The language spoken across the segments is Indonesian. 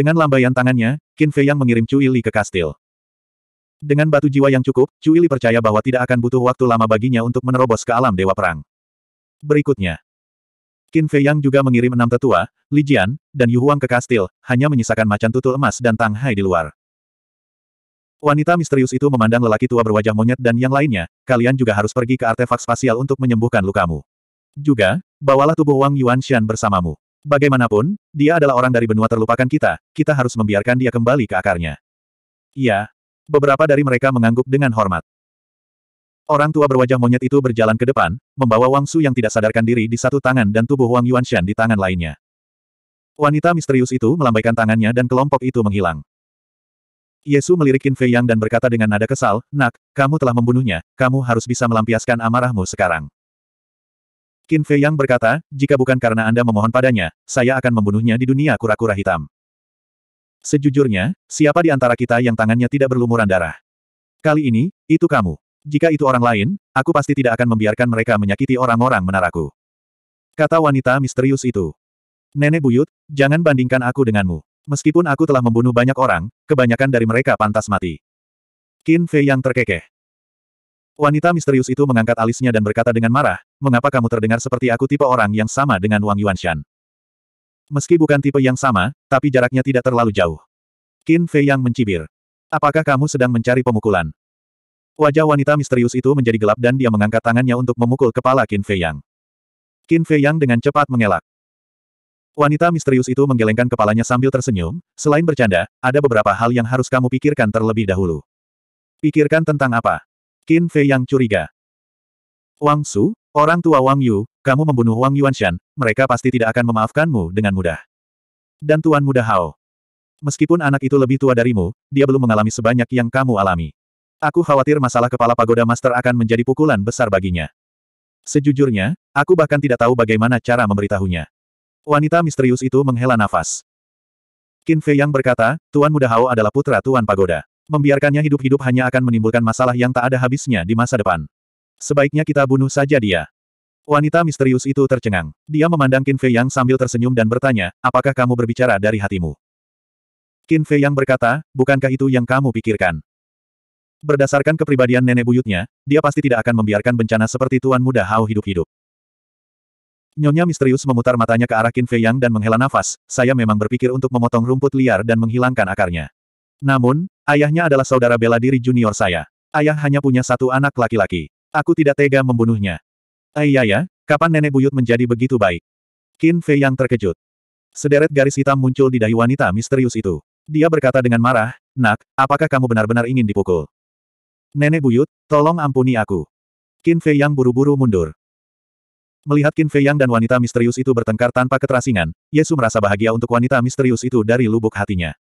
Dengan lambaian tangannya, Qin Fei yang mengirim Cui Li ke kastil. Dengan batu jiwa yang cukup, Cui Li percaya bahwa tidak akan butuh waktu lama baginya untuk menerobos ke alam Dewa Perang. Berikutnya, Qin Fei yang juga mengirim enam tetua, Li Jian, dan Yu Huang ke kastil, hanya menyisakan macan tutul emas dan Tang Hai di luar. Wanita misterius itu memandang lelaki tua berwajah monyet dan yang lainnya, kalian juga harus pergi ke artefak spasial untuk menyembuhkan lukamu. Juga, bawalah tubuh Wang Yuan Shan bersamamu. Bagaimanapun, dia adalah orang dari benua terlupakan kita, kita harus membiarkan dia kembali ke akarnya. Iya. Beberapa dari mereka mengangguk dengan hormat. Orang tua berwajah monyet itu berjalan ke depan, membawa Wang Su yang tidak sadarkan diri di satu tangan dan tubuh Wang Yuan Shan di tangan lainnya. Wanita misterius itu melambaikan tangannya dan kelompok itu menghilang. Yesu melirikin Fei Yang dan berkata dengan nada kesal, Nak, kamu telah membunuhnya, kamu harus bisa melampiaskan amarahmu sekarang. Qin Fei Yang berkata, jika bukan karena Anda memohon padanya, saya akan membunuhnya di dunia kura-kura hitam. Sejujurnya, siapa di antara kita yang tangannya tidak berlumuran darah? Kali ini, itu kamu. Jika itu orang lain, aku pasti tidak akan membiarkan mereka menyakiti orang-orang menaraku. Kata wanita misterius itu. Nenek buyut, jangan bandingkan aku denganmu. Meskipun aku telah membunuh banyak orang, kebanyakan dari mereka pantas mati. Qin Fei yang terkekeh. Wanita misterius itu mengangkat alisnya dan berkata dengan marah, mengapa kamu terdengar seperti aku tipe orang yang sama dengan Wang Yuanshan? Meski bukan tipe yang sama, tapi jaraknya tidak terlalu jauh. Qin Fei yang mencibir. Apakah kamu sedang mencari pemukulan? Wajah wanita misterius itu menjadi gelap dan dia mengangkat tangannya untuk memukul kepala Qin Fei Yang. Qin Fei Yang dengan cepat mengelak. Wanita misterius itu menggelengkan kepalanya sambil tersenyum, selain bercanda, ada beberapa hal yang harus kamu pikirkan terlebih dahulu. Pikirkan tentang apa? Qin Fei yang curiga. Wang Su, orang tua Wang Yu, kamu membunuh Wang Yuanshan, mereka pasti tidak akan memaafkanmu dengan mudah. Dan Tuan Muda Hao. Meskipun anak itu lebih tua darimu, dia belum mengalami sebanyak yang kamu alami. Aku khawatir masalah kepala pagoda master akan menjadi pukulan besar baginya. Sejujurnya, aku bahkan tidak tahu bagaimana cara memberitahunya. Wanita misterius itu menghela nafas. Qin Fei yang berkata, Tuan Muda Hao adalah putra Tuan Pagoda. Membiarkannya hidup-hidup hanya akan menimbulkan masalah yang tak ada habisnya di masa depan. Sebaiknya kita bunuh saja dia. Wanita misterius itu tercengang. Dia memandang Qin Fei Yang sambil tersenyum dan bertanya, apakah kamu berbicara dari hatimu? Qin Fei Yang berkata, bukankah itu yang kamu pikirkan? Berdasarkan kepribadian nenek buyutnya, dia pasti tidak akan membiarkan bencana seperti Tuan Muda Hao hidup-hidup. Nyonya misterius memutar matanya ke arah Qin Fei Yang dan menghela nafas, saya memang berpikir untuk memotong rumput liar dan menghilangkan akarnya. Namun, ayahnya adalah saudara bela diri junior saya. Ayah hanya punya satu anak laki-laki. Aku tidak tega membunuhnya. Ayaya, eh, iya. kapan nenek buyut menjadi begitu baik? Qin Fei Yang terkejut. Sederet garis hitam muncul di dahi wanita misterius itu. Dia berkata dengan marah, Nak, apakah kamu benar-benar ingin dipukul? Nenek buyut, tolong ampuni aku. Qin Fei Yang buru-buru mundur. Melihat Qin Fei Yang dan wanita misterius itu bertengkar tanpa keterasingan, Yesu merasa bahagia untuk wanita misterius itu dari lubuk hatinya.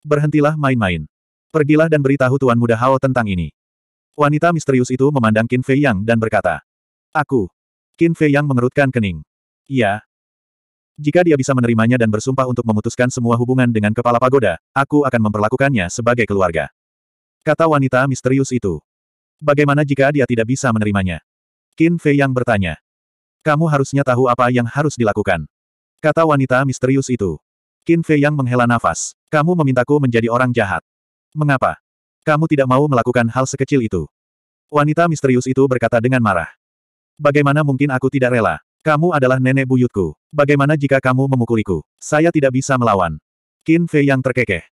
Berhentilah main-main. Pergilah dan beritahu Tuan Muda Hao tentang ini. Wanita misterius itu memandang Qin Fei Yang dan berkata, Aku. Qin Fei Yang mengerutkan kening. "Ya. Jika dia bisa menerimanya dan bersumpah untuk memutuskan semua hubungan dengan kepala pagoda, aku akan memperlakukannya sebagai keluarga. Kata wanita misterius itu. Bagaimana jika dia tidak bisa menerimanya? Qin Fei Yang bertanya. Kamu harusnya tahu apa yang harus dilakukan. Kata wanita misterius itu. Qin Fei yang menghela nafas. Kamu memintaku menjadi orang jahat. Mengapa? Kamu tidak mau melakukan hal sekecil itu. Wanita misterius itu berkata dengan marah. Bagaimana mungkin aku tidak rela? Kamu adalah nenek buyutku. Bagaimana jika kamu memukuliku? Saya tidak bisa melawan. Qin Fei yang terkekeh.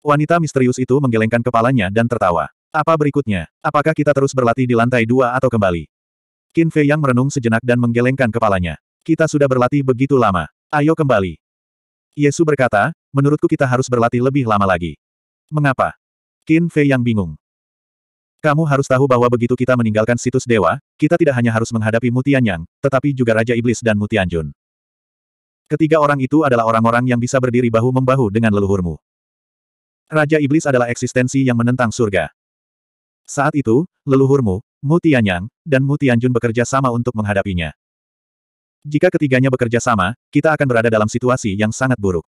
Wanita misterius itu menggelengkan kepalanya dan tertawa. Apa berikutnya? Apakah kita terus berlatih di lantai dua atau kembali? Qin Fei yang merenung sejenak dan menggelengkan kepalanya. Kita sudah berlatih begitu lama. Ayo kembali. Yesu berkata, menurutku kita harus berlatih lebih lama lagi. Mengapa? Qin Fei yang bingung. Kamu harus tahu bahwa begitu kita meninggalkan situs dewa, kita tidak hanya harus menghadapi Mutian Yang, tetapi juga Raja Iblis dan Mutian Jun. Ketiga orang itu adalah orang-orang yang bisa berdiri bahu-membahu dengan leluhurmu. Raja Iblis adalah eksistensi yang menentang surga. Saat itu, leluhurmu, Mutianyang dan Mutianjun bekerja sama untuk menghadapinya. Jika ketiganya bekerja sama, kita akan berada dalam situasi yang sangat buruk.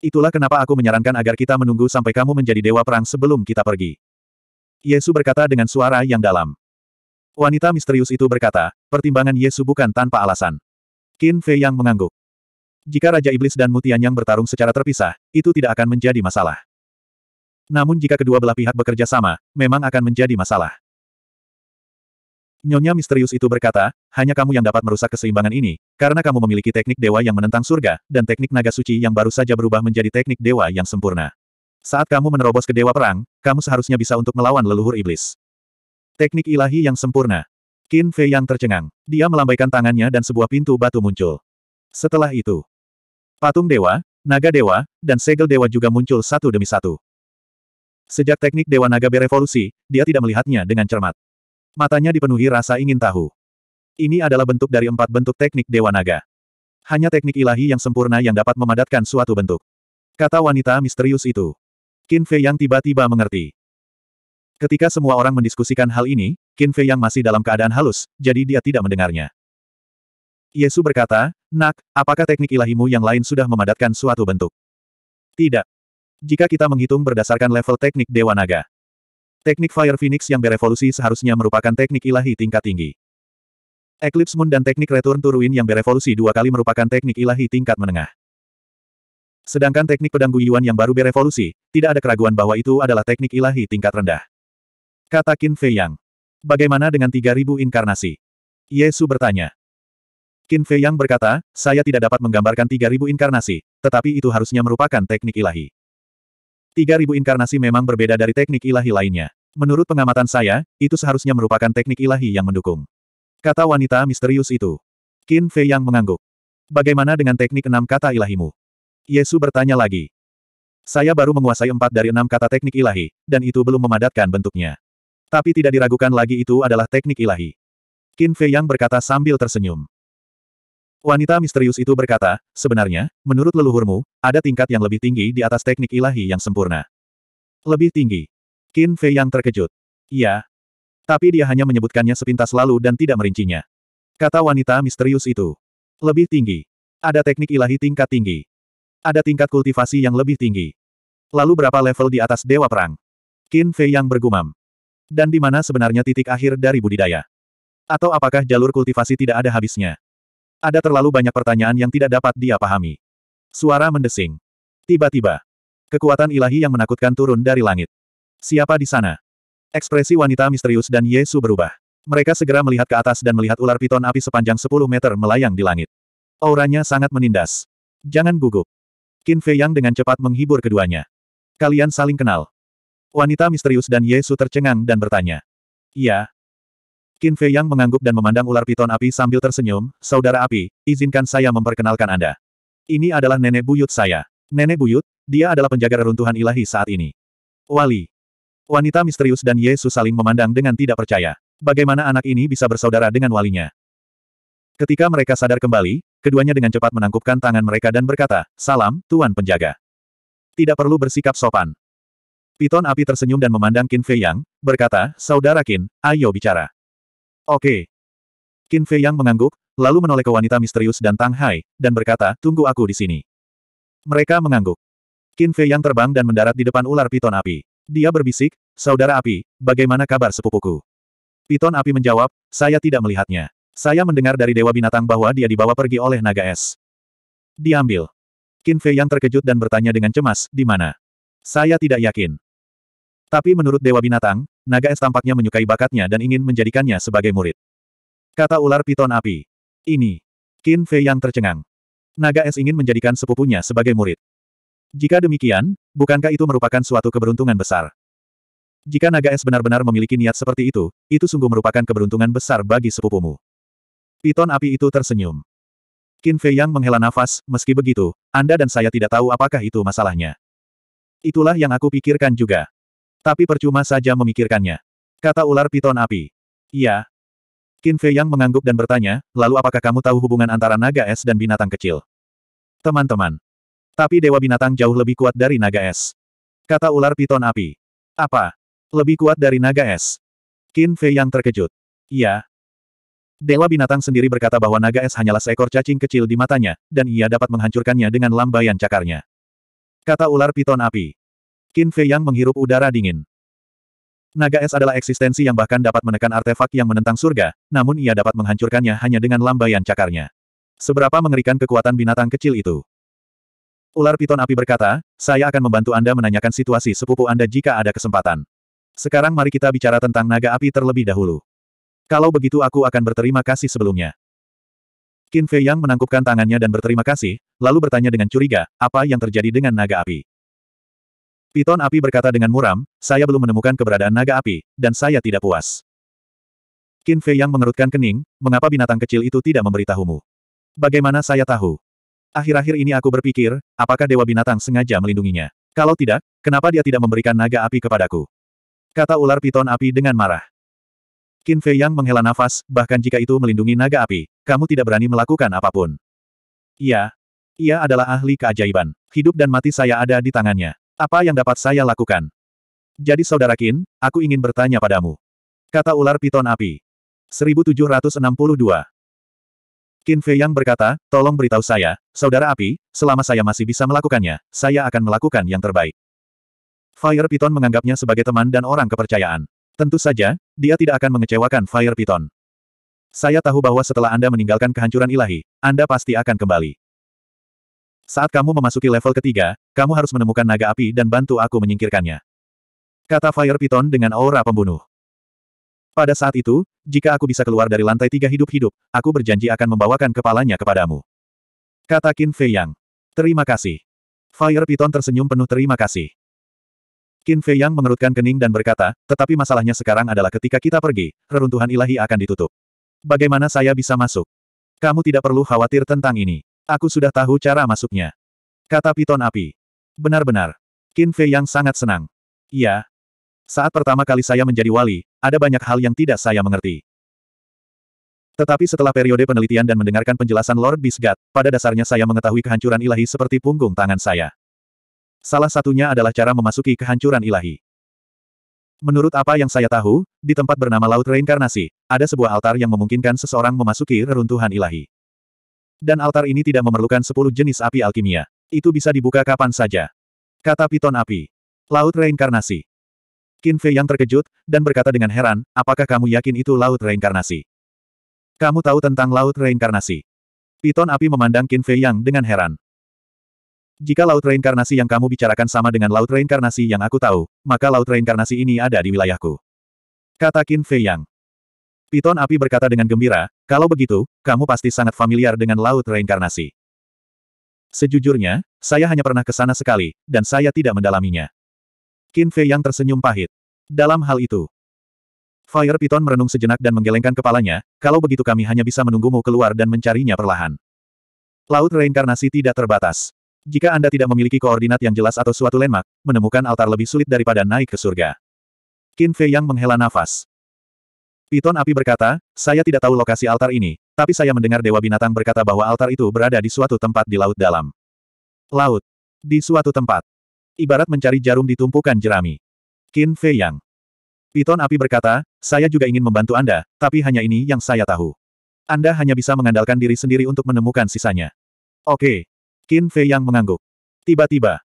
Itulah kenapa aku menyarankan agar kita menunggu sampai kamu menjadi dewa perang sebelum kita pergi. Yesu berkata dengan suara yang dalam. Wanita misterius itu berkata, pertimbangan Yesu bukan tanpa alasan. Qin Fei yang mengangguk. Jika Raja Iblis dan Mutianyang bertarung secara terpisah, itu tidak akan menjadi masalah. Namun jika kedua belah pihak bekerja sama, memang akan menjadi masalah. Nyonya misterius itu berkata, hanya kamu yang dapat merusak keseimbangan ini, karena kamu memiliki teknik dewa yang menentang surga, dan teknik naga suci yang baru saja berubah menjadi teknik dewa yang sempurna. Saat kamu menerobos ke dewa perang, kamu seharusnya bisa untuk melawan leluhur iblis. Teknik ilahi yang sempurna. Qin Fei yang tercengang. Dia melambaikan tangannya dan sebuah pintu batu muncul. Setelah itu, patung dewa, naga dewa, dan segel dewa juga muncul satu demi satu. Sejak teknik dewa naga berevolusi, dia tidak melihatnya dengan cermat. Matanya dipenuhi rasa ingin tahu. Ini adalah bentuk dari empat bentuk teknik Dewa Naga. Hanya teknik ilahi yang sempurna yang dapat memadatkan suatu bentuk. Kata wanita misterius itu. Qin Fei yang tiba-tiba mengerti. Ketika semua orang mendiskusikan hal ini, Qin Fei yang masih dalam keadaan halus, jadi dia tidak mendengarnya. Yesu berkata, Nak, apakah teknik ilahimu yang lain sudah memadatkan suatu bentuk? Tidak. Jika kita menghitung berdasarkan level teknik Dewa Naga, Teknik Fire Phoenix yang berevolusi seharusnya merupakan teknik ilahi tingkat tinggi. Eclipse Moon dan teknik Return to Ruin yang berevolusi dua kali merupakan teknik ilahi tingkat menengah. Sedangkan teknik pedang Guyuan yang baru berevolusi, tidak ada keraguan bahwa itu adalah teknik ilahi tingkat rendah. Kata Qin Fei Yang. Bagaimana dengan 3000 inkarnasi? Yesu bertanya. Qin Fei Yang berkata, saya tidak dapat menggambarkan 3000 inkarnasi, tetapi itu harusnya merupakan teknik ilahi. Tiga ribu inkarnasi memang berbeda dari teknik ilahi lainnya. Menurut pengamatan saya, itu seharusnya merupakan teknik ilahi yang mendukung. Kata wanita misterius itu. Qin Fei yang mengangguk. Bagaimana dengan teknik enam kata ilahimu? Yesu bertanya lagi. Saya baru menguasai empat dari enam kata teknik ilahi, dan itu belum memadatkan bentuknya. Tapi tidak diragukan lagi itu adalah teknik ilahi. Qin Fei yang berkata sambil tersenyum. Wanita misterius itu berkata, sebenarnya, menurut leluhurmu, ada tingkat yang lebih tinggi di atas teknik ilahi yang sempurna. Lebih tinggi. Qin Fei yang terkejut. Iya. Tapi dia hanya menyebutkannya sepintas lalu dan tidak merincinya. Kata wanita misterius itu. Lebih tinggi. Ada teknik ilahi tingkat tinggi. Ada tingkat kultivasi yang lebih tinggi. Lalu berapa level di atas Dewa Perang? Qin Fei yang bergumam. Dan di mana sebenarnya titik akhir dari budidaya? Atau apakah jalur kultivasi tidak ada habisnya? Ada terlalu banyak pertanyaan yang tidak dapat dia pahami. Suara mendesing. Tiba-tiba, kekuatan ilahi yang menakutkan turun dari langit. Siapa di sana? Ekspresi wanita misterius dan Yesu berubah. Mereka segera melihat ke atas dan melihat ular piton api sepanjang 10 meter melayang di langit. Auranya sangat menindas. Jangan gugup. Qin Fei Yang dengan cepat menghibur keduanya. Kalian saling kenal. Wanita misterius dan Yesu tercengang dan bertanya. Iya, Qin Fei Yang mengangguk dan memandang ular piton api sambil tersenyum, Saudara api, izinkan saya memperkenalkan Anda. Ini adalah nenek buyut saya. Nenek buyut, dia adalah penjaga reruntuhan ilahi saat ini. Wali. Wanita misterius dan Yesus saling memandang dengan tidak percaya. Bagaimana anak ini bisa bersaudara dengan walinya? Ketika mereka sadar kembali, keduanya dengan cepat menangkupkan tangan mereka dan berkata, Salam, Tuan Penjaga. Tidak perlu bersikap sopan. Piton api tersenyum dan memandang Qin Fei Yang, berkata, Saudara Qin, ayo bicara. Oke. Qin Fei Yang mengangguk, lalu menoleh ke wanita misterius dan Tang Hai, dan berkata, tunggu aku di sini. Mereka mengangguk. Qin Fei Yang terbang dan mendarat di depan ular piton api. Dia berbisik, saudara api, bagaimana kabar sepupuku? Piton api menjawab, saya tidak melihatnya. Saya mendengar dari Dewa Binatang bahwa dia dibawa pergi oleh naga es. Diambil. Qin Fei Yang terkejut dan bertanya dengan cemas, di mana? Saya tidak yakin. Tapi menurut Dewa Binatang, naga es tampaknya menyukai bakatnya dan ingin menjadikannya sebagai murid. Kata ular piton api. Ini. Qin Fei yang tercengang. Naga es ingin menjadikan sepupunya sebagai murid. Jika demikian, bukankah itu merupakan suatu keberuntungan besar? Jika naga es benar-benar memiliki niat seperti itu, itu sungguh merupakan keberuntungan besar bagi sepupumu. Piton api itu tersenyum. Qin Fei Yang menghela nafas, meski begitu, Anda dan saya tidak tahu apakah itu masalahnya. Itulah yang aku pikirkan juga. Tapi percuma saja memikirkannya. Kata ular piton api. Iya. Qin Fei Yang mengangguk dan bertanya, lalu apakah kamu tahu hubungan antara naga es dan binatang kecil? Teman-teman. Tapi dewa binatang jauh lebih kuat dari naga es. Kata ular piton api. Apa? Lebih kuat dari naga es? Qin Fei Yang terkejut. Iya, Dewa binatang sendiri berkata bahwa naga es hanyalah seekor cacing kecil di matanya, dan ia dapat menghancurkannya dengan lambaian cakarnya. Kata ular piton api. Qin Fei Yang menghirup udara dingin. Naga es adalah eksistensi yang bahkan dapat menekan artefak yang menentang surga, namun ia dapat menghancurkannya hanya dengan lambaian cakarnya. Seberapa mengerikan kekuatan binatang kecil itu. Ular piton api berkata, saya akan membantu Anda menanyakan situasi sepupu Anda jika ada kesempatan. Sekarang mari kita bicara tentang naga api terlebih dahulu. Kalau begitu aku akan berterima kasih sebelumnya. Qin Fei Yang menangkupkan tangannya dan berterima kasih, lalu bertanya dengan curiga, apa yang terjadi dengan naga api? Piton api berkata dengan muram, saya belum menemukan keberadaan naga api, dan saya tidak puas. Qin Fei yang mengerutkan kening, mengapa binatang kecil itu tidak memberitahumu? Bagaimana saya tahu? Akhir-akhir ini aku berpikir, apakah Dewa Binatang sengaja melindunginya? Kalau tidak, kenapa dia tidak memberikan naga api kepadaku? Kata ular piton api dengan marah. Qin Fei Yang menghela nafas, bahkan jika itu melindungi naga api, kamu tidak berani melakukan apapun. Iya. Ia adalah ahli keajaiban. Hidup dan mati saya ada di tangannya. Apa yang dapat saya lakukan? Jadi saudara Kin, aku ingin bertanya padamu. Kata ular piton api. 1762. Qin Fei Yang berkata, tolong beritahu saya, saudara api, selama saya masih bisa melakukannya, saya akan melakukan yang terbaik. Fire Piton menganggapnya sebagai teman dan orang kepercayaan. Tentu saja, dia tidak akan mengecewakan Fire Piton. Saya tahu bahwa setelah Anda meninggalkan kehancuran ilahi, Anda pasti akan kembali. Saat kamu memasuki level ketiga, kamu harus menemukan naga api dan bantu aku menyingkirkannya. Kata Fire Python dengan aura pembunuh. Pada saat itu, jika aku bisa keluar dari lantai tiga hidup-hidup, aku berjanji akan membawakan kepalanya kepadamu. Kata Qin Fei Yang. Terima kasih. Fire Python tersenyum penuh terima kasih. Qin Fei Yang mengerutkan kening dan berkata, tetapi masalahnya sekarang adalah ketika kita pergi, reruntuhan ilahi akan ditutup. Bagaimana saya bisa masuk? Kamu tidak perlu khawatir tentang ini. Aku sudah tahu cara masuknya. Kata piton api. Benar-benar. Qin Fei yang sangat senang. Iya. Saat pertama kali saya menjadi wali, ada banyak hal yang tidak saya mengerti. Tetapi setelah periode penelitian dan mendengarkan penjelasan Lord Bisgat, pada dasarnya saya mengetahui kehancuran ilahi seperti punggung tangan saya. Salah satunya adalah cara memasuki kehancuran ilahi. Menurut apa yang saya tahu, di tempat bernama Laut Reinkarnasi, ada sebuah altar yang memungkinkan seseorang memasuki reruntuhan ilahi dan altar ini tidak memerlukan sepuluh jenis api alkimia. Itu bisa dibuka kapan saja. Kata piton api. Laut reinkarnasi. Qin Fei yang terkejut, dan berkata dengan heran, apakah kamu yakin itu laut reinkarnasi? Kamu tahu tentang laut reinkarnasi? Piton api memandang Qin Fei yang dengan heran. Jika laut reinkarnasi yang kamu bicarakan sama dengan laut reinkarnasi yang aku tahu, maka laut reinkarnasi ini ada di wilayahku. Kata Qin Fei yang. Piton api berkata dengan gembira, kalau begitu, kamu pasti sangat familiar dengan Laut Reinkarnasi. Sejujurnya, saya hanya pernah ke sana sekali, dan saya tidak mendalaminya. Qin Fei yang tersenyum pahit. Dalam hal itu, Fire Piton merenung sejenak dan menggelengkan kepalanya, kalau begitu kami hanya bisa menunggumu keluar dan mencarinya perlahan. Laut reinkarnasi tidak terbatas. Jika Anda tidak memiliki koordinat yang jelas atau suatu landmark, menemukan altar lebih sulit daripada naik ke surga. Qin Fei Yang menghela nafas. Piton api berkata, saya tidak tahu lokasi altar ini, tapi saya mendengar Dewa Binatang berkata bahwa altar itu berada di suatu tempat di Laut Dalam. Laut. Di suatu tempat. Ibarat mencari jarum di tumpukan jerami. Qin Fei Yang. Piton api berkata, saya juga ingin membantu Anda, tapi hanya ini yang saya tahu. Anda hanya bisa mengandalkan diri sendiri untuk menemukan sisanya. Oke. Qin Fei Yang mengangguk. Tiba-tiba.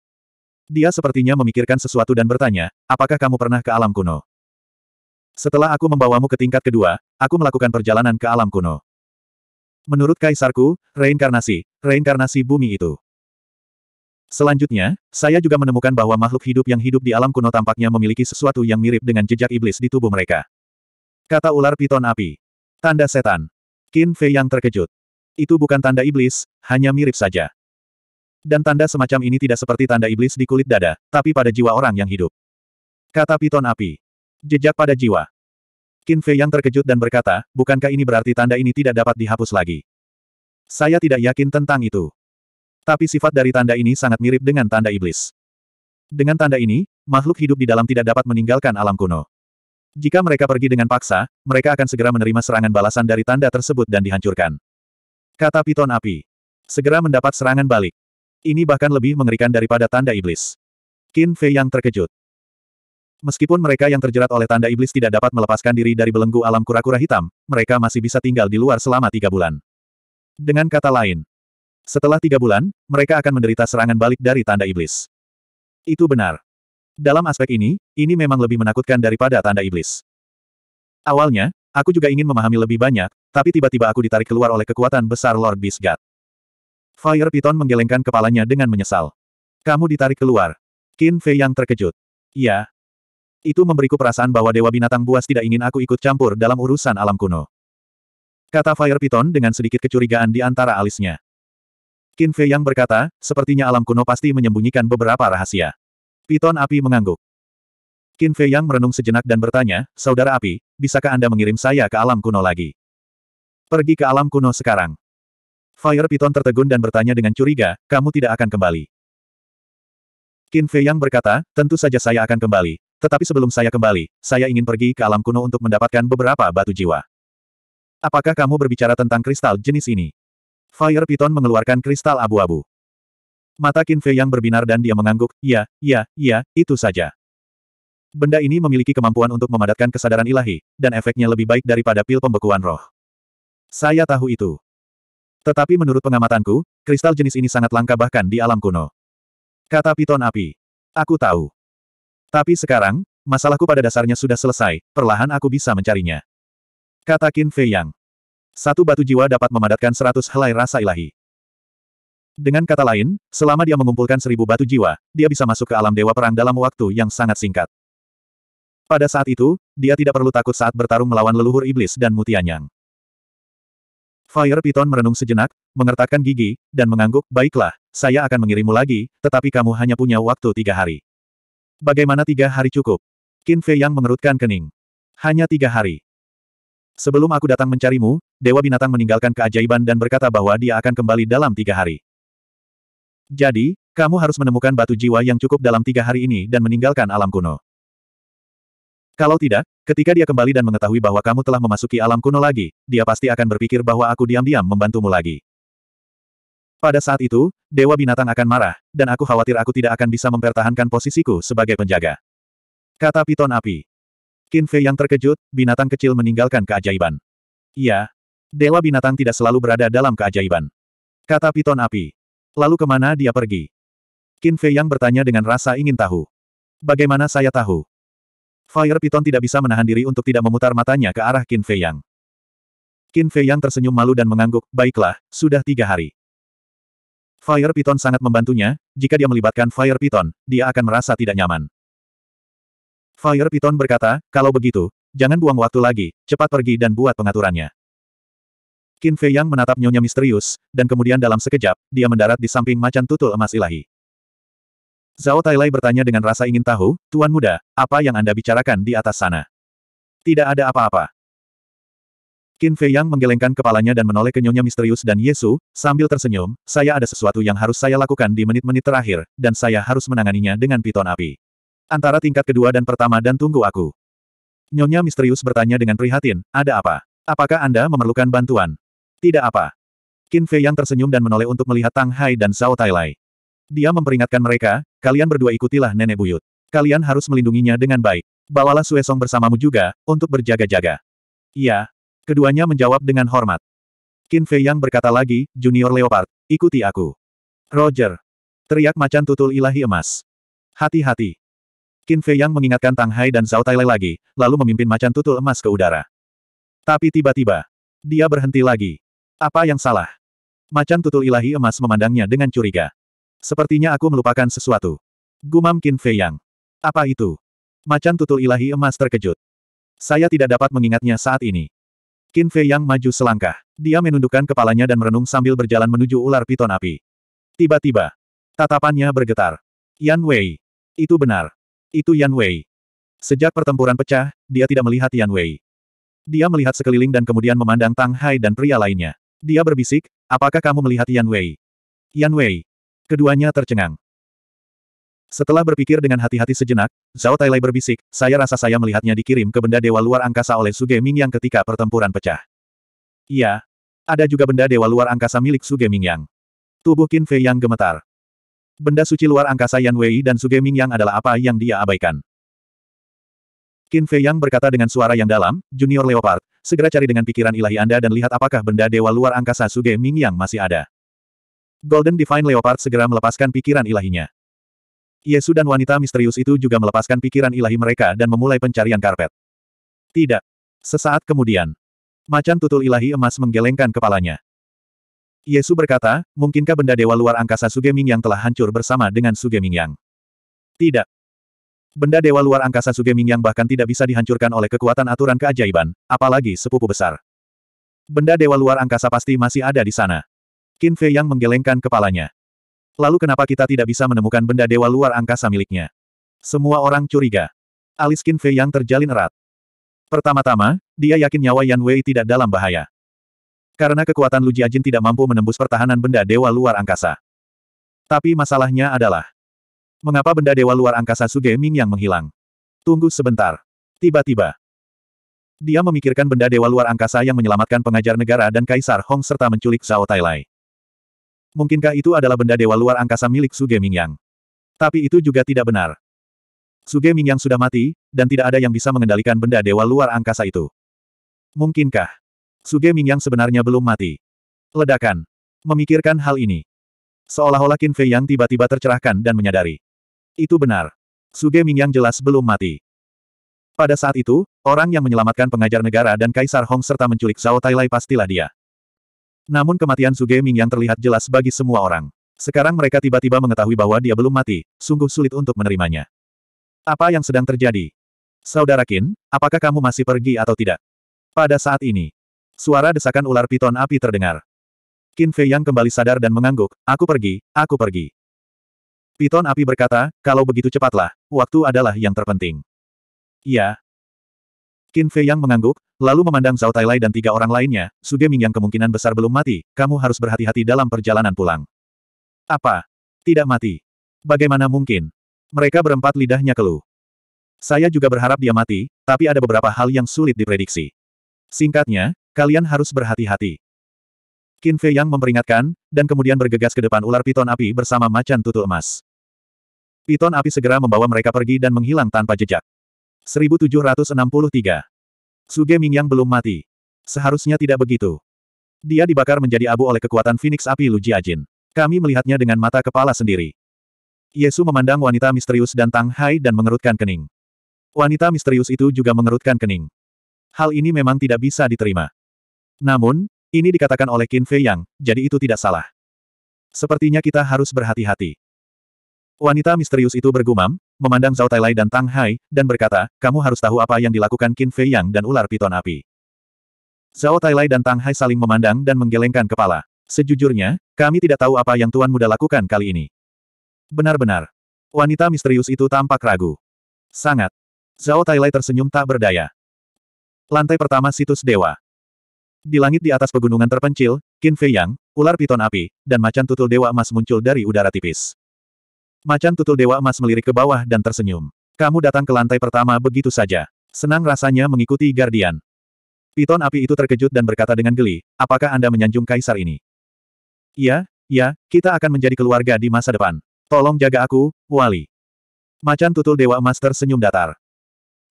Dia sepertinya memikirkan sesuatu dan bertanya, apakah kamu pernah ke alam kuno? Setelah aku membawamu ke tingkat kedua, aku melakukan perjalanan ke alam kuno. Menurut kaisarku, reinkarnasi, reinkarnasi bumi itu. Selanjutnya, saya juga menemukan bahwa makhluk hidup yang hidup di alam kuno tampaknya memiliki sesuatu yang mirip dengan jejak iblis di tubuh mereka. Kata ular piton api. Tanda setan. Qin Fei yang terkejut. Itu bukan tanda iblis, hanya mirip saja. Dan tanda semacam ini tidak seperti tanda iblis di kulit dada, tapi pada jiwa orang yang hidup. Kata piton api. Jejak pada jiwa. Qin Fei yang terkejut dan berkata, bukankah ini berarti tanda ini tidak dapat dihapus lagi? Saya tidak yakin tentang itu. Tapi sifat dari tanda ini sangat mirip dengan tanda iblis. Dengan tanda ini, makhluk hidup di dalam tidak dapat meninggalkan alam kuno. Jika mereka pergi dengan paksa, mereka akan segera menerima serangan balasan dari tanda tersebut dan dihancurkan. Kata piton api. Segera mendapat serangan balik. Ini bahkan lebih mengerikan daripada tanda iblis. Qin Fei yang terkejut. Meskipun mereka yang terjerat oleh tanda iblis tidak dapat melepaskan diri dari belenggu alam kura-kura hitam, mereka masih bisa tinggal di luar selama tiga bulan. Dengan kata lain, setelah tiga bulan, mereka akan menderita serangan balik dari tanda iblis. Itu benar. Dalam aspek ini, ini memang lebih menakutkan daripada tanda iblis. Awalnya, aku juga ingin memahami lebih banyak, tapi tiba-tiba aku ditarik keluar oleh kekuatan besar Lord Beast God. Fire Python menggelengkan kepalanya dengan menyesal. Kamu ditarik keluar. Qin Fei yang terkejut. Ya. Itu memberiku perasaan bahwa Dewa Binatang Buas tidak ingin aku ikut campur dalam urusan alam kuno. Kata Fire Python dengan sedikit kecurigaan di antara alisnya. Qin Fei yang berkata, sepertinya alam kuno pasti menyembunyikan beberapa rahasia. Piton api mengangguk. Qin Fei yang merenung sejenak dan bertanya, Saudara api, bisakah Anda mengirim saya ke alam kuno lagi? Pergi ke alam kuno sekarang. Fire Python tertegun dan bertanya dengan curiga, kamu tidak akan kembali. Qin Fei yang berkata, tentu saja saya akan kembali, tetapi sebelum saya kembali, saya ingin pergi ke alam kuno untuk mendapatkan beberapa batu jiwa. Apakah kamu berbicara tentang kristal jenis ini? Fire Piton mengeluarkan kristal abu-abu. Mata Qin Fei yang berbinar dan dia mengangguk, ya, ya, ya, itu saja. Benda ini memiliki kemampuan untuk memadatkan kesadaran ilahi, dan efeknya lebih baik daripada pil pembekuan roh. Saya tahu itu. Tetapi menurut pengamatanku, kristal jenis ini sangat langka bahkan di alam kuno. Kata Piton Api. Aku tahu. Tapi sekarang, masalahku pada dasarnya sudah selesai, perlahan aku bisa mencarinya. Kata Qin Fei Yang. Satu batu jiwa dapat memadatkan seratus helai rasa ilahi. Dengan kata lain, selama dia mengumpulkan seribu batu jiwa, dia bisa masuk ke alam dewa perang dalam waktu yang sangat singkat. Pada saat itu, dia tidak perlu takut saat bertarung melawan leluhur iblis dan mutianyang. Fire Piton merenung sejenak, mengertakkan gigi, dan mengangguk, baiklah, saya akan mengirimmu lagi, tetapi kamu hanya punya waktu tiga hari. Bagaimana tiga hari cukup? Qin Fei Yang mengerutkan kening. Hanya tiga hari. Sebelum aku datang mencarimu, Dewa Binatang meninggalkan keajaiban dan berkata bahwa dia akan kembali dalam tiga hari. Jadi, kamu harus menemukan batu jiwa yang cukup dalam tiga hari ini dan meninggalkan alam kuno. Kalau tidak, ketika dia kembali dan mengetahui bahwa kamu telah memasuki alam kuno lagi, dia pasti akan berpikir bahwa aku diam-diam membantumu lagi. Pada saat itu, Dewa Binatang akan marah, dan aku khawatir aku tidak akan bisa mempertahankan posisiku sebagai penjaga. Kata Piton Api. Qin Fei yang terkejut, binatang kecil meninggalkan keajaiban. Iya. Dewa Binatang tidak selalu berada dalam keajaiban. Kata Piton Api. Lalu kemana dia pergi? Qin Fei yang bertanya dengan rasa ingin tahu. Bagaimana saya tahu? Fire Piton tidak bisa menahan diri untuk tidak memutar matanya ke arah Qin Fei Yang. Qin Fei Yang tersenyum malu dan mengangguk, baiklah, sudah tiga hari. Fire Python sangat membantunya, jika dia melibatkan Fire Python, dia akan merasa tidak nyaman. Fire Python berkata, kalau begitu, jangan buang waktu lagi, cepat pergi dan buat pengaturannya. Qin Fei Yang menatap nyonya misterius, dan kemudian dalam sekejap, dia mendarat di samping macan tutul emas ilahi. Zhao Tailai bertanya dengan rasa ingin tahu, Tuan Muda, apa yang Anda bicarakan di atas sana? Tidak ada apa-apa. Qin Fei Yang menggelengkan kepalanya dan menoleh ke Nyonya Misterius dan Yesu, sambil tersenyum, saya ada sesuatu yang harus saya lakukan di menit-menit terakhir, dan saya harus menanganinya dengan piton api. Antara tingkat kedua dan pertama dan tunggu aku. Nyonya Misterius bertanya dengan prihatin, ada apa? Apakah Anda memerlukan bantuan? Tidak apa. Qin Fei Yang tersenyum dan menoleh untuk melihat Tang Hai dan Zhao Tai Lai. Dia memperingatkan mereka, kalian berdua ikutilah nenek buyut. Kalian harus melindunginya dengan baik. Bawalah Suesong bersamamu juga, untuk berjaga-jaga. Iya, Keduanya menjawab dengan hormat. Qin Fei Yang berkata lagi, Junior Leopard, ikuti aku. Roger. Teriak macan tutul ilahi emas. Hati-hati. Qin Fei Yang mengingatkan Tang Hai dan Zhao Tailai lagi, lalu memimpin macan tutul emas ke udara. Tapi tiba-tiba, dia berhenti lagi. Apa yang salah? Macan tutul ilahi emas memandangnya dengan curiga. Sepertinya aku melupakan sesuatu. Gumam Qin Fei Yang. Apa itu? Macan tutul ilahi emas terkejut. Saya tidak dapat mengingatnya saat ini. Qin Fei Yang maju selangkah. Dia menundukkan kepalanya dan merenung sambil berjalan menuju ular piton api. Tiba-tiba, tatapannya bergetar. Yan Wei. Itu benar. Itu Yan Wei. Sejak pertempuran pecah, dia tidak melihat Yan Wei. Dia melihat sekeliling dan kemudian memandang Tang Hai dan pria lainnya. Dia berbisik, apakah kamu melihat Yan Wei? Yan Wei. Keduanya tercengang. Setelah berpikir dengan hati-hati sejenak, Zhao Tailai berbisik, saya rasa saya melihatnya dikirim ke benda dewa luar angkasa oleh Suge Ming yang ketika pertempuran pecah. Iya. Ada juga benda dewa luar angkasa milik Suge Ming yang Tubuh Qin Fei yang gemetar. Benda suci luar angkasa Yan Wei dan Suge Ming yang adalah apa yang dia abaikan. Qin Fei yang berkata dengan suara yang dalam, Junior Leopard, segera cari dengan pikiran ilahi Anda dan lihat apakah benda dewa luar angkasa Suge Ming yang masih ada. Golden Divine Leopard segera melepaskan pikiran ilahinya. Yesu dan wanita misterius itu juga melepaskan pikiran ilahi mereka dan memulai pencarian karpet. Tidak. Sesaat kemudian, macan tutul ilahi emas menggelengkan kepalanya. Yesu berkata, mungkinkah benda dewa luar angkasa Sugeming yang telah hancur bersama dengan Sugeming yang? Tidak. Benda dewa luar angkasa Sugeming yang bahkan tidak bisa dihancurkan oleh kekuatan aturan keajaiban, apalagi sepupu besar. Benda dewa luar angkasa pasti masih ada di sana. Qin Fei yang menggelengkan kepalanya. Lalu kenapa kita tidak bisa menemukan benda dewa luar angkasa miliknya? Semua orang curiga. Alis Qin Fei yang terjalin erat. Pertama-tama, dia yakin nyawa Yan Wei tidak dalam bahaya. Karena kekuatan Lu Jiajin tidak mampu menembus pertahanan benda dewa luar angkasa. Tapi masalahnya adalah, mengapa benda dewa luar angkasa Suge Ming yang menghilang? Tunggu sebentar. Tiba-tiba, dia memikirkan benda dewa luar angkasa yang menyelamatkan pengajar negara dan Kaisar Hong serta menculik Zhao Tailai. Mungkinkah itu adalah benda dewa luar angkasa milik Suge Mingyang? Tapi itu juga tidak benar. Suge Mingyang sudah mati, dan tidak ada yang bisa mengendalikan benda dewa luar angkasa itu. Mungkinkah? Suge Mingyang sebenarnya belum mati. Ledakan. Memikirkan hal ini. Seolah-olah Qin Fei Yang tiba-tiba tercerahkan dan menyadari. Itu benar. Suge Mingyang jelas belum mati. Pada saat itu, orang yang menyelamatkan pengajar negara dan Kaisar Hong serta menculik Zhao Tailai pastilah dia. Namun kematian Suge Ming yang terlihat jelas bagi semua orang. Sekarang mereka tiba-tiba mengetahui bahwa dia belum mati, sungguh sulit untuk menerimanya. Apa yang sedang terjadi? Saudara Qin, apakah kamu masih pergi atau tidak? Pada saat ini, suara desakan ular piton api terdengar. Qin Fei yang kembali sadar dan mengangguk, aku pergi, aku pergi. Piton api berkata, kalau begitu cepatlah, waktu adalah yang terpenting. ya Qin Fei Yang mengangguk, lalu memandang Zhao Tailai dan tiga orang lainnya, Suge Ming Yang kemungkinan besar belum mati, kamu harus berhati-hati dalam perjalanan pulang. Apa? Tidak mati. Bagaimana mungkin? Mereka berempat lidahnya keluh. Saya juga berharap dia mati, tapi ada beberapa hal yang sulit diprediksi. Singkatnya, kalian harus berhati-hati. Qin Fei Yang memperingatkan, dan kemudian bergegas ke depan ular piton api bersama macan tutul emas. Piton api segera membawa mereka pergi dan menghilang tanpa jejak. 1763. Suge Mingyang belum mati. Seharusnya tidak begitu. Dia dibakar menjadi abu oleh kekuatan Phoenix api Lu Jiajin. Kami melihatnya dengan mata kepala sendiri. Yesu memandang wanita misterius dan Tang Hai dan mengerutkan kening. Wanita misterius itu juga mengerutkan kening. Hal ini memang tidak bisa diterima. Namun, ini dikatakan oleh Qin Fei Yang, jadi itu tidak salah. Sepertinya kita harus berhati-hati. Wanita misterius itu bergumam, memandang Zhao Lai dan Tang Hai, dan berkata, kamu harus tahu apa yang dilakukan Qin Fei Yang dan ular piton api. Zhao Lai dan Tang Hai saling memandang dan menggelengkan kepala. Sejujurnya, kami tidak tahu apa yang Tuan Muda lakukan kali ini. Benar-benar. Wanita misterius itu tampak ragu. Sangat. Zhao Lai tersenyum tak berdaya. Lantai pertama situs dewa. Di langit di atas pegunungan terpencil, Qin Fei Yang, ular piton api, dan macan tutul dewa emas muncul dari udara tipis. Macan tutul Dewa Emas melirik ke bawah dan tersenyum. Kamu datang ke lantai pertama begitu saja. Senang rasanya mengikuti Guardian. Piton api itu terkejut dan berkata dengan geli, apakah Anda menyanjung kaisar ini? Iya, iya, kita akan menjadi keluarga di masa depan. Tolong jaga aku, Wali. Macan tutul Dewa Emas tersenyum datar.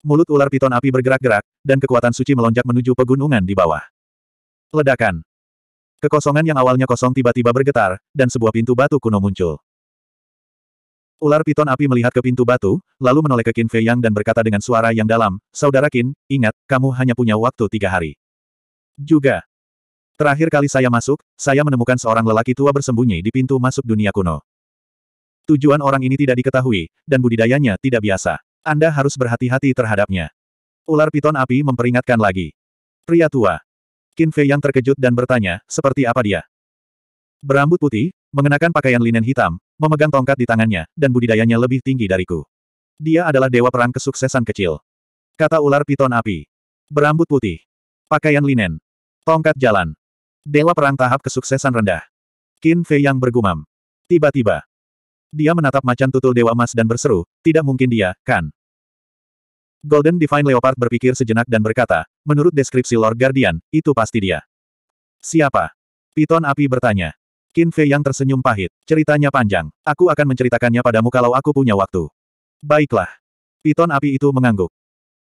Mulut ular piton api bergerak-gerak, dan kekuatan suci melonjak menuju pegunungan di bawah. Ledakan. Kekosongan yang awalnya kosong tiba-tiba bergetar, dan sebuah pintu batu kuno muncul. Ular piton api melihat ke pintu batu, lalu menoleh ke Qin Fei Yang dan berkata dengan suara yang dalam, Saudara Qin, ingat, kamu hanya punya waktu tiga hari. Juga. Terakhir kali saya masuk, saya menemukan seorang lelaki tua bersembunyi di pintu masuk dunia kuno. Tujuan orang ini tidak diketahui, dan budidayanya tidak biasa. Anda harus berhati-hati terhadapnya. Ular piton api memperingatkan lagi. Pria tua. Qin Fei Yang terkejut dan bertanya, seperti apa dia? Berambut putih, mengenakan pakaian linen hitam, memegang tongkat di tangannya, dan budidayanya lebih tinggi dariku. Dia adalah dewa perang kesuksesan kecil. Kata ular piton api. Berambut putih. Pakaian linen. Tongkat jalan. Dewa perang tahap kesuksesan rendah. Qin Fei yang bergumam. Tiba-tiba. Dia menatap macan tutul dewa emas dan berseru, tidak mungkin dia, kan? Golden Divine Leopard berpikir sejenak dan berkata, menurut deskripsi Lord Guardian, itu pasti dia. Siapa? Piton api bertanya. Qin Fei yang tersenyum pahit. Ceritanya panjang. Aku akan menceritakannya padamu kalau aku punya waktu. Baiklah. Piton api itu mengangguk.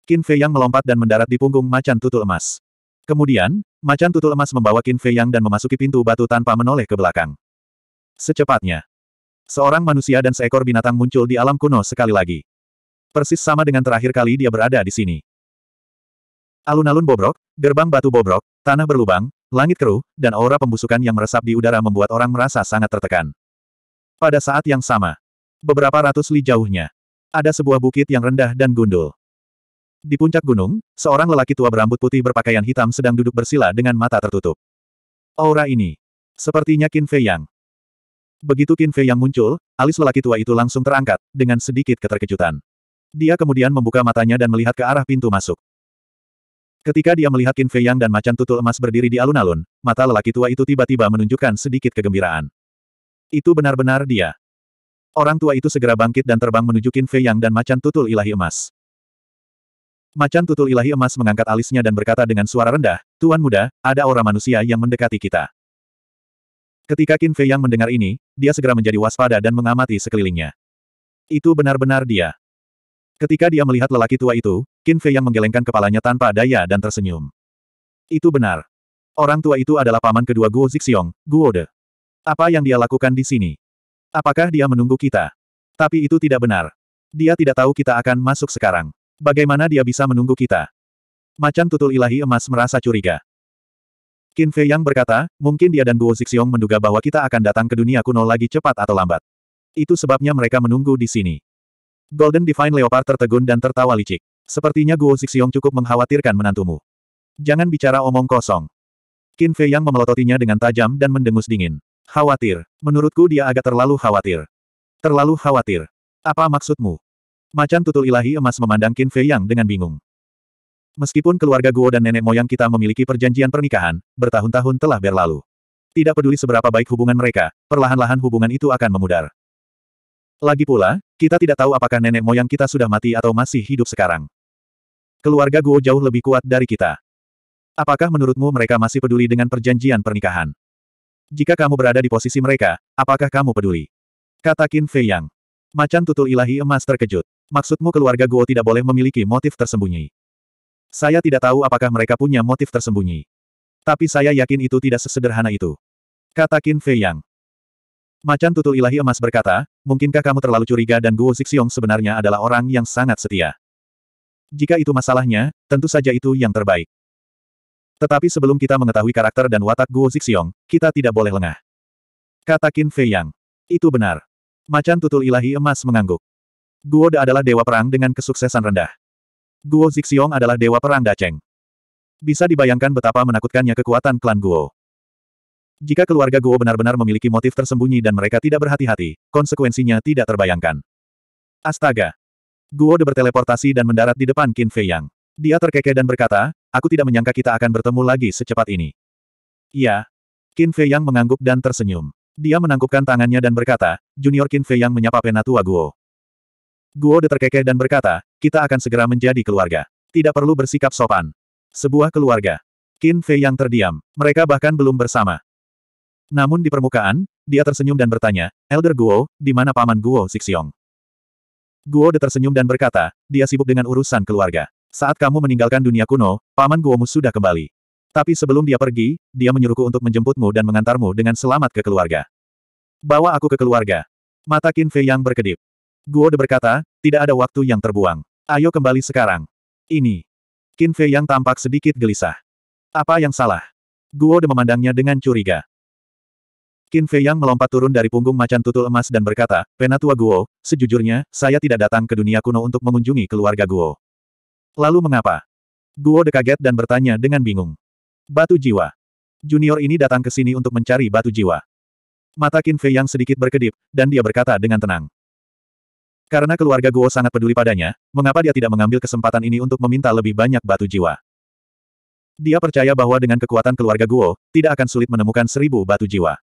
Qin Fei yang melompat dan mendarat di punggung macan tutul emas. Kemudian, macan tutul emas membawa Qin Fei yang dan memasuki pintu batu tanpa menoleh ke belakang. Secepatnya. Seorang manusia dan seekor binatang muncul di alam kuno sekali lagi. Persis sama dengan terakhir kali dia berada di sini. Alun-alun bobrok, gerbang batu bobrok, tanah berlubang, langit keruh, dan aura pembusukan yang meresap di udara membuat orang merasa sangat tertekan. Pada saat yang sama, beberapa ratus li jauhnya, ada sebuah bukit yang rendah dan gundul. Di puncak gunung, seorang lelaki tua berambut putih berpakaian hitam sedang duduk bersila dengan mata tertutup. Aura ini, sepertinya Qin Fei Yang. Begitu Qin Fei Yang muncul, alis lelaki tua itu langsung terangkat, dengan sedikit keterkejutan. Dia kemudian membuka matanya dan melihat ke arah pintu masuk. Ketika dia melihat Qin Fei Yang dan macan tutul emas berdiri di alun-alun, mata lelaki tua itu tiba-tiba menunjukkan sedikit kegembiraan. Itu benar-benar dia. Orang tua itu segera bangkit dan terbang menuju Qin Fei Yang dan macan tutul ilahi emas. Macan tutul ilahi emas mengangkat alisnya dan berkata dengan suara rendah, Tuan muda, ada aura manusia yang mendekati kita. Ketika Qin Fei Yang mendengar ini, dia segera menjadi waspada dan mengamati sekelilingnya. Itu benar-benar dia. Ketika dia melihat lelaki tua itu, Qin Fei yang menggelengkan kepalanya tanpa daya dan tersenyum. Itu benar. Orang tua itu adalah paman kedua Guo Zixiong, Guo De. Apa yang dia lakukan di sini? Apakah dia menunggu kita? Tapi itu tidak benar. Dia tidak tahu kita akan masuk sekarang. Bagaimana dia bisa menunggu kita? Macan tutul ilahi emas merasa curiga. Qin Fei yang berkata, mungkin dia dan Guo Zixiong menduga bahwa kita akan datang ke dunia kuno lagi cepat atau lambat. Itu sebabnya mereka menunggu di sini. Golden Divine Leopard tertegun dan tertawa licik. Sepertinya Guo Zixiong cukup mengkhawatirkan menantumu. Jangan bicara omong kosong. Qin Fei yang memelototinya dengan tajam dan mendengus dingin. Khawatir. Menurutku dia agak terlalu khawatir. Terlalu khawatir. Apa maksudmu? Macan tutul ilahi emas memandang Qin Fei yang dengan bingung. Meskipun keluarga Guo dan nenek moyang kita memiliki perjanjian pernikahan, bertahun-tahun telah berlalu. Tidak peduli seberapa baik hubungan mereka, perlahan-lahan hubungan itu akan memudar. Lagi pula, kita tidak tahu apakah nenek moyang kita sudah mati atau masih hidup sekarang. Keluarga Guo jauh lebih kuat dari kita. Apakah menurutmu mereka masih peduli dengan perjanjian pernikahan? Jika kamu berada di posisi mereka, apakah kamu peduli? Kata Qin Fei Yang. Macan tutul ilahi emas terkejut. Maksudmu keluarga Guo tidak boleh memiliki motif tersembunyi? Saya tidak tahu apakah mereka punya motif tersembunyi. Tapi saya yakin itu tidak sesederhana itu. Kata Qin Fei Yang. Macan tutul ilahi emas berkata, mungkinkah kamu terlalu curiga dan Guo Zixiong sebenarnya adalah orang yang sangat setia? Jika itu masalahnya, tentu saja itu yang terbaik. Tetapi sebelum kita mengetahui karakter dan watak Guo Zixiong, kita tidak boleh lengah. Kata Qin Fei Yang. Itu benar. Macan tutul ilahi emas mengangguk. Guo Da adalah dewa perang dengan kesuksesan rendah. Guo Zixiong adalah dewa perang Daceng. Bisa dibayangkan betapa menakutkannya kekuatan klan Guo. Jika keluarga Guo benar-benar memiliki motif tersembunyi dan mereka tidak berhati-hati, konsekuensinya tidak terbayangkan. Astaga! Guo De berteleportasi dan mendarat di depan Qin Fei Yang. Dia terkekeh dan berkata, aku tidak menyangka kita akan bertemu lagi secepat ini. Ya, Qin Fei Yang mengangguk dan tersenyum. Dia menangkupkan tangannya dan berkata, Junior Qin Fei Yang menyapa penatua Guo. Guo De terkekeh dan berkata, kita akan segera menjadi keluarga. Tidak perlu bersikap sopan. Sebuah keluarga. Qin Fei Yang terdiam. Mereka bahkan belum bersama. Namun di permukaan, dia tersenyum dan bertanya, Elder Guo, di mana paman Guo Zixiong? Guo De tersenyum dan berkata, dia sibuk dengan urusan keluarga. Saat kamu meninggalkan dunia kuno, paman Guomu sudah kembali. Tapi sebelum dia pergi, dia menyuruhku untuk menjemputmu dan mengantarmu dengan selamat ke keluarga. Bawa aku ke keluarga. Mata Qin Fei yang berkedip. Guo De berkata, tidak ada waktu yang terbuang. Ayo kembali sekarang. Ini. Qin Fei yang tampak sedikit gelisah. Apa yang salah? Guo De memandangnya dengan curiga. Qin Fei Yang melompat turun dari punggung macan tutul emas dan berkata, Penatua Guo, sejujurnya, saya tidak datang ke dunia kuno untuk mengunjungi keluarga Guo. Lalu mengapa? Guo dekaget dan bertanya dengan bingung. Batu jiwa. Junior ini datang ke sini untuk mencari batu jiwa. Mata Qin Fei Yang sedikit berkedip, dan dia berkata dengan tenang. Karena keluarga Guo sangat peduli padanya, mengapa dia tidak mengambil kesempatan ini untuk meminta lebih banyak batu jiwa? Dia percaya bahwa dengan kekuatan keluarga Guo, tidak akan sulit menemukan seribu batu jiwa.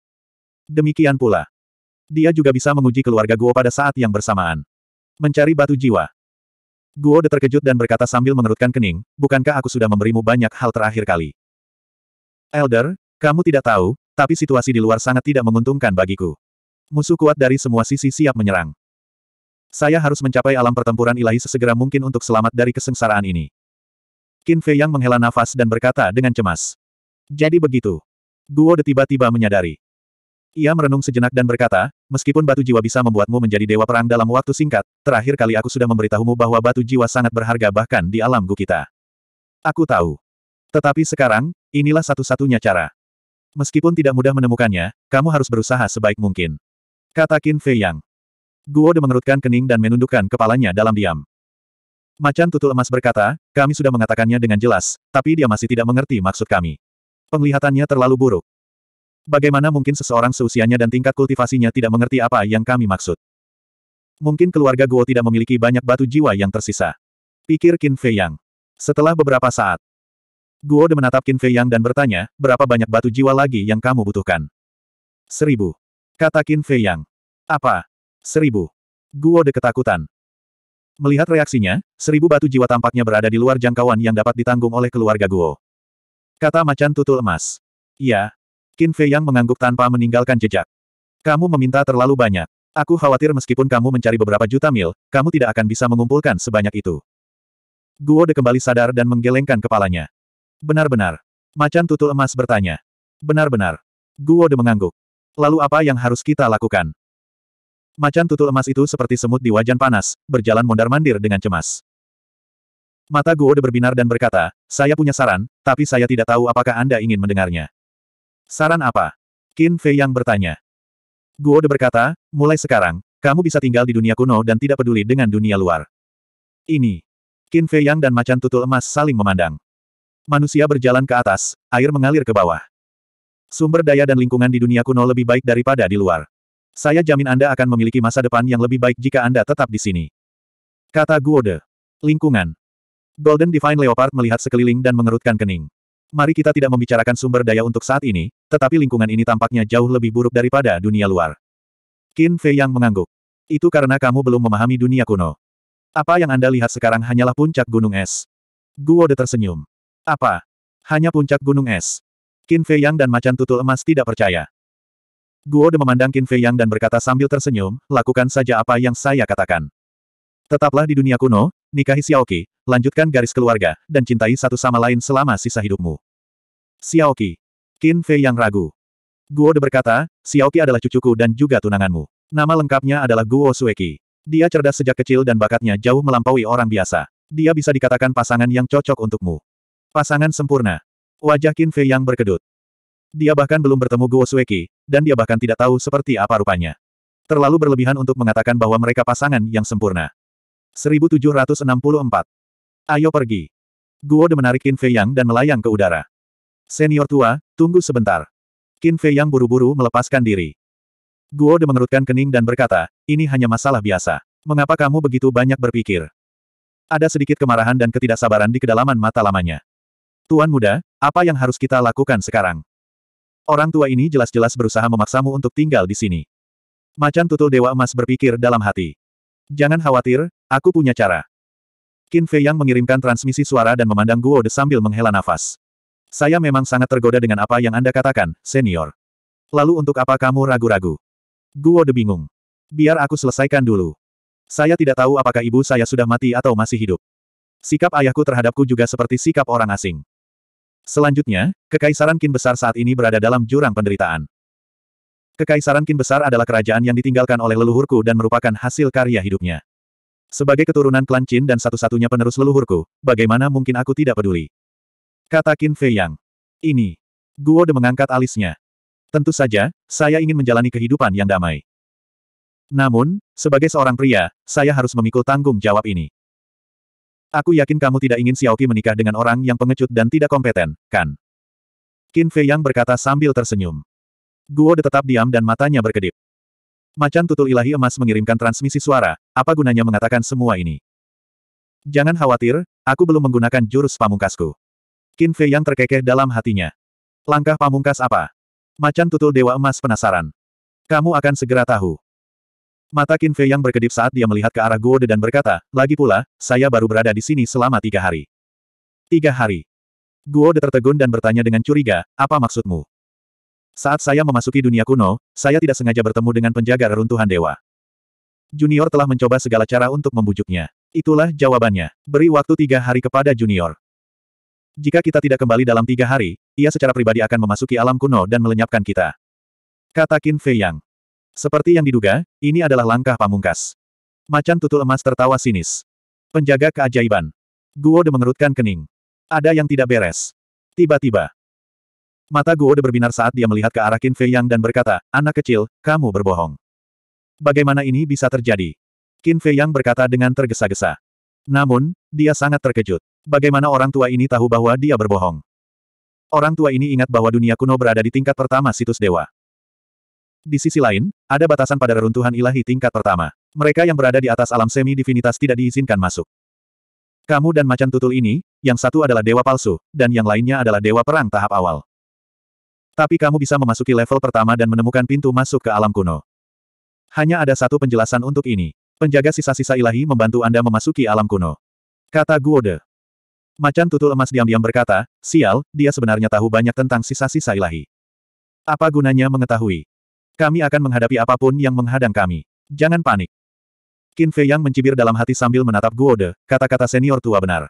Demikian pula. Dia juga bisa menguji keluarga Guo pada saat yang bersamaan. Mencari batu jiwa. Guo De terkejut dan berkata sambil mengerutkan kening, bukankah aku sudah memberimu banyak hal terakhir kali? Elder, kamu tidak tahu, tapi situasi di luar sangat tidak menguntungkan bagiku. Musuh kuat dari semua sisi siap menyerang. Saya harus mencapai alam pertempuran ilahi sesegera mungkin untuk selamat dari kesengsaraan ini. Qin Fei Yang menghela nafas dan berkata dengan cemas. Jadi begitu. Guo De tiba-tiba menyadari. Ia merenung sejenak dan berkata, meskipun batu jiwa bisa membuatmu menjadi dewa perang dalam waktu singkat, terakhir kali aku sudah memberitahumu bahwa batu jiwa sangat berharga bahkan di alam kita. Aku tahu. Tetapi sekarang, inilah satu-satunya cara. Meskipun tidak mudah menemukannya, kamu harus berusaha sebaik mungkin. Kata Qin Fei Yang. Guo de mengerutkan kening dan menundukkan kepalanya dalam diam. Macan tutul emas berkata, kami sudah mengatakannya dengan jelas, tapi dia masih tidak mengerti maksud kami. Penglihatannya terlalu buruk. Bagaimana mungkin seseorang seusianya dan tingkat kultivasinya tidak mengerti apa yang kami maksud? Mungkin keluarga Guo tidak memiliki banyak batu jiwa yang tersisa. Pikir Qin Fei Yang. Setelah beberapa saat, Guo de menatap Qin Fei Yang dan bertanya, berapa banyak batu jiwa lagi yang kamu butuhkan? Seribu. Kata Qin Fei Yang. Apa? Seribu. Guo de ketakutan. Melihat reaksinya, seribu batu jiwa tampaknya berada di luar jangkauan yang dapat ditanggung oleh keluarga Guo. Kata macan tutul emas. Ya. Qin Fei Yang mengangguk tanpa meninggalkan jejak. Kamu meminta terlalu banyak. Aku khawatir meskipun kamu mencari beberapa juta mil, kamu tidak akan bisa mengumpulkan sebanyak itu. Guo De kembali sadar dan menggelengkan kepalanya. Benar-benar. Macan tutul emas bertanya. Benar-benar. Guo De mengangguk. Lalu apa yang harus kita lakukan? Macan tutul emas itu seperti semut di wajan panas, berjalan mondar-mandir dengan cemas. Mata Guo De berbinar dan berkata, saya punya saran, tapi saya tidak tahu apakah Anda ingin mendengarnya. Saran apa? Qin Fei yang bertanya. Guo De berkata, mulai sekarang, kamu bisa tinggal di dunia kuno dan tidak peduli dengan dunia luar. Ini. Qin Fei Yang dan macan tutul emas saling memandang. Manusia berjalan ke atas, air mengalir ke bawah. Sumber daya dan lingkungan di dunia kuno lebih baik daripada di luar. Saya jamin Anda akan memiliki masa depan yang lebih baik jika Anda tetap di sini. Kata Guo De. Lingkungan. Golden Divine Leopard melihat sekeliling dan mengerutkan kening. Mari kita tidak membicarakan sumber daya untuk saat ini, tetapi lingkungan ini tampaknya jauh lebih buruk daripada dunia luar. Qin Fei yang mengangguk. Itu karena kamu belum memahami dunia kuno. Apa yang Anda lihat sekarang hanyalah puncak gunung es. Guo De tersenyum. Apa? Hanya puncak gunung es. Qin Fei Yang dan macan tutul emas tidak percaya. Guo De memandang Qin Fei Yang dan berkata sambil tersenyum, lakukan saja apa yang saya katakan. Tetaplah di dunia kuno, Nikahi Xiaoqi, lanjutkan garis keluarga, dan cintai satu sama lain selama sisa hidupmu. Xiaoqi. Qin Fei yang ragu. Guo De berkata, Xiaoqi adalah cucuku dan juga tunanganmu. Nama lengkapnya adalah Guo Sueki. Dia cerdas sejak kecil dan bakatnya jauh melampaui orang biasa. Dia bisa dikatakan pasangan yang cocok untukmu. Pasangan sempurna. Wajah Qin Fei yang berkedut. Dia bahkan belum bertemu Guo Sueki, dan dia bahkan tidak tahu seperti apa rupanya. Terlalu berlebihan untuk mengatakan bahwa mereka pasangan yang sempurna. 1764. Ayo pergi. Guo de menarik Qin Fei Yang dan melayang ke udara. Senior tua, tunggu sebentar. Qin Fei Yang buru-buru melepaskan diri. Guo de mengerutkan kening dan berkata, ini hanya masalah biasa. Mengapa kamu begitu banyak berpikir? Ada sedikit kemarahan dan ketidaksabaran di kedalaman mata lamanya. Tuan muda, apa yang harus kita lakukan sekarang? Orang tua ini jelas-jelas berusaha memaksamu untuk tinggal di sini. Macan tutul Dewa Emas berpikir dalam hati. Jangan khawatir, Aku punya cara. Qin Fei Yang mengirimkan transmisi suara dan memandang Guo De sambil menghela nafas. Saya memang sangat tergoda dengan apa yang Anda katakan, senior. Lalu untuk apa kamu ragu-ragu? Guo De bingung. Biar aku selesaikan dulu. Saya tidak tahu apakah ibu saya sudah mati atau masih hidup. Sikap ayahku terhadapku juga seperti sikap orang asing. Selanjutnya, Kekaisaran Qin Besar saat ini berada dalam jurang penderitaan. Kekaisaran Qin Besar adalah kerajaan yang ditinggalkan oleh leluhurku dan merupakan hasil karya hidupnya. Sebagai keturunan klan Qin dan satu-satunya penerus leluhurku, bagaimana mungkin aku tidak peduli? Kata Qin Fei Yang. Ini. Guo De mengangkat alisnya. Tentu saja, saya ingin menjalani kehidupan yang damai. Namun, sebagai seorang pria, saya harus memikul tanggung jawab ini. Aku yakin kamu tidak ingin Xiaoqi menikah dengan orang yang pengecut dan tidak kompeten, kan? Qin Fei Yang berkata sambil tersenyum. Guo De tetap diam dan matanya berkedip. Macan tutul ilahi emas mengirimkan transmisi suara, apa gunanya mengatakan semua ini? Jangan khawatir, aku belum menggunakan jurus pamungkasku. Qin Fei yang terkekeh dalam hatinya. Langkah pamungkas apa? Macan tutul dewa emas penasaran. Kamu akan segera tahu. Mata Qin Fei yang berkedip saat dia melihat ke arah Guo De dan berkata, lagi pula, saya baru berada di sini selama tiga hari. Tiga hari. Guo De tertegun dan bertanya dengan curiga, apa maksudmu? Saat saya memasuki dunia kuno, saya tidak sengaja bertemu dengan penjaga reruntuhan dewa. Junior telah mencoba segala cara untuk membujuknya. Itulah jawabannya. Beri waktu tiga hari kepada Junior. Jika kita tidak kembali dalam tiga hari, ia secara pribadi akan memasuki alam kuno dan melenyapkan kita. Kata Qin Fei Yang. Seperti yang diduga, ini adalah langkah pamungkas. Macan tutul emas tertawa sinis. Penjaga keajaiban. Guo De mengerutkan kening. Ada yang tidak beres. Tiba-tiba, Mata Guo Guode berbinar saat dia melihat ke arah Qin Fei Yang dan berkata, Anak kecil, kamu berbohong. Bagaimana ini bisa terjadi? Qin Fei Yang berkata dengan tergesa-gesa. Namun, dia sangat terkejut. Bagaimana orang tua ini tahu bahwa dia berbohong? Orang tua ini ingat bahwa dunia kuno berada di tingkat pertama situs dewa. Di sisi lain, ada batasan pada reruntuhan ilahi tingkat pertama. Mereka yang berada di atas alam semi-divinitas tidak diizinkan masuk. Kamu dan macan tutul ini, yang satu adalah dewa palsu, dan yang lainnya adalah dewa perang tahap awal. Tapi kamu bisa memasuki level pertama dan menemukan pintu masuk ke alam kuno. Hanya ada satu penjelasan untuk ini. Penjaga sisa-sisa ilahi membantu Anda memasuki alam kuno. Kata Guode. Macan tutul emas diam-diam berkata, sial, dia sebenarnya tahu banyak tentang sisa-sisa ilahi. Apa gunanya mengetahui? Kami akan menghadapi apapun yang menghadang kami. Jangan panik. Qin Fei Yang mencibir dalam hati sambil menatap Guode, kata-kata senior tua benar.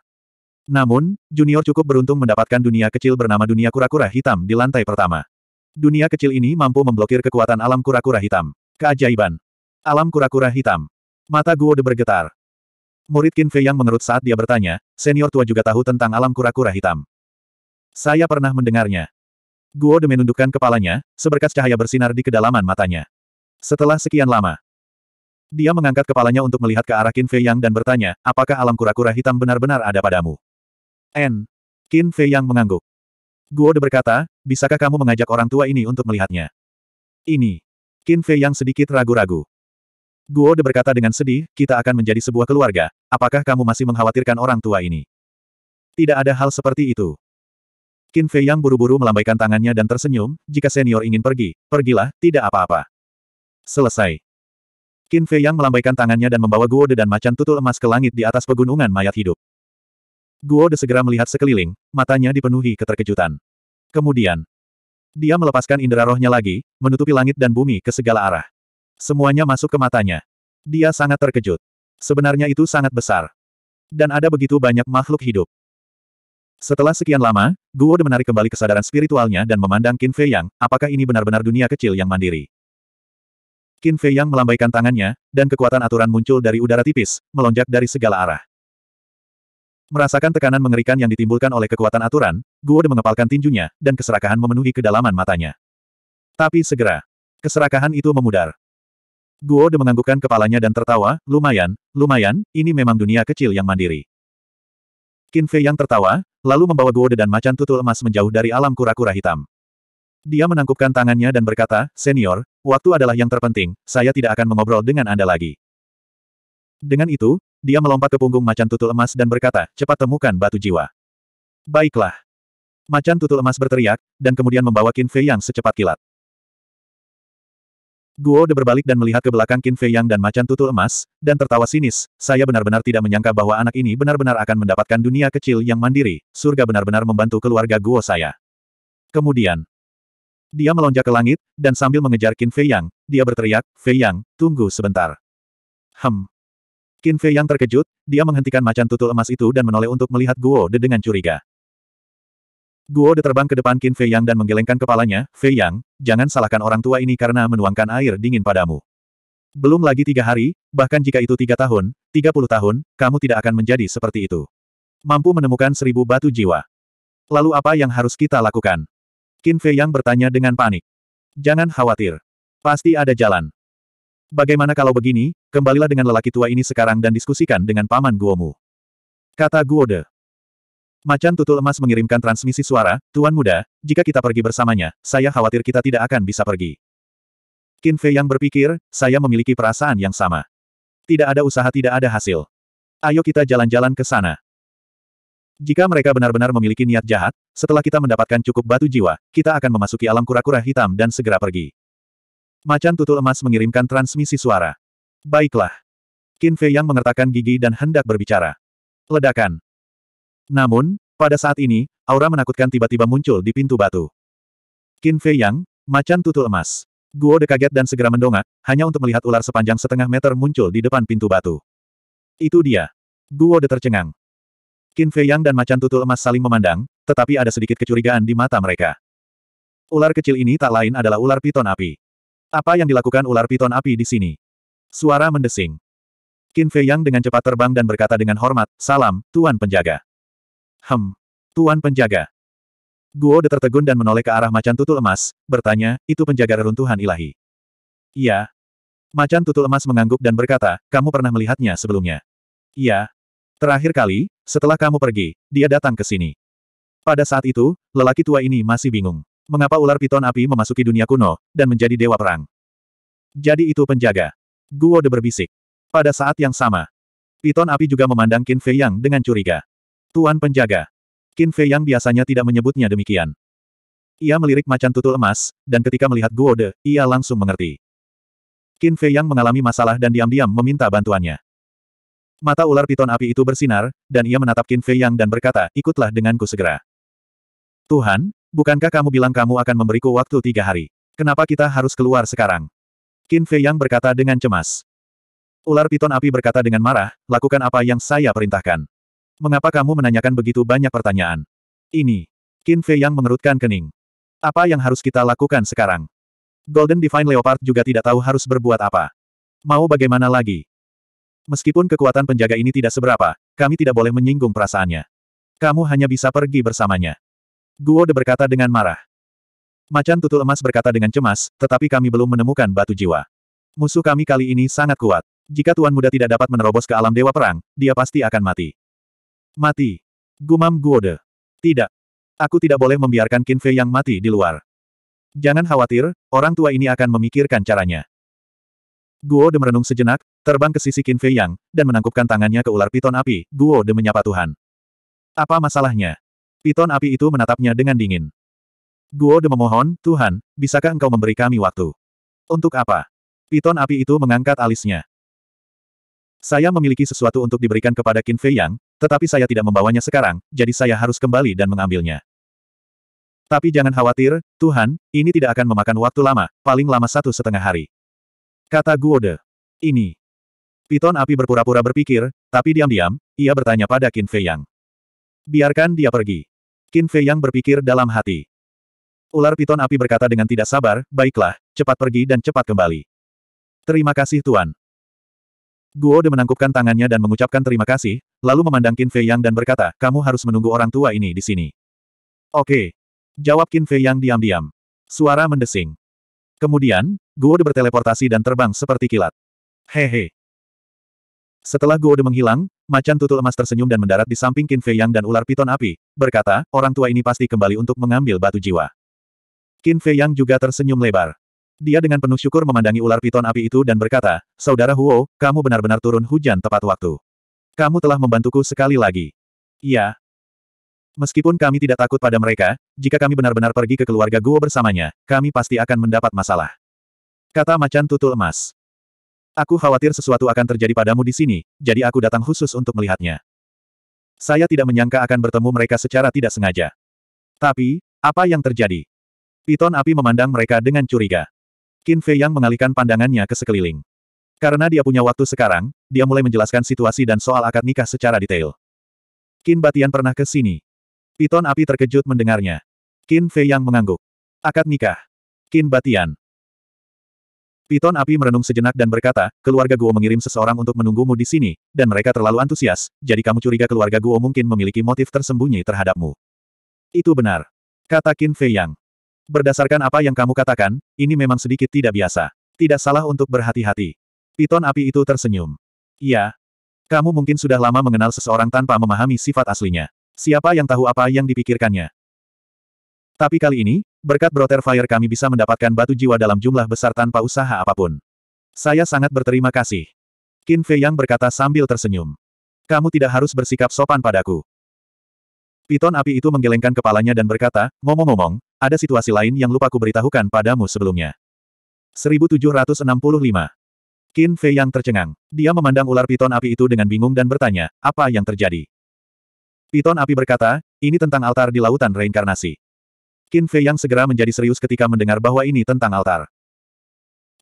Namun, Junior cukup beruntung mendapatkan dunia kecil bernama dunia kura-kura hitam di lantai pertama. Dunia kecil ini mampu memblokir kekuatan alam kura-kura hitam. Keajaiban. Alam kura-kura hitam. Mata Guo De bergetar. Murid Qin Fei yang mengerut saat dia bertanya, senior tua juga tahu tentang alam kura-kura hitam. Saya pernah mendengarnya. Guo De menundukkan kepalanya, seberkas cahaya bersinar di kedalaman matanya. Setelah sekian lama, dia mengangkat kepalanya untuk melihat ke arah Qin Fei Yang dan bertanya, apakah alam kura-kura hitam benar-benar ada padamu? N. Qin Fei yang mengangguk. Guo De berkata, bisakah kamu mengajak orang tua ini untuk melihatnya? Ini. Qin Fei yang sedikit ragu-ragu. Guo De berkata dengan sedih, kita akan menjadi sebuah keluarga, apakah kamu masih mengkhawatirkan orang tua ini? Tidak ada hal seperti itu. Qin Fei yang buru-buru melambaikan tangannya dan tersenyum, jika senior ingin pergi, pergilah, tidak apa-apa. Selesai. Qin Fei yang melambaikan tangannya dan membawa Guo De dan macan tutul emas ke langit di atas pegunungan mayat hidup. Guo De segera melihat sekeliling, matanya dipenuhi keterkejutan. Kemudian, dia melepaskan indera rohnya lagi, menutupi langit dan bumi ke segala arah. Semuanya masuk ke matanya. Dia sangat terkejut. Sebenarnya itu sangat besar. Dan ada begitu banyak makhluk hidup. Setelah sekian lama, Guo De menarik kembali kesadaran spiritualnya dan memandang Qin Fei Yang, apakah ini benar-benar dunia kecil yang mandiri. Qin Fei Yang melambaikan tangannya, dan kekuatan aturan muncul dari udara tipis, melonjak dari segala arah. Merasakan tekanan mengerikan yang ditimbulkan oleh kekuatan aturan, Guo De mengepalkan tinjunya, dan keserakahan memenuhi kedalaman matanya. Tapi segera, keserakahan itu memudar. Guo De menganggukkan kepalanya dan tertawa, lumayan, lumayan, ini memang dunia kecil yang mandiri. Qin Fei yang tertawa, lalu membawa Guo De dan macan tutul emas menjauh dari alam kura-kura hitam. Dia menangkupkan tangannya dan berkata, Senior, waktu adalah yang terpenting, saya tidak akan mengobrol dengan Anda lagi. Dengan itu, dia melompat ke punggung macan tutul emas dan berkata, cepat temukan batu jiwa. Baiklah. Macan tutul emas berteriak, dan kemudian membawa Qin Fei Yang secepat kilat. Guo De berbalik dan melihat ke belakang Qin Fei Yang dan macan tutul emas, dan tertawa sinis, saya benar-benar tidak menyangka bahwa anak ini benar-benar akan mendapatkan dunia kecil yang mandiri, surga benar-benar membantu keluarga Guo saya. Kemudian, dia melonjak ke langit, dan sambil mengejar Qin Fei Yang, dia berteriak, Fei Yang, tunggu sebentar. Hem. Qin Fei yang terkejut, dia menghentikan macan tutul emas itu dan menoleh untuk melihat Guo De dengan curiga. Guo De terbang ke depan Qin Fei yang dan menggelengkan kepalanya, Fei yang, jangan salahkan orang tua ini karena menuangkan air dingin padamu. Belum lagi tiga hari, bahkan jika itu tiga tahun, tiga puluh tahun, kamu tidak akan menjadi seperti itu. Mampu menemukan seribu batu jiwa. Lalu apa yang harus kita lakukan? Qin Fei yang bertanya dengan panik. Jangan khawatir. Pasti ada jalan. Bagaimana kalau begini, Kembalilah dengan lelaki tua ini sekarang dan diskusikan dengan paman Guomu. Kata Guode. Macan tutul emas mengirimkan transmisi suara, Tuan Muda, jika kita pergi bersamanya, saya khawatir kita tidak akan bisa pergi. Qin Fei yang berpikir, saya memiliki perasaan yang sama. Tidak ada usaha tidak ada hasil. Ayo kita jalan-jalan ke sana. Jika mereka benar-benar memiliki niat jahat, setelah kita mendapatkan cukup batu jiwa, kita akan memasuki alam kura-kura hitam dan segera pergi. Macan tutul emas mengirimkan transmisi suara. Baiklah. Qin Fei yang mengertakkan gigi dan hendak berbicara. Ledakan. Namun, pada saat ini, aura menakutkan tiba-tiba muncul di pintu batu. Qin Fei Yang, macan tutul emas. Guo De kaget dan segera mendongak, hanya untuk melihat ular sepanjang setengah meter muncul di depan pintu batu. Itu dia. Guo De tercengang. Qin Fei Yang dan macan tutul emas saling memandang, tetapi ada sedikit kecurigaan di mata mereka. Ular kecil ini tak lain adalah ular piton api. Apa yang dilakukan ular piton api di sini? Suara mendesing. Qin Fei Yang dengan cepat terbang dan berkata dengan hormat, Salam, Tuan Penjaga. Hem. Tuan Penjaga. Guo De tertegun dan menoleh ke arah macan tutul emas, bertanya, itu penjaga reruntuhan ilahi. Iya. Macan tutul emas mengangguk dan berkata, kamu pernah melihatnya sebelumnya. Iya. Terakhir kali, setelah kamu pergi, dia datang ke sini. Pada saat itu, lelaki tua ini masih bingung. Mengapa ular piton api memasuki dunia kuno, dan menjadi dewa perang? Jadi itu penjaga. Guo De berbisik. Pada saat yang sama, Piton api juga memandang Qin Fei Yang dengan curiga. Tuan penjaga. Qin Fei Yang biasanya tidak menyebutnya demikian. Ia melirik macan tutul emas, dan ketika melihat Guo De, ia langsung mengerti. Qin Fei Yang mengalami masalah dan diam-diam meminta bantuannya. Mata ular piton api itu bersinar, dan ia menatap Qin Fei Yang dan berkata, ikutlah denganku segera. Tuhan, bukankah kamu bilang kamu akan memberiku waktu tiga hari? Kenapa kita harus keluar sekarang? Qin Fei Yang berkata dengan cemas. Ular piton api berkata dengan marah, lakukan apa yang saya perintahkan. Mengapa kamu menanyakan begitu banyak pertanyaan? Ini. Qin Fei Yang mengerutkan kening. Apa yang harus kita lakukan sekarang? Golden Divine Leopard juga tidak tahu harus berbuat apa. Mau bagaimana lagi? Meskipun kekuatan penjaga ini tidak seberapa, kami tidak boleh menyinggung perasaannya. Kamu hanya bisa pergi bersamanya. Guo De berkata dengan marah. Macan tutul emas berkata dengan cemas, tetapi kami belum menemukan batu jiwa. Musuh kami kali ini sangat kuat. Jika Tuan Muda tidak dapat menerobos ke alam dewa perang, dia pasti akan mati. Mati. Gumam Guode. Tidak. Aku tidak boleh membiarkan Qin Fei yang mati di luar. Jangan khawatir, orang tua ini akan memikirkan caranya. Guo De merenung sejenak, terbang ke sisi Qin Fei yang, dan menangkupkan tangannya ke ular piton api, Guo De menyapa Tuhan. Apa masalahnya? Piton api itu menatapnya dengan dingin. Guo De memohon, Tuhan, bisakah engkau memberi kami waktu? Untuk apa? Piton api itu mengangkat alisnya. Saya memiliki sesuatu untuk diberikan kepada Qin Fei Yang, tetapi saya tidak membawanya sekarang, jadi saya harus kembali dan mengambilnya. Tapi jangan khawatir, Tuhan, ini tidak akan memakan waktu lama, paling lama satu setengah hari. Kata Guo De. Ini. Piton api berpura-pura berpikir, tapi diam-diam, ia bertanya pada Qin Fei Yang. Biarkan dia pergi. Qin Fei Yang berpikir dalam hati. Ular piton api berkata dengan tidak sabar, baiklah, cepat pergi dan cepat kembali. Terima kasih Tuan. Guo De menangkupkan tangannya dan mengucapkan terima kasih, lalu memandang Qin Fei Yang dan berkata, kamu harus menunggu orang tua ini di sini. Oke. Jawab Qin Fei Yang diam-diam. Suara mendesing. Kemudian, Guo De berteleportasi dan terbang seperti kilat. Hehe. Setelah Guo De menghilang, macan tutul emas tersenyum dan mendarat di samping Qin Fei Yang dan ular piton api, berkata, orang tua ini pasti kembali untuk mengambil batu jiwa. Qin Fei Yang juga tersenyum lebar. Dia dengan penuh syukur memandangi ular piton api itu dan berkata, Saudara Huo, kamu benar-benar turun hujan tepat waktu. Kamu telah membantuku sekali lagi. Iya. Meskipun kami tidak takut pada mereka, jika kami benar-benar pergi ke keluarga Guo bersamanya, kami pasti akan mendapat masalah. Kata macan tutul emas. Aku khawatir sesuatu akan terjadi padamu di sini, jadi aku datang khusus untuk melihatnya. Saya tidak menyangka akan bertemu mereka secara tidak sengaja. Tapi, apa yang terjadi? Piton api memandang mereka dengan curiga. Qin Fei Yang mengalihkan pandangannya ke sekeliling. Karena dia punya waktu sekarang, dia mulai menjelaskan situasi dan soal akad nikah secara detail. Qin Batian pernah ke sini. Piton api terkejut mendengarnya. Qin Fei Yang mengangguk. Akad nikah. Qin Batian. Piton api merenung sejenak dan berkata, keluarga Guo mengirim seseorang untuk menunggumu di sini, dan mereka terlalu antusias, jadi kamu curiga keluarga Guo mungkin memiliki motif tersembunyi terhadapmu. Itu benar. Kata Qin Fei Yang. Berdasarkan apa yang kamu katakan, ini memang sedikit tidak biasa. Tidak salah untuk berhati-hati. Piton api itu tersenyum. Iya. Kamu mungkin sudah lama mengenal seseorang tanpa memahami sifat aslinya. Siapa yang tahu apa yang dipikirkannya? Tapi kali ini, berkat Brother Fire kami bisa mendapatkan batu jiwa dalam jumlah besar tanpa usaha apapun. Saya sangat berterima kasih. Qin Fei Yang berkata sambil tersenyum. Kamu tidak harus bersikap sopan padaku. Piton api itu menggelengkan kepalanya dan berkata, ngomong-ngomong, ada situasi lain yang lupa ku beritahukan padamu sebelumnya. 1765. Qin Fei yang tercengang. Dia memandang ular piton api itu dengan bingung dan bertanya, apa yang terjadi? Piton api berkata, ini tentang altar di lautan reinkarnasi. Qin Fei yang segera menjadi serius ketika mendengar bahwa ini tentang altar.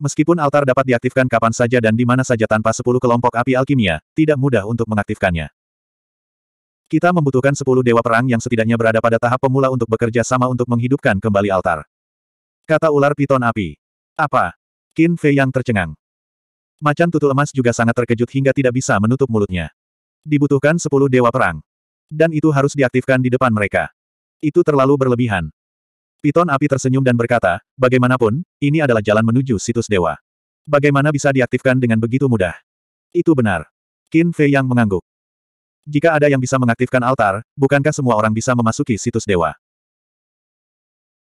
Meskipun altar dapat diaktifkan kapan saja dan di mana saja tanpa sepuluh kelompok api alkimia, tidak mudah untuk mengaktifkannya. Kita membutuhkan sepuluh dewa perang yang setidaknya berada pada tahap pemula untuk bekerja sama untuk menghidupkan kembali altar. Kata ular piton api. Apa? Qin Fei yang tercengang. Macan tutul emas juga sangat terkejut hingga tidak bisa menutup mulutnya. Dibutuhkan sepuluh dewa perang. Dan itu harus diaktifkan di depan mereka. Itu terlalu berlebihan. Piton api tersenyum dan berkata, bagaimanapun, ini adalah jalan menuju situs dewa. Bagaimana bisa diaktifkan dengan begitu mudah? Itu benar. Qin Fei yang mengangguk. Jika ada yang bisa mengaktifkan altar, bukankah semua orang bisa memasuki situs dewa?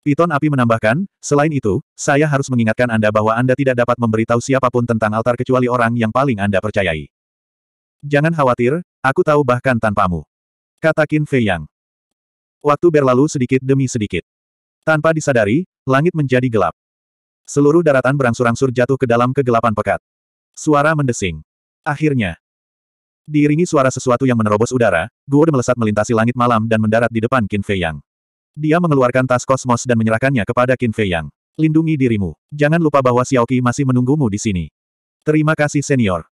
Piton api menambahkan, selain itu, saya harus mengingatkan Anda bahwa Anda tidak dapat memberitahu siapapun tentang altar kecuali orang yang paling Anda percayai. Jangan khawatir, aku tahu bahkan tanpamu. Kata Qin Fei Yang. Waktu berlalu sedikit demi sedikit. Tanpa disadari, langit menjadi gelap. Seluruh daratan berangsur-angsur jatuh ke dalam kegelapan pekat. Suara mendesing. Akhirnya. Diiringi suara sesuatu yang menerobos udara, Guo melesat melintasi langit malam dan mendarat di depan Qin Fei Yang. Dia mengeluarkan tas kosmos dan menyerahkannya kepada Qin Fei Yang. Lindungi dirimu. Jangan lupa bahwa Xiao Qi masih menunggumu di sini. Terima kasih senior.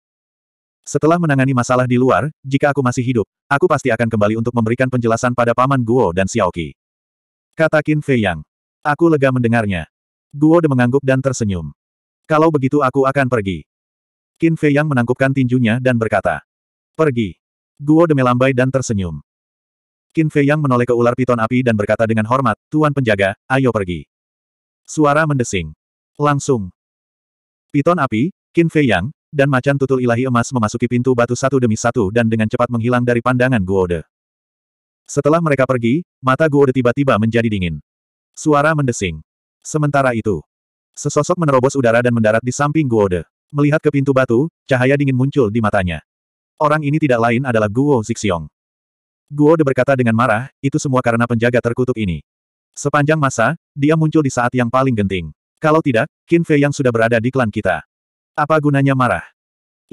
Setelah menangani masalah di luar, jika aku masih hidup, aku pasti akan kembali untuk memberikan penjelasan pada Paman Guo dan Xiao Qi. Kata Qin Fei Yang. Aku lega mendengarnya. Guo De mengangguk dan tersenyum. Kalau begitu aku akan pergi. Qin Fei Yang menangkupkan tinjunya dan berkata, Pergi. Guo de lambai dan tersenyum. Qin Fei Yang menoleh ke ular piton api dan berkata dengan hormat, Tuan penjaga, ayo pergi. Suara mendesing. Langsung. Piton api, Qin Fei Yang, dan macan tutul ilahi emas memasuki pintu batu satu demi satu dan dengan cepat menghilang dari pandangan guo de. Setelah mereka pergi, mata guo de tiba-tiba menjadi dingin. Suara mendesing. Sementara itu, sesosok menerobos udara dan mendarat di samping guo de, Melihat ke pintu batu, cahaya dingin muncul di matanya. Orang ini tidak lain adalah Guo Zixiong. Guo De berkata dengan marah, itu semua karena penjaga terkutuk ini. Sepanjang masa, dia muncul di saat yang paling genting. Kalau tidak, Qin Fei yang sudah berada di klan kita. Apa gunanya marah?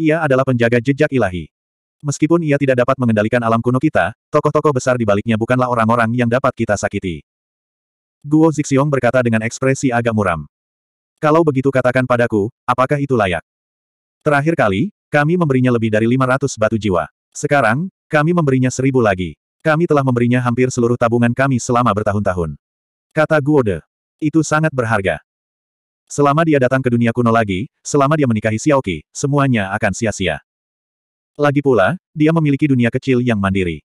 Ia adalah penjaga jejak ilahi. Meskipun ia tidak dapat mengendalikan alam kuno kita, tokoh-tokoh besar di baliknya bukanlah orang-orang yang dapat kita sakiti. Guo Zixiong berkata dengan ekspresi agak muram. Kalau begitu katakan padaku, apakah itu layak? Terakhir kali, kami memberinya lebih dari 500 batu jiwa. Sekarang, kami memberinya seribu lagi. Kami telah memberinya hampir seluruh tabungan kami selama bertahun-tahun. Kata Guode. Itu sangat berharga. Selama dia datang ke dunia kuno lagi, selama dia menikahi Xiaoqi, semuanya akan sia-sia. Lagi pula, dia memiliki dunia kecil yang mandiri.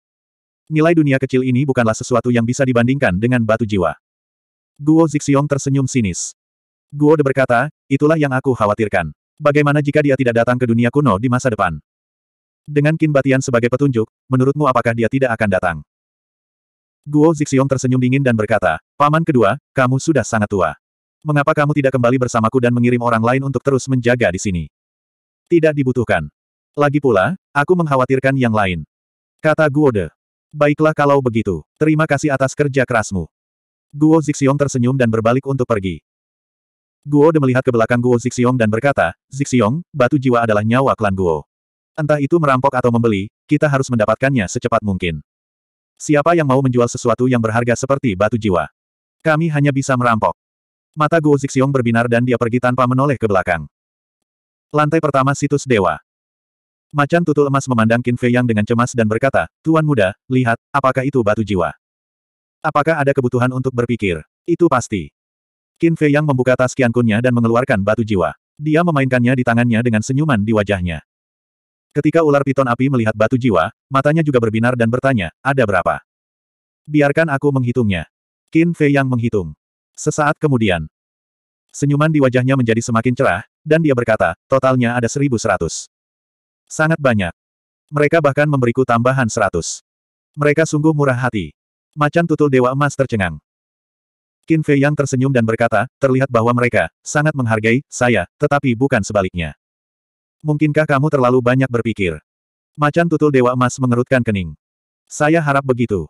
Nilai dunia kecil ini bukanlah sesuatu yang bisa dibandingkan dengan batu jiwa. Guo Zixiong tersenyum sinis. Guo De berkata, itulah yang aku khawatirkan. Bagaimana jika dia tidak datang ke dunia kuno di masa depan? Dengan Qin Batian sebagai petunjuk, menurutmu apakah dia tidak akan datang? Guo Zixiong tersenyum dingin dan berkata, Paman kedua, kamu sudah sangat tua. Mengapa kamu tidak kembali bersamaku dan mengirim orang lain untuk terus menjaga di sini? Tidak dibutuhkan. Lagi pula, aku mengkhawatirkan yang lain. Kata Guo De. Baiklah kalau begitu, terima kasih atas kerja kerasmu. Guo Zixiong tersenyum dan berbalik untuk pergi. Guo De melihat ke belakang Guo Zixiong dan berkata, Zixiong, batu jiwa adalah nyawa klan Guo. Entah itu merampok atau membeli, kita harus mendapatkannya secepat mungkin. Siapa yang mau menjual sesuatu yang berharga seperti batu jiwa? Kami hanya bisa merampok. Mata Guo Zixiong berbinar dan dia pergi tanpa menoleh ke belakang. Lantai pertama situs dewa. Macan tutul emas memandang Qin Fei Yang dengan cemas dan berkata, Tuan muda, lihat, apakah itu batu jiwa? Apakah ada kebutuhan untuk berpikir? Itu pasti. Qin Fei yang membuka tas kiankunnya dan mengeluarkan batu jiwa. Dia memainkannya di tangannya dengan senyuman di wajahnya. Ketika ular piton api melihat batu jiwa, matanya juga berbinar dan bertanya, ada berapa? Biarkan aku menghitungnya. Qin Fei yang menghitung. Sesaat kemudian, senyuman di wajahnya menjadi semakin cerah, dan dia berkata, totalnya ada 1.100. Sangat banyak. Mereka bahkan memberiku tambahan 100. Mereka sungguh murah hati. Macan tutul dewa emas tercengang. Qin Fei Yang tersenyum dan berkata, terlihat bahwa mereka sangat menghargai saya, tetapi bukan sebaliknya. Mungkinkah kamu terlalu banyak berpikir? Macan tutul Dewa Emas mengerutkan kening. Saya harap begitu.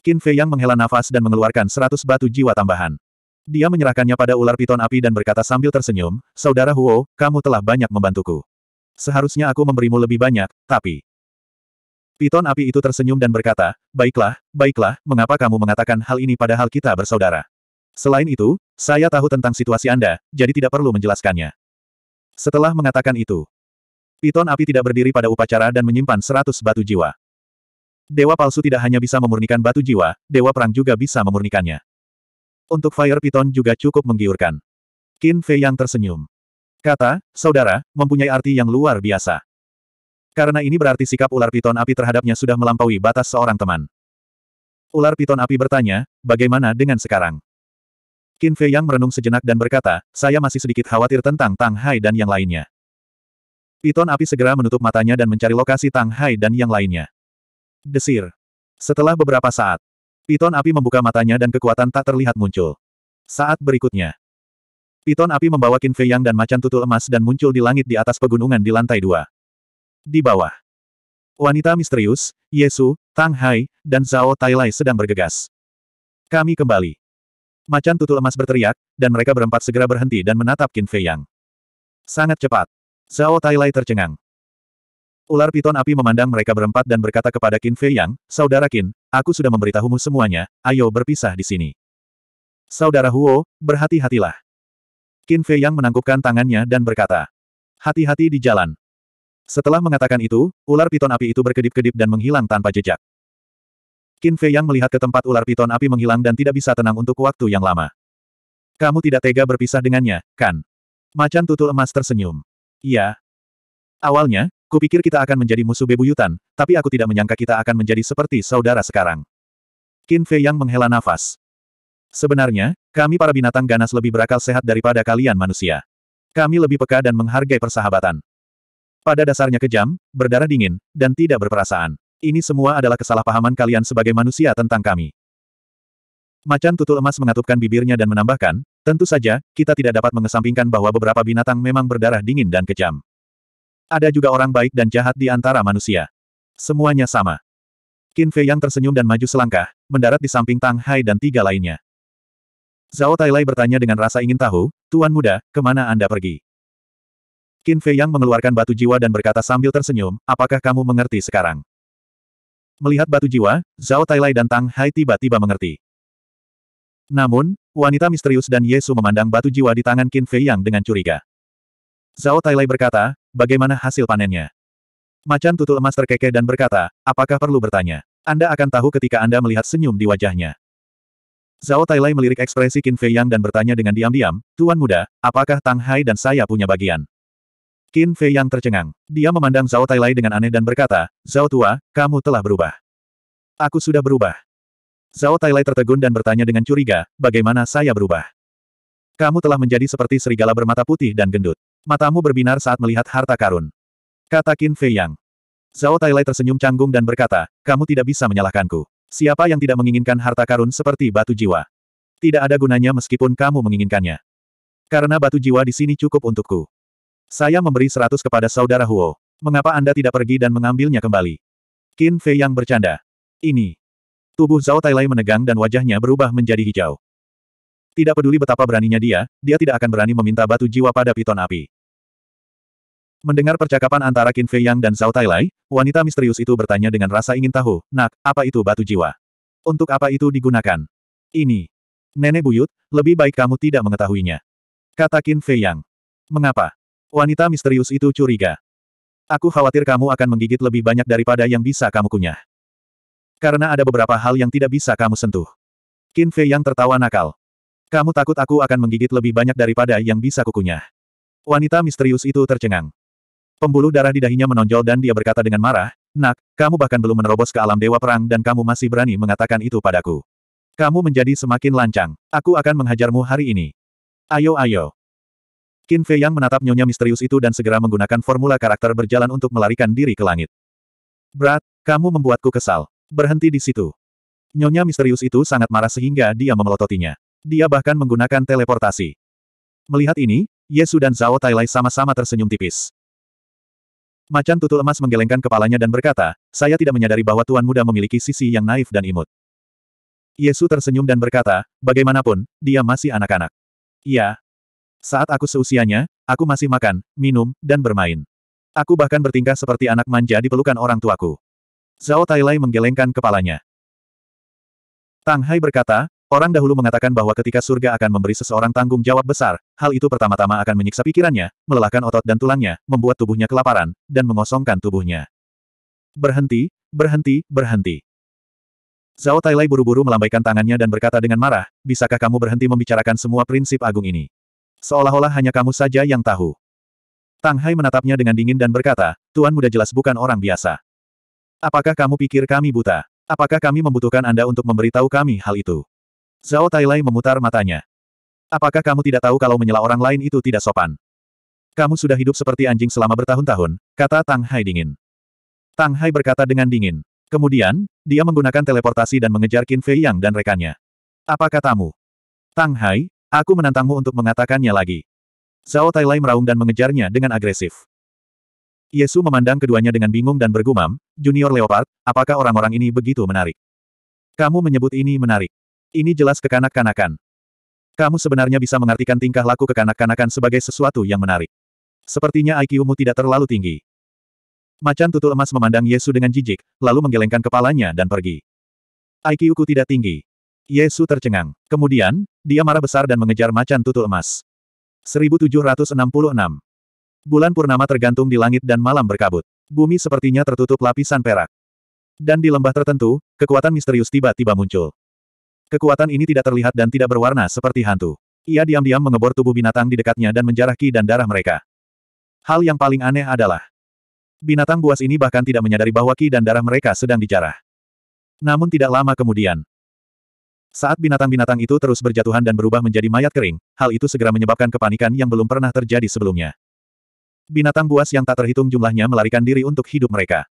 Qin Fei Yang menghela nafas dan mengeluarkan seratus batu jiwa tambahan. Dia menyerahkannya pada ular piton api dan berkata sambil tersenyum, Saudara Huo, kamu telah banyak membantuku. Seharusnya aku memberimu lebih banyak, tapi... Piton api itu tersenyum dan berkata, Baiklah, baiklah, mengapa kamu mengatakan hal ini padahal kita bersaudara? Selain itu, saya tahu tentang situasi Anda, jadi tidak perlu menjelaskannya. Setelah mengatakan itu, Piton api tidak berdiri pada upacara dan menyimpan seratus batu jiwa. Dewa palsu tidak hanya bisa memurnikan batu jiwa, dewa perang juga bisa memurnikannya. Untuk Fire Piton juga cukup menggiurkan. Qin Fei yang tersenyum. Kata, saudara, mempunyai arti yang luar biasa. Karena ini berarti sikap ular piton api terhadapnya sudah melampaui batas seorang teman. Ular piton api bertanya, bagaimana dengan sekarang? Qin Fei Yang merenung sejenak dan berkata, saya masih sedikit khawatir tentang Tang Hai dan yang lainnya. Piton api segera menutup matanya dan mencari lokasi Tang Hai dan yang lainnya. Desir. Setelah beberapa saat, piton api membuka matanya dan kekuatan tak terlihat muncul. Saat berikutnya, piton api membawa Qin Fei Yang dan macan tutul emas dan muncul di langit di atas pegunungan di lantai dua. Di bawah. Wanita misterius, Yesu, Tang Hai, dan Zhao Tailai sedang bergegas. Kami kembali. Macan tutul emas berteriak, dan mereka berempat segera berhenti dan menatap Qin Fei Yang. Sangat cepat. Zhao Tailai tercengang. Ular piton api memandang mereka berempat dan berkata kepada Qin Fei Yang, Saudara Qin, aku sudah memberitahumu semuanya, ayo berpisah di sini. Saudara Huo, berhati-hatilah. Qin Fei Yang menangkupkan tangannya dan berkata, Hati-hati di jalan. Setelah mengatakan itu, ular piton api itu berkedip-kedip dan menghilang tanpa jejak. Qin Fei yang melihat ke tempat ular piton api menghilang dan tidak bisa tenang untuk waktu yang lama. Kamu tidak tega berpisah dengannya, kan? Macan tutul emas tersenyum. Iya. Awalnya, kupikir kita akan menjadi musuh bebuyutan, tapi aku tidak menyangka kita akan menjadi seperti saudara sekarang. Qin Fei yang menghela nafas. Sebenarnya, kami para binatang ganas lebih berakal sehat daripada kalian manusia. Kami lebih peka dan menghargai persahabatan. Pada dasarnya kejam, berdarah dingin, dan tidak berperasaan. Ini semua adalah kesalahpahaman kalian sebagai manusia tentang kami. Macan tutul emas mengatupkan bibirnya dan menambahkan, tentu saja, kita tidak dapat mengesampingkan bahwa beberapa binatang memang berdarah dingin dan kejam. Ada juga orang baik dan jahat di antara manusia. Semuanya sama. Qin Fei yang tersenyum dan maju selangkah, mendarat di samping Tang Hai dan tiga lainnya. Zhao Tailai bertanya dengan rasa ingin tahu, Tuan Muda, kemana Anda pergi? Qin Fei Yang mengeluarkan batu jiwa dan berkata sambil tersenyum, apakah kamu mengerti sekarang? Melihat batu jiwa, Zhao Tailai dan Tang Hai tiba-tiba mengerti. Namun, wanita misterius dan Yesu memandang batu jiwa di tangan Qin Fei Yang dengan curiga. Zhao Tailai berkata, bagaimana hasil panennya? Macan tutul emas terkekeh dan berkata, apakah perlu bertanya? Anda akan tahu ketika Anda melihat senyum di wajahnya. Zhao Tailai melirik ekspresi Qin Fei Yang dan bertanya dengan diam-diam, Tuan Muda, apakah Tang Hai dan saya punya bagian? Qin Fei yang tercengang. Dia memandang Zhao Tailai dengan aneh dan berkata, Zhao Tua, kamu telah berubah. Aku sudah berubah. Zhao Tailai tertegun dan bertanya dengan curiga, bagaimana saya berubah? Kamu telah menjadi seperti serigala bermata putih dan gendut. Matamu berbinar saat melihat harta karun. Kata Qin Fei Yang. Zhao Tailai tersenyum canggung dan berkata, kamu tidak bisa menyalahkanku. Siapa yang tidak menginginkan harta karun seperti batu jiwa? Tidak ada gunanya meskipun kamu menginginkannya. Karena batu jiwa di sini cukup untukku. Saya memberi seratus kepada saudara Huo. Mengapa Anda tidak pergi dan mengambilnya kembali? Qin Fei yang bercanda. Ini. Tubuh Zhao Tailai menegang dan wajahnya berubah menjadi hijau. Tidak peduli betapa beraninya dia, dia tidak akan berani meminta batu jiwa pada piton api. Mendengar percakapan antara Qin Fei Yang dan Zhao Tailai, wanita misterius itu bertanya dengan rasa ingin tahu, Nak, apa itu batu jiwa? Untuk apa itu digunakan? Ini. Nenek buyut, lebih baik kamu tidak mengetahuinya. Kata Qin Fei Yang. Mengapa? Wanita misterius itu curiga. Aku khawatir kamu akan menggigit lebih banyak daripada yang bisa kamu kunyah. Karena ada beberapa hal yang tidak bisa kamu sentuh. Qin Fei yang tertawa nakal. Kamu takut aku akan menggigit lebih banyak daripada yang bisa kukunyah. Wanita misterius itu tercengang. Pembuluh darah di dahinya menonjol dan dia berkata dengan marah, Nak, kamu bahkan belum menerobos ke alam dewa perang dan kamu masih berani mengatakan itu padaku. Kamu menjadi semakin lancang. Aku akan menghajarmu hari ini. Ayo ayo. Qin Fei Yang menatap nyonya misterius itu dan segera menggunakan formula karakter berjalan untuk melarikan diri ke langit. Brat, kamu membuatku kesal. Berhenti di situ. Nyonya misterius itu sangat marah sehingga dia memelototinya. Dia bahkan menggunakan teleportasi. Melihat ini, Yesu dan Zhao Tailai sama-sama tersenyum tipis. Macan tutul emas menggelengkan kepalanya dan berkata, saya tidak menyadari bahwa Tuan Muda memiliki sisi yang naif dan imut. Yesu tersenyum dan berkata, bagaimanapun, dia masih anak-anak. Iya, saat aku seusianya, aku masih makan, minum, dan bermain. Aku bahkan bertingkah seperti anak manja di pelukan orang tuaku. Zhao Tailai menggelengkan kepalanya. Tang Hai berkata, orang dahulu mengatakan bahwa ketika surga akan memberi seseorang tanggung jawab besar, hal itu pertama-tama akan menyiksa pikirannya, melelahkan otot dan tulangnya, membuat tubuhnya kelaparan, dan mengosongkan tubuhnya. Berhenti, berhenti, berhenti. Zhao Tailai buru-buru melambaikan tangannya dan berkata dengan marah, bisakah kamu berhenti membicarakan semua prinsip agung ini? Seolah-olah hanya kamu saja yang tahu. Tang Hai menatapnya dengan dingin dan berkata, Tuan muda jelas bukan orang biasa. Apakah kamu pikir kami buta? Apakah kami membutuhkan Anda untuk memberitahu kami hal itu? Zhao Tailai memutar matanya. Apakah kamu tidak tahu kalau menyela orang lain itu tidak sopan? Kamu sudah hidup seperti anjing selama bertahun-tahun, kata Tang Hai dingin. Tang Hai berkata dengan dingin. Kemudian, dia menggunakan teleportasi dan mengejar Qin Fei Yang dan rekannya. Apa katamu? Tang Hai, Aku menantangmu untuk mengatakannya lagi. Zhao Tailai meraung dan mengejarnya dengan agresif. Yesu memandang keduanya dengan bingung dan bergumam, Junior Leopard, apakah orang-orang ini begitu menarik? Kamu menyebut ini menarik. Ini jelas kekanak-kanakan. Kamu sebenarnya bisa mengartikan tingkah laku kekanak-kanakan sebagai sesuatu yang menarik. Sepertinya IQ-mu tidak terlalu tinggi. Macan tutul emas memandang Yesu dengan jijik, lalu menggelengkan kepalanya dan pergi. IQ-ku tidak tinggi. Yesu tercengang. Kemudian, dia marah besar dan mengejar macan tutul emas. 1766. Bulan purnama tergantung di langit dan malam berkabut. Bumi sepertinya tertutup lapisan perak. Dan di lembah tertentu, kekuatan misterius tiba-tiba muncul. Kekuatan ini tidak terlihat dan tidak berwarna seperti hantu. Ia diam-diam mengebor tubuh binatang di dekatnya dan menjarah ki dan darah mereka. Hal yang paling aneh adalah, binatang buas ini bahkan tidak menyadari bahwa ki dan darah mereka sedang dijarah. Namun tidak lama kemudian, saat binatang-binatang itu terus berjatuhan dan berubah menjadi mayat kering, hal itu segera menyebabkan kepanikan yang belum pernah terjadi sebelumnya. Binatang buas yang tak terhitung jumlahnya melarikan diri untuk hidup mereka.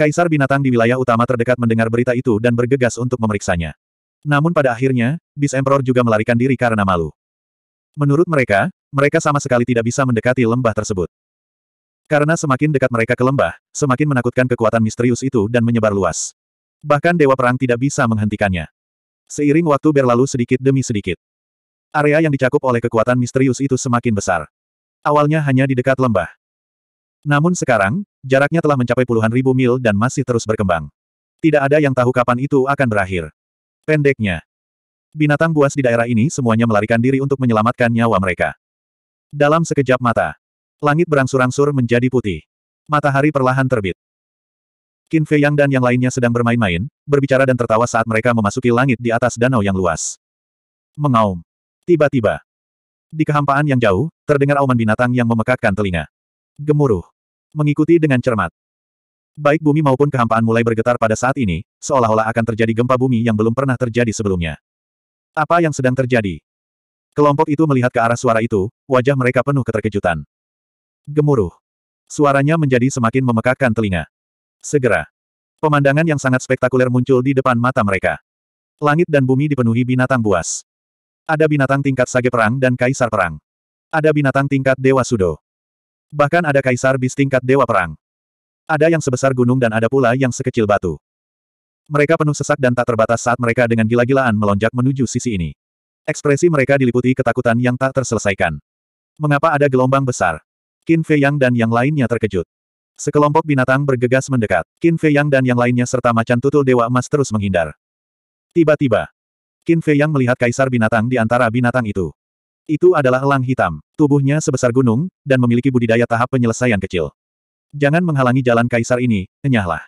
Kaisar binatang di wilayah utama terdekat mendengar berita itu dan bergegas untuk memeriksanya. Namun pada akhirnya, bis Emperor juga melarikan diri karena malu. Menurut mereka, mereka sama sekali tidak bisa mendekati lembah tersebut. Karena semakin dekat mereka ke lembah, semakin menakutkan kekuatan misterius itu dan menyebar luas. Bahkan Dewa Perang tidak bisa menghentikannya. Seiring waktu berlalu sedikit demi sedikit. Area yang dicakup oleh kekuatan misterius itu semakin besar. Awalnya hanya di dekat lembah. Namun sekarang, jaraknya telah mencapai puluhan ribu mil dan masih terus berkembang. Tidak ada yang tahu kapan itu akan berakhir. Pendeknya, binatang buas di daerah ini semuanya melarikan diri untuk menyelamatkan nyawa mereka. Dalam sekejap mata, langit berangsur-angsur menjadi putih. Matahari perlahan terbit. Qin Fei Yang dan yang lainnya sedang bermain-main, berbicara dan tertawa saat mereka memasuki langit di atas danau yang luas. Mengaum. Tiba-tiba. Di kehampaan yang jauh, terdengar auman binatang yang memekakkan telinga. Gemuruh. Mengikuti dengan cermat. Baik bumi maupun kehampaan mulai bergetar pada saat ini, seolah-olah akan terjadi gempa bumi yang belum pernah terjadi sebelumnya. Apa yang sedang terjadi? Kelompok itu melihat ke arah suara itu, wajah mereka penuh keterkejutan. Gemuruh. Suaranya menjadi semakin memekakkan telinga. Segera. Pemandangan yang sangat spektakuler muncul di depan mata mereka. Langit dan bumi dipenuhi binatang buas. Ada binatang tingkat sage perang dan kaisar perang. Ada binatang tingkat dewa sudo. Bahkan ada kaisar bis tingkat dewa perang. Ada yang sebesar gunung dan ada pula yang sekecil batu. Mereka penuh sesak dan tak terbatas saat mereka dengan gila-gilaan melonjak menuju sisi ini. Ekspresi mereka diliputi ketakutan yang tak terselesaikan. Mengapa ada gelombang besar? Qin Fei Yang dan yang lainnya terkejut. Sekelompok binatang bergegas mendekat. Qin Fei Yang dan yang lainnya serta macan tutul Dewa Emas terus menghindar. Tiba-tiba, Qin Fei Yang melihat kaisar binatang di antara binatang itu. Itu adalah elang hitam. Tubuhnya sebesar gunung, dan memiliki budidaya tahap penyelesaian kecil. Jangan menghalangi jalan kaisar ini, enyahlah.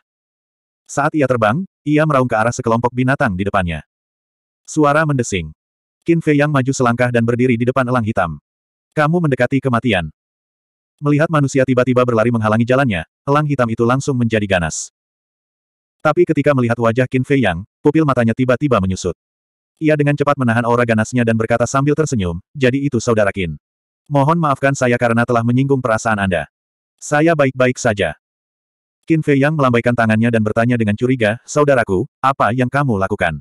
Saat ia terbang, ia meraung ke arah sekelompok binatang di depannya. Suara mendesing. Qin Fei Yang maju selangkah dan berdiri di depan elang hitam. Kamu mendekati kematian. Melihat manusia tiba-tiba berlari menghalangi jalannya, elang hitam itu langsung menjadi ganas. Tapi ketika melihat wajah Qin Fei Yang, pupil matanya tiba-tiba menyusut. Ia dengan cepat menahan aura ganasnya dan berkata sambil tersenyum, jadi itu saudara Qin. Mohon maafkan saya karena telah menyinggung perasaan Anda. Saya baik-baik saja. Qin Fei Yang melambaikan tangannya dan bertanya dengan curiga, Saudaraku, apa yang kamu lakukan?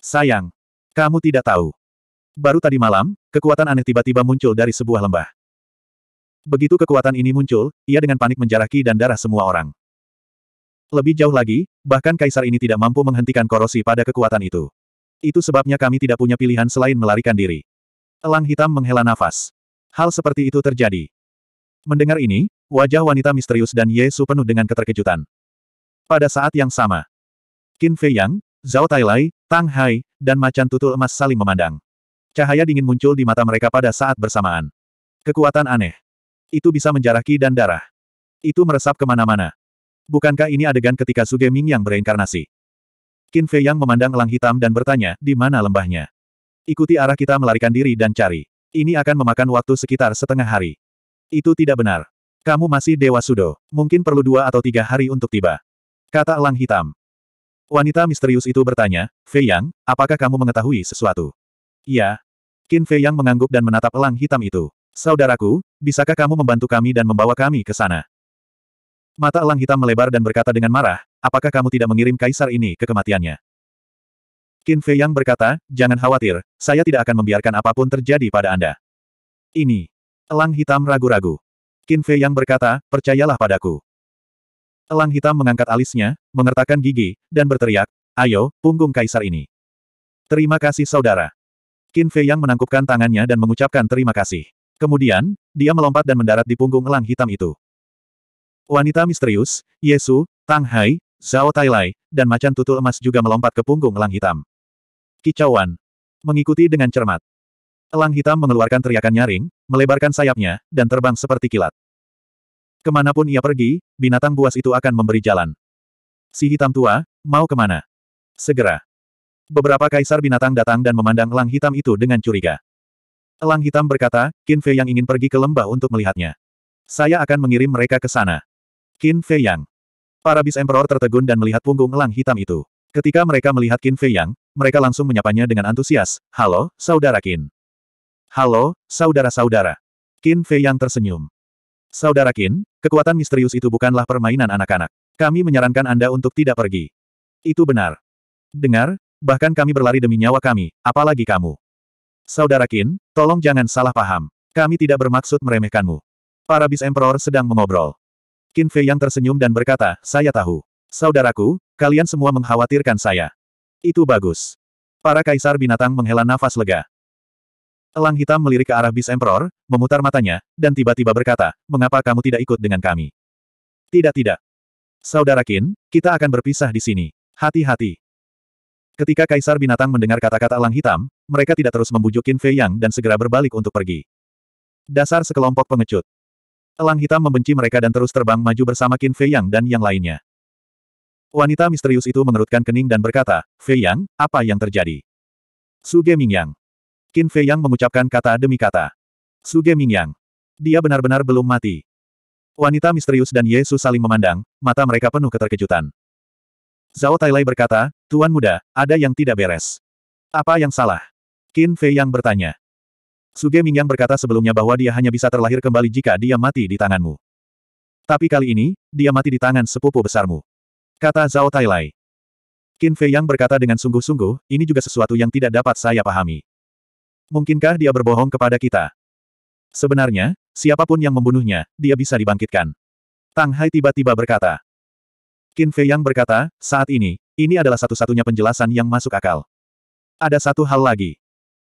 Sayang. Kamu tidak tahu. Baru tadi malam, kekuatan aneh tiba-tiba muncul dari sebuah lembah. Begitu kekuatan ini muncul, ia dengan panik menjaraki dan darah semua orang. Lebih jauh lagi, bahkan kaisar ini tidak mampu menghentikan korosi pada kekuatan itu. Itu sebabnya kami tidak punya pilihan selain melarikan diri. Elang hitam menghela nafas. Hal seperti itu terjadi. Mendengar ini, wajah wanita misterius dan Yesu penuh dengan keterkejutan. Pada saat yang sama, Qin Fei Yang, Zhao Tailai, Tang Hai, dan macan tutul emas saling memandang. Cahaya dingin muncul di mata mereka pada saat bersamaan. Kekuatan aneh. Itu bisa menjarah ki dan darah. Itu meresap kemana-mana. Bukankah ini adegan ketika Suge Ming yang bereinkarnasi? Qin Fei yang memandang elang hitam dan bertanya, di mana lembahnya? Ikuti arah kita melarikan diri dan cari. Ini akan memakan waktu sekitar setengah hari. Itu tidak benar. Kamu masih Dewa Sudo. Mungkin perlu dua atau tiga hari untuk tiba. Kata elang hitam. Wanita misterius itu bertanya, Fei Yang, apakah kamu mengetahui sesuatu? Ya. Qin Fei Yang mengangguk dan menatap elang hitam itu. Saudaraku, bisakah kamu membantu kami dan membawa kami ke sana? Mata elang hitam melebar dan berkata dengan marah, apakah kamu tidak mengirim kaisar ini ke kematiannya? Qin Fei Yang berkata, jangan khawatir, saya tidak akan membiarkan apapun terjadi pada Anda. Ini. Elang hitam ragu-ragu. Qin Fei Yang berkata, percayalah padaku. Elang hitam mengangkat alisnya, mengertakkan gigi, dan berteriak, ayo, punggung kaisar ini. Terima kasih saudara. Qin Fei Yang menangkupkan tangannya dan mengucapkan terima kasih. Kemudian, dia melompat dan mendarat di punggung elang hitam itu. Wanita misterius, Yesu, Tang Hai, Zhao Tailai, dan macan tutul emas juga melompat ke punggung elang hitam. Kicauan. Mengikuti dengan cermat. Elang hitam mengeluarkan teriakan nyaring, melebarkan sayapnya, dan terbang seperti kilat. Kemanapun ia pergi, binatang buas itu akan memberi jalan. Si hitam tua, mau kemana? Segera. Beberapa kaisar binatang datang dan memandang elang hitam itu dengan curiga. Elang hitam berkata, Qin Fei Yang ingin pergi ke lembah untuk melihatnya. Saya akan mengirim mereka ke sana. Qin Fei Yang. Para bis emperor tertegun dan melihat punggung elang hitam itu. Ketika mereka melihat Qin Fei Yang, mereka langsung menyapanya dengan antusias, Halo, Saudara Qin. Halo, saudara-saudara. Qin Fei Yang tersenyum. Saudara Qin, kekuatan misterius itu bukanlah permainan anak-anak. Kami menyarankan Anda untuk tidak pergi. Itu benar. Dengar, bahkan kami berlari demi nyawa kami, apalagi kamu. Saudara Qin, tolong jangan salah paham. Kami tidak bermaksud meremehkanmu. Para bis emperor sedang mengobrol. Qin Fei yang tersenyum dan berkata, saya tahu. Saudaraku, kalian semua mengkhawatirkan saya. Itu bagus. Para kaisar binatang menghela nafas lega. Elang hitam melirik ke arah bis emperor, memutar matanya, dan tiba-tiba berkata, mengapa kamu tidak ikut dengan kami? Tidak tidak. Saudara Qin, kita akan berpisah di sini. Hati-hati. Ketika kaisar binatang mendengar kata-kata elang hitam, mereka tidak terus membujukin Fei Yang dan segera berbalik untuk pergi. Dasar sekelompok pengecut. Elang hitam membenci mereka dan terus terbang maju bersama Qin Fei Yang dan yang lainnya. Wanita misterius itu mengerutkan kening dan berkata, Fei Yang, apa yang terjadi? Suge Yang. Qin Fei Yang mengucapkan kata demi kata. Suge Yang, Dia benar-benar belum mati. Wanita misterius dan Yesus saling memandang, mata mereka penuh keterkejutan. Zhao Tailai berkata, Tuan muda, ada yang tidak beres. Apa yang salah? Qin Fei yang bertanya. Suge Mingyang berkata sebelumnya bahwa dia hanya bisa terlahir kembali jika dia mati di tanganmu. Tapi kali ini, dia mati di tangan sepupu besarmu. Kata Zhao Tailai. Qin Fei Yang berkata dengan sungguh-sungguh, ini juga sesuatu yang tidak dapat saya pahami. Mungkinkah dia berbohong kepada kita? Sebenarnya, siapapun yang membunuhnya, dia bisa dibangkitkan. Tang Hai tiba-tiba berkata. Qin Fei Yang berkata, saat ini, ini adalah satu-satunya penjelasan yang masuk akal. Ada satu hal lagi.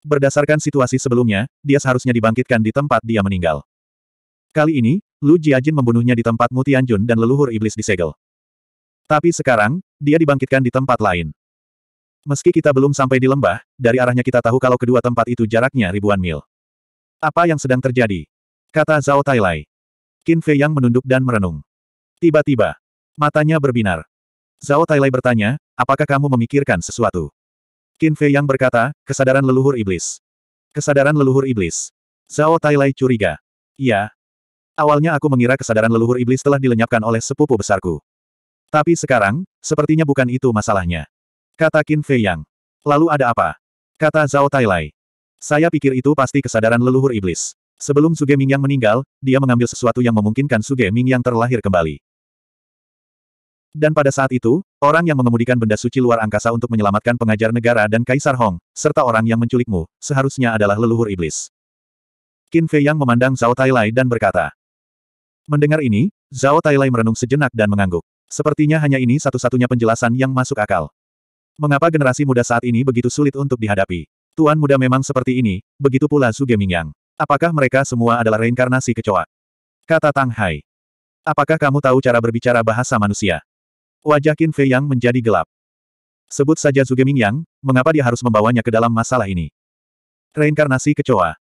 Berdasarkan situasi sebelumnya, dia seharusnya dibangkitkan di tempat dia meninggal. Kali ini, Lu Jiajin membunuhnya di tempat Mutianjun dan leluhur iblis disegel. Tapi sekarang, dia dibangkitkan di tempat lain. Meski kita belum sampai di lembah, dari arahnya kita tahu kalau kedua tempat itu jaraknya ribuan mil. Apa yang sedang terjadi? Kata Zhao Tailai. Qin Fei Yang menunduk dan merenung. Tiba-tiba, matanya berbinar. Zhao Tailai bertanya, apakah kamu memikirkan sesuatu? Qin Fei yang berkata, kesadaran leluhur iblis. Kesadaran leluhur iblis. Zhao Tailai curiga. Iya. Awalnya aku mengira kesadaran leluhur iblis telah dilenyapkan oleh sepupu besarku. Tapi sekarang, sepertinya bukan itu masalahnya. Kata Qin Fei Yang. Lalu ada apa? Kata Zhao Tailai. Saya pikir itu pasti kesadaran leluhur iblis. Sebelum Suge Mingyang meninggal, dia mengambil sesuatu yang memungkinkan Suge Mingyang terlahir kembali. Dan pada saat itu, orang yang mengemudikan benda suci luar angkasa untuk menyelamatkan pengajar negara dan Kaisar Hong, serta orang yang menculikmu, seharusnya adalah leluhur iblis. Qin Fei Yang memandang Zhao Tailai dan berkata. Mendengar ini, Zhao Tailai merenung sejenak dan mengangguk. Sepertinya hanya ini satu-satunya penjelasan yang masuk akal. Mengapa generasi muda saat ini begitu sulit untuk dihadapi? Tuan muda memang seperti ini, begitu pula Su yang. Apakah mereka semua adalah reinkarnasi kecoa? Kata Tang Hai. Apakah kamu tahu cara berbicara bahasa manusia? Wajah Qin Fei Yang menjadi gelap. Sebut saja Ming Yang, mengapa dia harus membawanya ke dalam masalah ini? Reinkarnasi kecoa.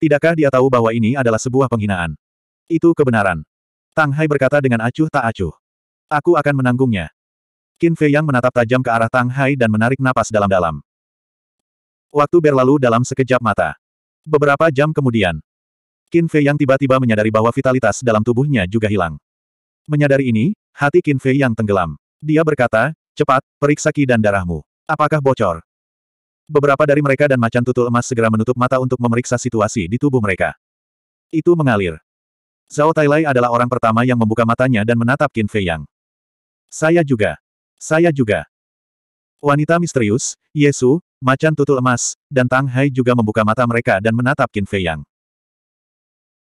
Tidakkah dia tahu bahwa ini adalah sebuah penghinaan? Itu kebenaran. Tang Hai berkata dengan acuh tak acuh. Aku akan menanggungnya. Qin Fei Yang menatap tajam ke arah Tang Hai dan menarik napas dalam-dalam. Waktu berlalu dalam sekejap mata. Beberapa jam kemudian, Qin Fei Yang tiba-tiba menyadari bahwa vitalitas dalam tubuhnya juga hilang. Menyadari ini, Hati Qin Fei yang tenggelam. Dia berkata, cepat, periksa ki dan darahmu. Apakah bocor? Beberapa dari mereka dan macan tutul emas segera menutup mata untuk memeriksa situasi di tubuh mereka. Itu mengalir. Zhao Tailai adalah orang pertama yang membuka matanya dan menatap Qin Fei Yang. Saya juga. Saya juga. Wanita misterius, Yesu, macan tutul emas, dan Tang Hai juga membuka mata mereka dan menatap Qin Fei Yang.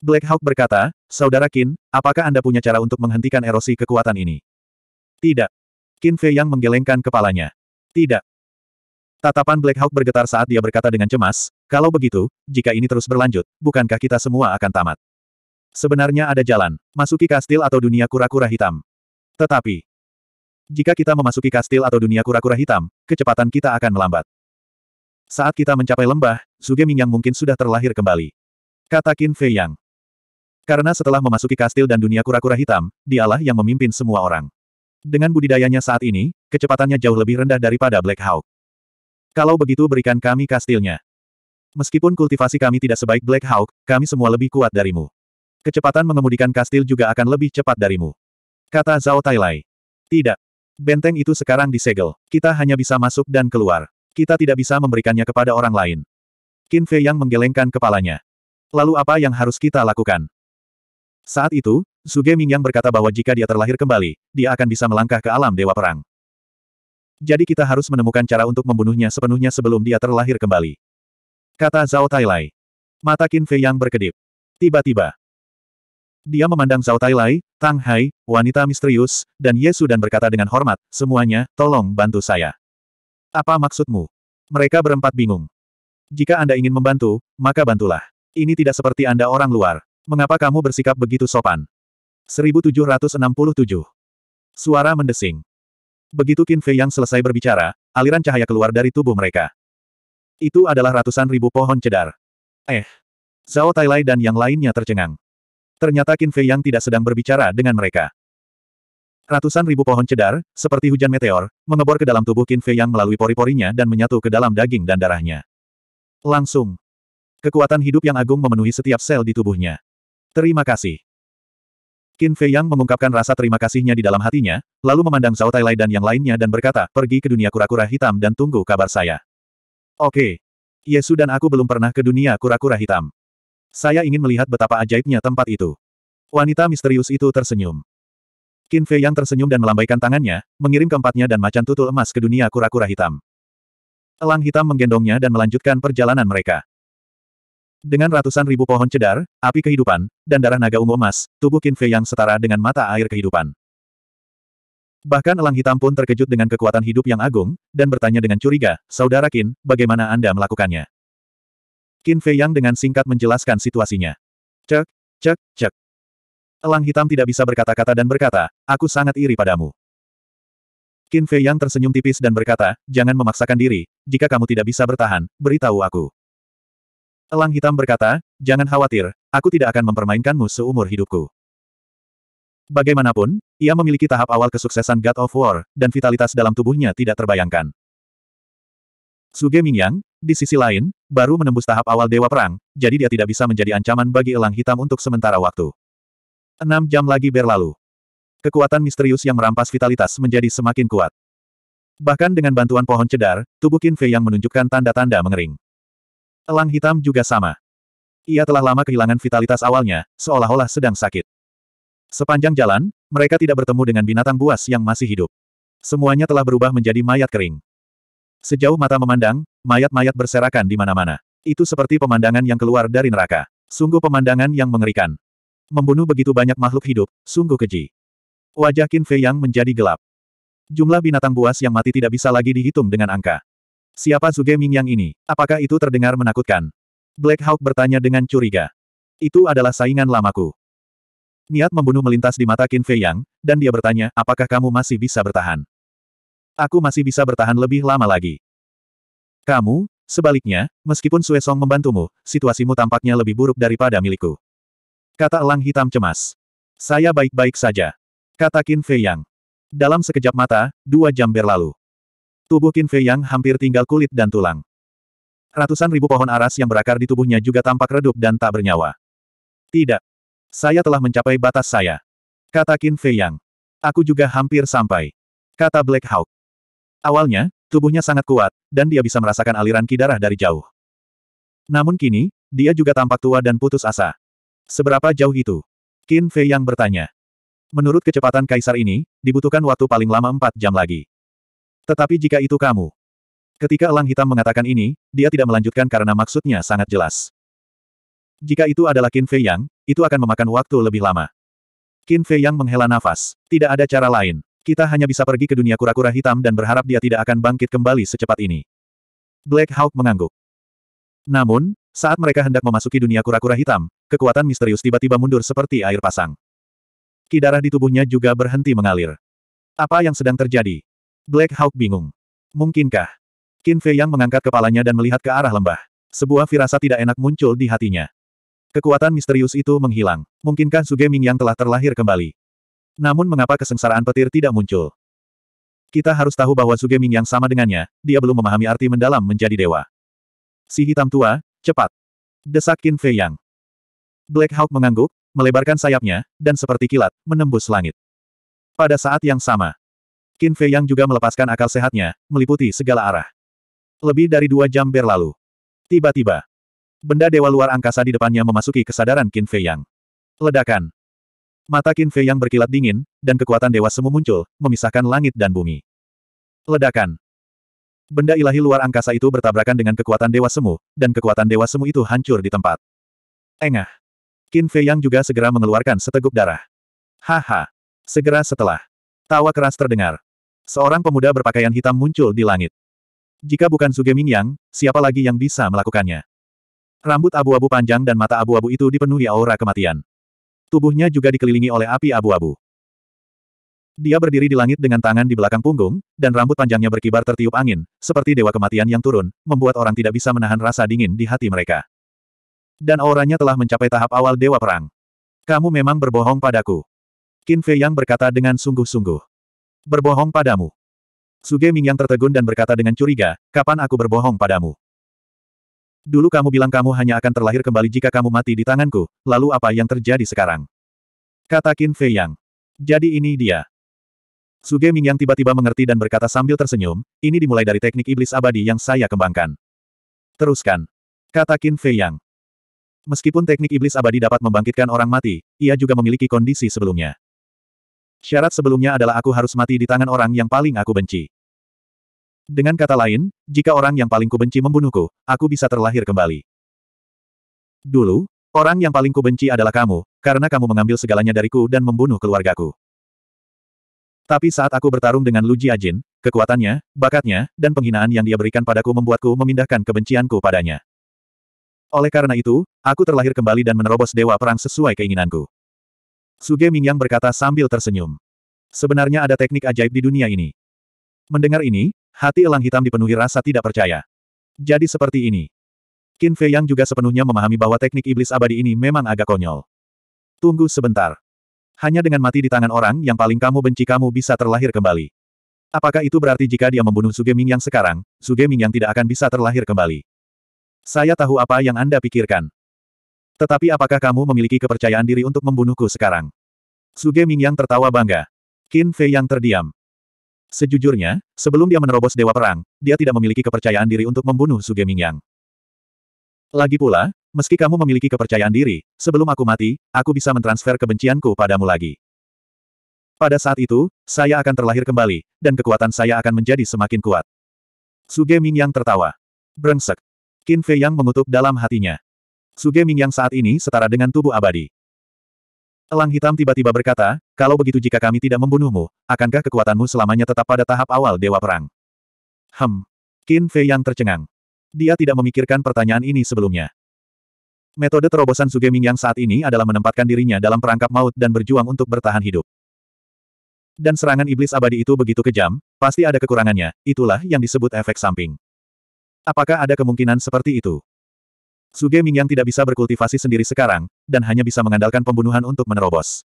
Black Hawk berkata, Saudara Qin, apakah Anda punya cara untuk menghentikan erosi kekuatan ini? Tidak. Qin Fei yang menggelengkan kepalanya. Tidak. Tatapan Black Hawk bergetar saat dia berkata dengan cemas, kalau begitu, jika ini terus berlanjut, bukankah kita semua akan tamat? Sebenarnya ada jalan, masuki kastil atau dunia kura-kura hitam. Tetapi, jika kita memasuki kastil atau dunia kura-kura hitam, kecepatan kita akan melambat. Saat kita mencapai lembah, Sugeming yang mungkin sudah terlahir kembali. Kata Qin Fei Yang. Karena setelah memasuki kastil dan dunia kura-kura hitam, dialah yang memimpin semua orang. Dengan budidayanya saat ini, kecepatannya jauh lebih rendah daripada Black Hawk. Kalau begitu berikan kami kastilnya. Meskipun kultivasi kami tidak sebaik Black Hawk, kami semua lebih kuat darimu. Kecepatan mengemudikan kastil juga akan lebih cepat darimu. Kata Zhao Tailai. Tidak. Benteng itu sekarang disegel. Kita hanya bisa masuk dan keluar. Kita tidak bisa memberikannya kepada orang lain. Qin Fei yang menggelengkan kepalanya. Lalu apa yang harus kita lakukan? Saat itu, Suge Mingyang berkata bahwa jika dia terlahir kembali, dia akan bisa melangkah ke alam Dewa Perang. Jadi kita harus menemukan cara untuk membunuhnya sepenuhnya sebelum dia terlahir kembali. Kata Zhao Tailai. Mata Qin Fei yang berkedip. Tiba-tiba. Dia memandang Zhao Tailai, Tang Hai, wanita misterius, dan Yesu dan berkata dengan hormat, semuanya, tolong bantu saya. Apa maksudmu? Mereka berempat bingung. Jika Anda ingin membantu, maka bantulah. Ini tidak seperti Anda orang luar. Mengapa kamu bersikap begitu sopan? 1767. Suara mendesing. Begitu Qin Fei yang selesai berbicara, aliran cahaya keluar dari tubuh mereka. Itu adalah ratusan ribu pohon cedar. Eh. Zhao Tailai dan yang lainnya tercengang. Ternyata Qin Fei yang tidak sedang berbicara dengan mereka. Ratusan ribu pohon cedar, seperti hujan meteor, mengebor ke dalam tubuh Qin Fei yang melalui pori-porinya dan menyatu ke dalam daging dan darahnya. Langsung. Kekuatan hidup yang agung memenuhi setiap sel di tubuhnya. Terima kasih. Qin Fei Yang mengungkapkan rasa terima kasihnya di dalam hatinya, lalu memandang Zhao Tailai dan yang lainnya dan berkata, pergi ke dunia kura-kura hitam dan tunggu kabar saya. Oke. Okay. Yesu dan aku belum pernah ke dunia kura-kura hitam. Saya ingin melihat betapa ajaibnya tempat itu. Wanita misterius itu tersenyum. Qin Fei Yang tersenyum dan melambaikan tangannya, mengirim keempatnya dan macan tutul emas ke dunia kura-kura hitam. Elang hitam menggendongnya dan melanjutkan perjalanan mereka. Dengan ratusan ribu pohon cedar, api kehidupan, dan darah naga ungu emas, tubuh Qin Fei yang setara dengan mata air kehidupan. Bahkan elang hitam pun terkejut dengan kekuatan hidup yang agung, dan bertanya dengan curiga, Saudara Qin, bagaimana Anda melakukannya? Qin Fei yang dengan singkat menjelaskan situasinya. Cek, cek, cek. Elang hitam tidak bisa berkata-kata dan berkata, aku sangat iri padamu. Qin Fei yang tersenyum tipis dan berkata, jangan memaksakan diri, jika kamu tidak bisa bertahan, beritahu aku. Elang hitam berkata, jangan khawatir, aku tidak akan mempermainkanmu seumur hidupku. Bagaimanapun, ia memiliki tahap awal kesuksesan God of War, dan vitalitas dalam tubuhnya tidak terbayangkan. Suge Mingyang, di sisi lain, baru menembus tahap awal Dewa Perang, jadi dia tidak bisa menjadi ancaman bagi elang hitam untuk sementara waktu. Enam jam lagi berlalu. Kekuatan misterius yang merampas vitalitas menjadi semakin kuat. Bahkan dengan bantuan pohon cedar, tubuh Qin Fei yang menunjukkan tanda-tanda mengering. Elang hitam juga sama. Ia telah lama kehilangan vitalitas awalnya, seolah-olah sedang sakit. Sepanjang jalan, mereka tidak bertemu dengan binatang buas yang masih hidup. Semuanya telah berubah menjadi mayat kering. Sejauh mata memandang, mayat-mayat berserakan di mana-mana. Itu seperti pemandangan yang keluar dari neraka. Sungguh pemandangan yang mengerikan. Membunuh begitu banyak makhluk hidup, sungguh keji. Wajah Qin Fei yang menjadi gelap. Jumlah binatang buas yang mati tidak bisa lagi dihitung dengan angka. Siapa Zuge Mingyang ini? Apakah itu terdengar menakutkan? Black Hawk bertanya dengan curiga. Itu adalah saingan lamaku. Niat membunuh melintas di mata Qin Fei Yang, dan dia bertanya, apakah kamu masih bisa bertahan? Aku masih bisa bertahan lebih lama lagi. Kamu, sebaliknya, meskipun Sue Song membantumu, situasimu tampaknya lebih buruk daripada milikku. Kata elang hitam cemas. Saya baik-baik saja. Kata Qin Fei Yang. Dalam sekejap mata, dua jam berlalu. Tubuh Qin Fei Yang hampir tinggal kulit dan tulang. Ratusan ribu pohon aras yang berakar di tubuhnya juga tampak redup dan tak bernyawa. Tidak. Saya telah mencapai batas saya. Kata Qin Fei Yang. Aku juga hampir sampai. Kata Black Hawk. Awalnya, tubuhnya sangat kuat, dan dia bisa merasakan aliran ki darah dari jauh. Namun kini, dia juga tampak tua dan putus asa. Seberapa jauh itu? Qin Fei Yang bertanya. Menurut kecepatan kaisar ini, dibutuhkan waktu paling lama empat jam lagi. Tetapi jika itu kamu. Ketika elang hitam mengatakan ini, dia tidak melanjutkan karena maksudnya sangat jelas. Jika itu adalah Qin Fei Yang, itu akan memakan waktu lebih lama. Qin Fei Yang menghela nafas. Tidak ada cara lain. Kita hanya bisa pergi ke dunia kura-kura hitam dan berharap dia tidak akan bangkit kembali secepat ini. Black Hawk mengangguk. Namun, saat mereka hendak memasuki dunia kura-kura hitam, kekuatan misterius tiba-tiba mundur seperti air pasang. Kidarah di tubuhnya juga berhenti mengalir. Apa yang sedang terjadi? Black Hawk bingung. Mungkinkah? Qin Fei Yang mengangkat kepalanya dan melihat ke arah lembah. Sebuah firasat tidak enak muncul di hatinya. Kekuatan misterius itu menghilang. Mungkinkah Suge Ming yang telah terlahir kembali? Namun mengapa kesengsaraan petir tidak muncul? Kita harus tahu bahwa Suge Ming yang sama dengannya, dia belum memahami arti mendalam menjadi dewa. Si hitam tua, cepat. Desak Qin Fei Yang. Black Hawk mengangguk, melebarkan sayapnya, dan seperti kilat, menembus langit. Pada saat yang sama, Qin Fei yang juga melepaskan akal sehatnya, meliputi segala arah. Lebih dari dua jam berlalu. Tiba-tiba, benda dewa luar angkasa di depannya memasuki kesadaran Qin Fei yang. Ledakan. Mata Qin Fei yang berkilat dingin, dan kekuatan dewa semu muncul, memisahkan langit dan bumi. Ledakan. Benda ilahi luar angkasa itu bertabrakan dengan kekuatan dewa semu, dan kekuatan dewa semu itu hancur di tempat. Engah. Qin Fei yang juga segera mengeluarkan seteguk darah. Haha. Segera setelah. Tawa keras terdengar. Seorang pemuda berpakaian hitam muncul di langit. Jika bukan Suge Yang, siapa lagi yang bisa melakukannya? Rambut abu-abu panjang dan mata abu-abu itu dipenuhi aura kematian. Tubuhnya juga dikelilingi oleh api abu-abu. Dia berdiri di langit dengan tangan di belakang punggung, dan rambut panjangnya berkibar tertiup angin, seperti dewa kematian yang turun, membuat orang tidak bisa menahan rasa dingin di hati mereka. Dan auranya telah mencapai tahap awal dewa perang. Kamu memang berbohong padaku. Qin Fei Yang berkata dengan sungguh-sungguh. Berbohong padamu. Suge Mingyang tertegun dan berkata dengan curiga, kapan aku berbohong padamu? Dulu kamu bilang kamu hanya akan terlahir kembali jika kamu mati di tanganku, lalu apa yang terjadi sekarang? Kata Qin Fei Yang. Jadi ini dia. Suge Mingyang tiba-tiba mengerti dan berkata sambil tersenyum, ini dimulai dari teknik iblis abadi yang saya kembangkan. Teruskan. Kata Qin Fei Yang. Meskipun teknik iblis abadi dapat membangkitkan orang mati, ia juga memiliki kondisi sebelumnya. Syarat sebelumnya adalah aku harus mati di tangan orang yang paling aku benci. Dengan kata lain, jika orang yang paling kubenci membunuhku, aku bisa terlahir kembali. Dulu, orang yang paling kubenci adalah kamu, karena kamu mengambil segalanya dariku dan membunuh keluargaku. Tapi saat aku bertarung dengan Lu Jiajin, kekuatannya, bakatnya, dan penghinaan yang dia berikan padaku membuatku memindahkan kebencianku padanya. Oleh karena itu, aku terlahir kembali dan menerobos dewa perang sesuai keinginanku. Suge Mingyang berkata sambil tersenyum. Sebenarnya ada teknik ajaib di dunia ini. Mendengar ini, hati elang hitam dipenuhi rasa tidak percaya. Jadi seperti ini. Qin Fei Yang juga sepenuhnya memahami bahwa teknik iblis abadi ini memang agak konyol. Tunggu sebentar. Hanya dengan mati di tangan orang yang paling kamu benci kamu bisa terlahir kembali. Apakah itu berarti jika dia membunuh Suge Mingyang sekarang, Suge Mingyang tidak akan bisa terlahir kembali? Saya tahu apa yang Anda pikirkan. Tetapi apakah kamu memiliki kepercayaan diri untuk membunuhku sekarang? Suge Mingyang tertawa bangga. Qin Fei yang terdiam. Sejujurnya, sebelum dia menerobos Dewa Perang, dia tidak memiliki kepercayaan diri untuk membunuh Suge Mingyang. Lagi pula, meski kamu memiliki kepercayaan diri, sebelum aku mati, aku bisa mentransfer kebencianku padamu lagi. Pada saat itu, saya akan terlahir kembali, dan kekuatan saya akan menjadi semakin kuat. Suge Mingyang tertawa. Brengsek. Qin Fei Yang mengutuk dalam hatinya. Suge Ming yang saat ini setara dengan tubuh abadi. Elang hitam tiba-tiba berkata, kalau begitu jika kami tidak membunuhmu, akankah kekuatanmu selamanya tetap pada tahap awal Dewa Perang? Hem. Qin Fei yang tercengang. Dia tidak memikirkan pertanyaan ini sebelumnya. Metode terobosan Suge Ming yang saat ini adalah menempatkan dirinya dalam perangkap maut dan berjuang untuk bertahan hidup. Dan serangan iblis abadi itu begitu kejam, pasti ada kekurangannya, itulah yang disebut efek samping. Apakah ada kemungkinan seperti itu? Suge Mingyang tidak bisa berkultivasi sendiri sekarang, dan hanya bisa mengandalkan pembunuhan untuk menerobos.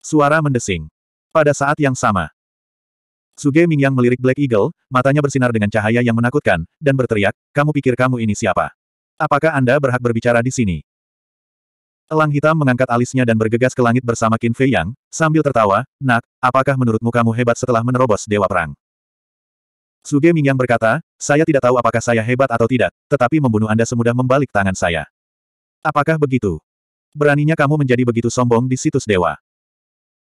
Suara mendesing. Pada saat yang sama, Suge Mingyang melirik Black Eagle, matanya bersinar dengan cahaya yang menakutkan, dan berteriak, kamu pikir kamu ini siapa? Apakah Anda berhak berbicara di sini? Elang hitam mengangkat alisnya dan bergegas ke langit bersama Qin Fei Yang, sambil tertawa, Nak, apakah menurutmu kamu hebat setelah menerobos Dewa Perang? Suge Mingyang berkata, saya tidak tahu apakah saya hebat atau tidak, tetapi membunuh Anda semudah membalik tangan saya. Apakah begitu? Beraninya kamu menjadi begitu sombong di situs dewa.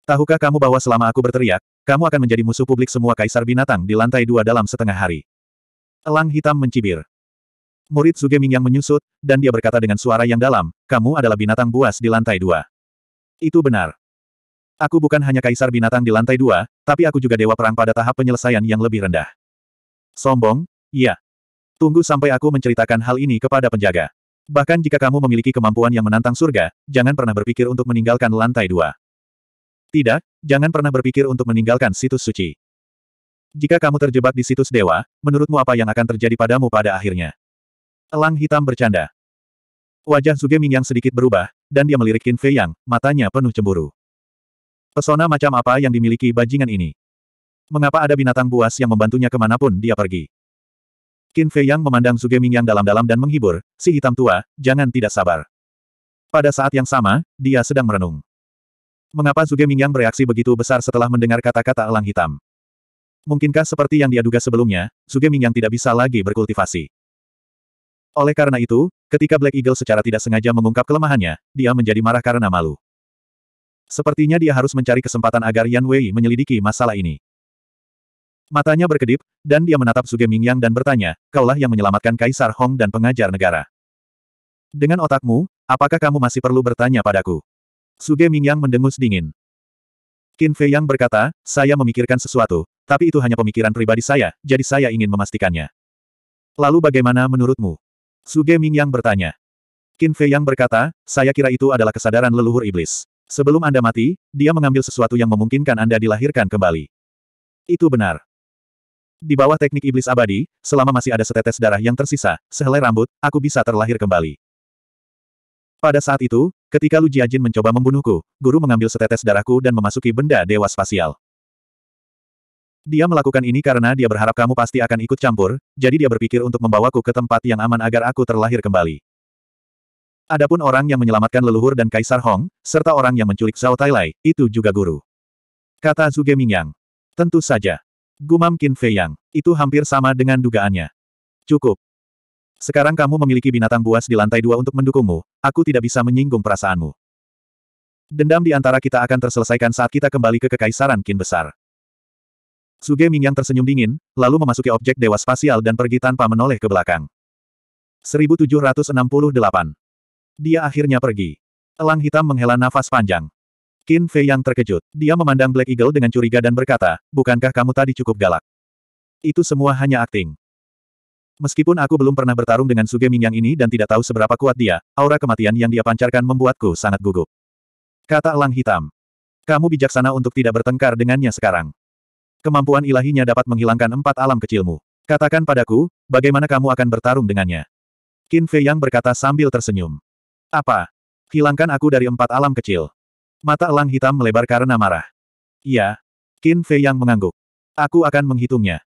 Tahukah kamu bahwa selama aku berteriak, kamu akan menjadi musuh publik semua kaisar binatang di lantai dua dalam setengah hari. Elang hitam mencibir. Murid Suge Mingyang menyusut, dan dia berkata dengan suara yang dalam, kamu adalah binatang buas di lantai dua. Itu benar. Aku bukan hanya kaisar binatang di lantai dua, tapi aku juga dewa perang pada tahap penyelesaian yang lebih rendah. Sombong? Iya. Tunggu sampai aku menceritakan hal ini kepada penjaga. Bahkan jika kamu memiliki kemampuan yang menantang surga, jangan pernah berpikir untuk meninggalkan lantai dua. Tidak, jangan pernah berpikir untuk meninggalkan situs suci. Jika kamu terjebak di situs dewa, menurutmu apa yang akan terjadi padamu pada akhirnya? Elang hitam bercanda. Wajah Zuge yang sedikit berubah, dan dia melirik Qin Fei Yang, matanya penuh cemburu. Pesona macam apa yang dimiliki bajingan ini? Mengapa ada binatang buas yang membantunya kemanapun dia pergi? Qin Fei Yang memandang Ming Yang dalam-dalam dan menghibur, si hitam tua, jangan tidak sabar. Pada saat yang sama, dia sedang merenung. Mengapa Ming Yang bereaksi begitu besar setelah mendengar kata-kata elang hitam? Mungkinkah seperti yang dia duga sebelumnya, Ming Yang tidak bisa lagi berkultivasi? Oleh karena itu, ketika Black Eagle secara tidak sengaja mengungkap kelemahannya, dia menjadi marah karena malu. Sepertinya dia harus mencari kesempatan agar Yan Wei menyelidiki masalah ini. Matanya berkedip, dan dia menatap Suge Mingyang dan bertanya, kaulah yang menyelamatkan Kaisar Hong dan pengajar negara. Dengan otakmu, apakah kamu masih perlu bertanya padaku? Suge Mingyang mendengus dingin. Qin Fei Yang berkata, saya memikirkan sesuatu, tapi itu hanya pemikiran pribadi saya, jadi saya ingin memastikannya. Lalu bagaimana menurutmu? Suge Mingyang bertanya. Qin Fei Yang berkata, saya kira itu adalah kesadaran leluhur iblis. Sebelum Anda mati, dia mengambil sesuatu yang memungkinkan Anda dilahirkan kembali. Itu benar. Di bawah teknik iblis abadi, selama masih ada setetes darah yang tersisa, sehelai rambut, aku bisa terlahir kembali. Pada saat itu, ketika Lu Jiajin mencoba membunuhku, guru mengambil setetes darahku dan memasuki benda dewa spasial. Dia melakukan ini karena dia berharap kamu pasti akan ikut campur, jadi dia berpikir untuk membawaku ke tempat yang aman agar aku terlahir kembali. Adapun orang yang menyelamatkan leluhur dan Kaisar Hong, serta orang yang menculik Zhao Tailai, itu juga guru. Kata Zhuge Mingyang. Tentu saja. Gumam Qin Fei Yang. Itu hampir sama dengan dugaannya. Cukup. Sekarang kamu memiliki binatang buas di lantai dua untuk mendukungmu, aku tidak bisa menyinggung perasaanmu. Dendam di antara kita akan terselesaikan saat kita kembali ke Kekaisaran Qin Besar. Suge yang tersenyum dingin, lalu memasuki objek dewa spasial dan pergi tanpa menoleh ke belakang. 1768. Dia akhirnya pergi. Elang hitam menghela nafas panjang. Qin Fei yang terkejut. Dia memandang Black Eagle dengan curiga dan berkata, bukankah kamu tadi cukup galak? Itu semua hanya akting. Meskipun aku belum pernah bertarung dengan Suge Mingyang ini dan tidak tahu seberapa kuat dia, aura kematian yang dia pancarkan membuatku sangat gugup. Kata Elang Hitam. Kamu bijaksana untuk tidak bertengkar dengannya sekarang. Kemampuan ilahinya dapat menghilangkan empat alam kecilmu. Katakan padaku, bagaimana kamu akan bertarung dengannya? Qin Fei Yang berkata sambil tersenyum. Apa? Hilangkan aku dari empat alam kecil. Mata elang hitam melebar karena marah. Iya. Qin Fei yang mengangguk. Aku akan menghitungnya.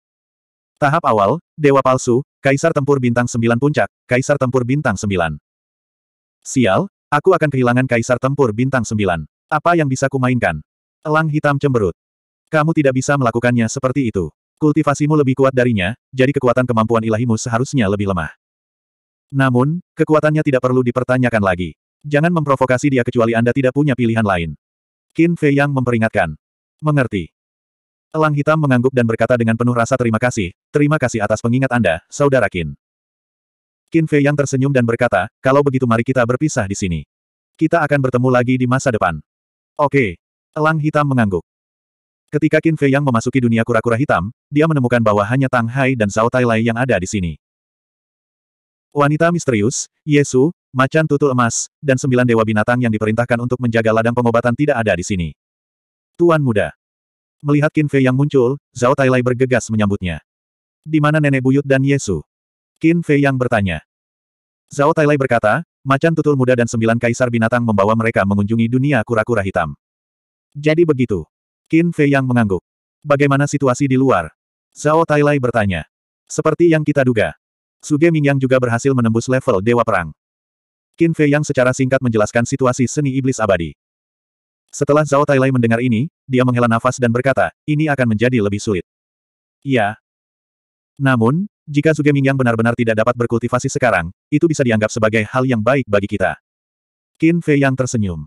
Tahap awal, Dewa Palsu, Kaisar Tempur Bintang Sembilan Puncak, Kaisar Tempur Bintang Sembilan. Sial, aku akan kehilangan Kaisar Tempur Bintang Sembilan. Apa yang bisa kumainkan? Elang hitam cemberut. Kamu tidak bisa melakukannya seperti itu. Kultivasimu lebih kuat darinya, jadi kekuatan kemampuan ilahimu seharusnya lebih lemah. Namun, kekuatannya tidak perlu dipertanyakan lagi. Jangan memprovokasi dia kecuali Anda tidak punya pilihan lain. Qin Fei Yang memperingatkan. Mengerti. Elang hitam mengangguk dan berkata dengan penuh rasa terima kasih, terima kasih atas pengingat Anda, Saudara Qin. Qin Fei Yang tersenyum dan berkata, kalau begitu mari kita berpisah di sini. Kita akan bertemu lagi di masa depan. Oke. Elang hitam mengangguk. Ketika Qin Fei Yang memasuki dunia kura-kura hitam, dia menemukan bahwa hanya Tang Hai dan Zhao Tai Lai yang ada di sini. Wanita misterius, Yesu, macan tutul emas, dan sembilan dewa binatang yang diperintahkan untuk menjaga ladang pengobatan tidak ada di sini. Tuan muda. Melihat Qin Fei yang muncul, Zhao Tailai bergegas menyambutnya. Di mana nenek buyut dan Yesu? Qin Fei yang bertanya. Zhao Tailai berkata, macan tutul muda dan sembilan kaisar binatang membawa mereka mengunjungi dunia kura-kura hitam. Jadi begitu. Qin Fei yang mengangguk. Bagaimana situasi di luar? Zhao Tailai bertanya. Seperti yang kita duga. Suge Mingyang juga berhasil menembus level Dewa Perang. Qin Fei yang secara singkat menjelaskan situasi seni iblis abadi. Setelah Zhao Tailai mendengar ini, dia menghela nafas dan berkata, ini akan menjadi lebih sulit. Ya. Namun, jika Zuge yang benar-benar tidak dapat berkultivasi sekarang, itu bisa dianggap sebagai hal yang baik bagi kita. Qin Fei yang tersenyum.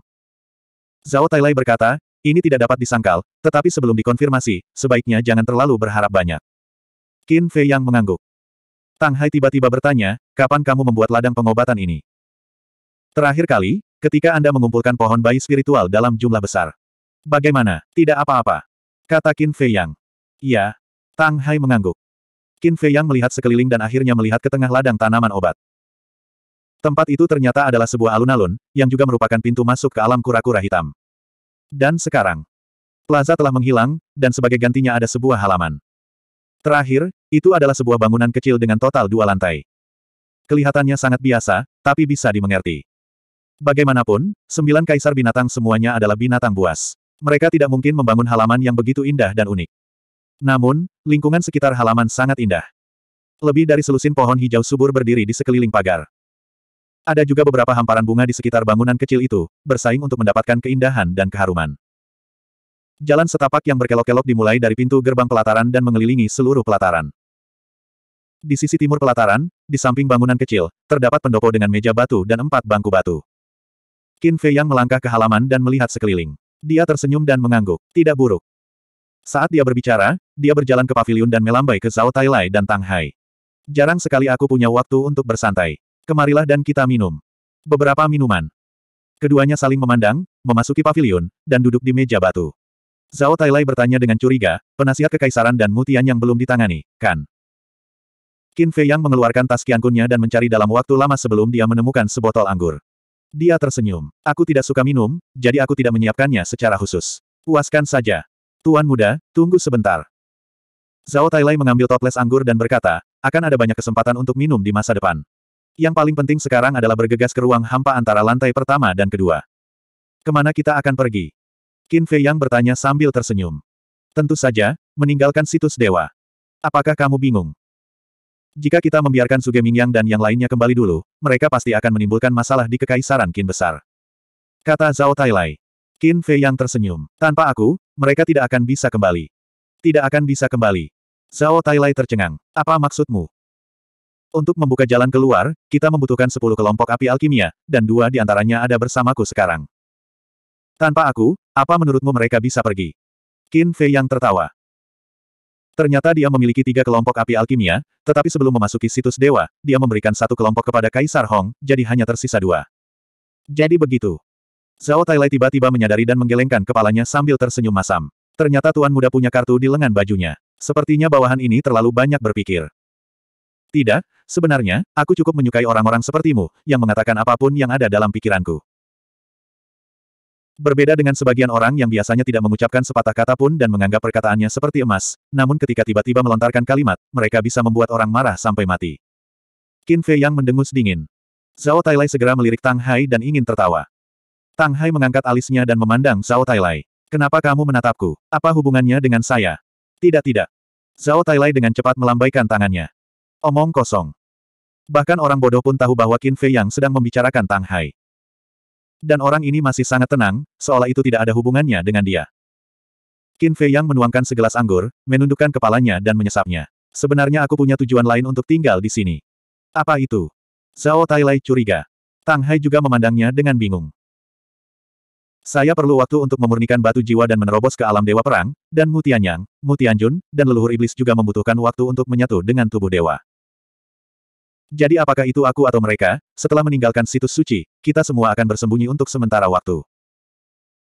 Zhao Tailai berkata, ini tidak dapat disangkal, tetapi sebelum dikonfirmasi, sebaiknya jangan terlalu berharap banyak. Qin Fei yang mengangguk. Tang Hai tiba-tiba bertanya, kapan kamu membuat ladang pengobatan ini? Terakhir kali, ketika Anda mengumpulkan pohon bayi spiritual dalam jumlah besar. Bagaimana? Tidak apa-apa. Kata Qin Fei Yang. Ya, Tang Hai mengangguk. Qin Fei Yang melihat sekeliling dan akhirnya melihat ke tengah ladang tanaman obat. Tempat itu ternyata adalah sebuah alun-alun, yang juga merupakan pintu masuk ke alam kura-kura hitam. Dan sekarang, plaza telah menghilang, dan sebagai gantinya ada sebuah halaman. Terakhir, itu adalah sebuah bangunan kecil dengan total dua lantai. Kelihatannya sangat biasa, tapi bisa dimengerti. Bagaimanapun, sembilan kaisar binatang semuanya adalah binatang buas. Mereka tidak mungkin membangun halaman yang begitu indah dan unik. Namun, lingkungan sekitar halaman sangat indah. Lebih dari selusin pohon hijau subur berdiri di sekeliling pagar. Ada juga beberapa hamparan bunga di sekitar bangunan kecil itu, bersaing untuk mendapatkan keindahan dan keharuman. Jalan setapak yang berkelok-kelok dimulai dari pintu gerbang pelataran dan mengelilingi seluruh pelataran. Di sisi timur pelataran, di samping bangunan kecil, terdapat pendopo dengan meja batu dan empat bangku batu. Qin Fei Yang melangkah ke halaman dan melihat sekeliling. Dia tersenyum dan mengangguk. Tidak buruk. Saat dia berbicara, dia berjalan ke pavilion dan melambai ke Zhao Tai Lai dan Tang Hai. Jarang sekali aku punya waktu untuk bersantai. Kemarilah dan kita minum. Beberapa minuman. Keduanya saling memandang, memasuki pavilion, dan duduk di meja batu. Zhao Tai Lai bertanya dengan curiga, penasihat kekaisaran dan mutian yang belum ditangani, kan? Qin Fei Yang mengeluarkan tas kiankunnya dan mencari dalam waktu lama sebelum dia menemukan sebotol anggur. Dia tersenyum. Aku tidak suka minum, jadi aku tidak menyiapkannya secara khusus. Puaskan saja. Tuan muda, tunggu sebentar. Zhao Tailai mengambil toples anggur dan berkata, akan ada banyak kesempatan untuk minum di masa depan. Yang paling penting sekarang adalah bergegas ke ruang hampa antara lantai pertama dan kedua. Kemana kita akan pergi? Qin Fei Yang bertanya sambil tersenyum. Tentu saja, meninggalkan situs dewa. Apakah kamu bingung? Jika kita membiarkan Suge Mingyang dan yang lainnya kembali dulu, mereka pasti akan menimbulkan masalah di Kekaisaran Qin Besar. Kata Zhao Tailai. Qin Fei yang tersenyum. Tanpa aku, mereka tidak akan bisa kembali. Tidak akan bisa kembali. Zhao Tailai tercengang. Apa maksudmu? Untuk membuka jalan keluar, kita membutuhkan sepuluh kelompok api alkimia, dan dua di antaranya ada bersamaku sekarang. Tanpa aku, apa menurutmu mereka bisa pergi? Qin Fei yang tertawa. Ternyata dia memiliki tiga kelompok api alkimia, tetapi sebelum memasuki situs dewa, dia memberikan satu kelompok kepada Kaisar Hong, jadi hanya tersisa dua. Jadi begitu. Zhao Tailai tiba-tiba menyadari dan menggelengkan kepalanya sambil tersenyum masam. Ternyata tuan muda punya kartu di lengan bajunya. Sepertinya bawahan ini terlalu banyak berpikir. Tidak, sebenarnya, aku cukup menyukai orang-orang sepertimu, yang mengatakan apapun yang ada dalam pikiranku. Berbeda dengan sebagian orang yang biasanya tidak mengucapkan sepatah kata pun dan menganggap perkataannya seperti emas, namun ketika tiba-tiba melontarkan kalimat, mereka bisa membuat orang marah sampai mati. Qin Fei yang mendengus dingin. Zhao Tailai segera melirik Tang Hai dan ingin tertawa. Tang Hai mengangkat alisnya dan memandang Zhao Tailai. Kenapa kamu menatapku? Apa hubungannya dengan saya? Tidak tidak. Zhao Tailai dengan cepat melambaikan tangannya. Omong kosong. Bahkan orang bodoh pun tahu bahwa Qin Fei yang sedang membicarakan Tang Hai. Dan orang ini masih sangat tenang, seolah itu tidak ada hubungannya dengan dia. Qin Fei Yang menuangkan segelas anggur, menundukkan kepalanya dan menyesapnya. Sebenarnya aku punya tujuan lain untuk tinggal di sini. Apa itu? Zhao Tailai curiga. Tang Hai juga memandangnya dengan bingung. Saya perlu waktu untuk memurnikan batu jiwa dan menerobos ke alam dewa perang, dan Mutianyang, Mutianjun, dan leluhur iblis juga membutuhkan waktu untuk menyatu dengan tubuh dewa. Jadi apakah itu aku atau mereka? Setelah meninggalkan situs suci, kita semua akan bersembunyi untuk sementara waktu.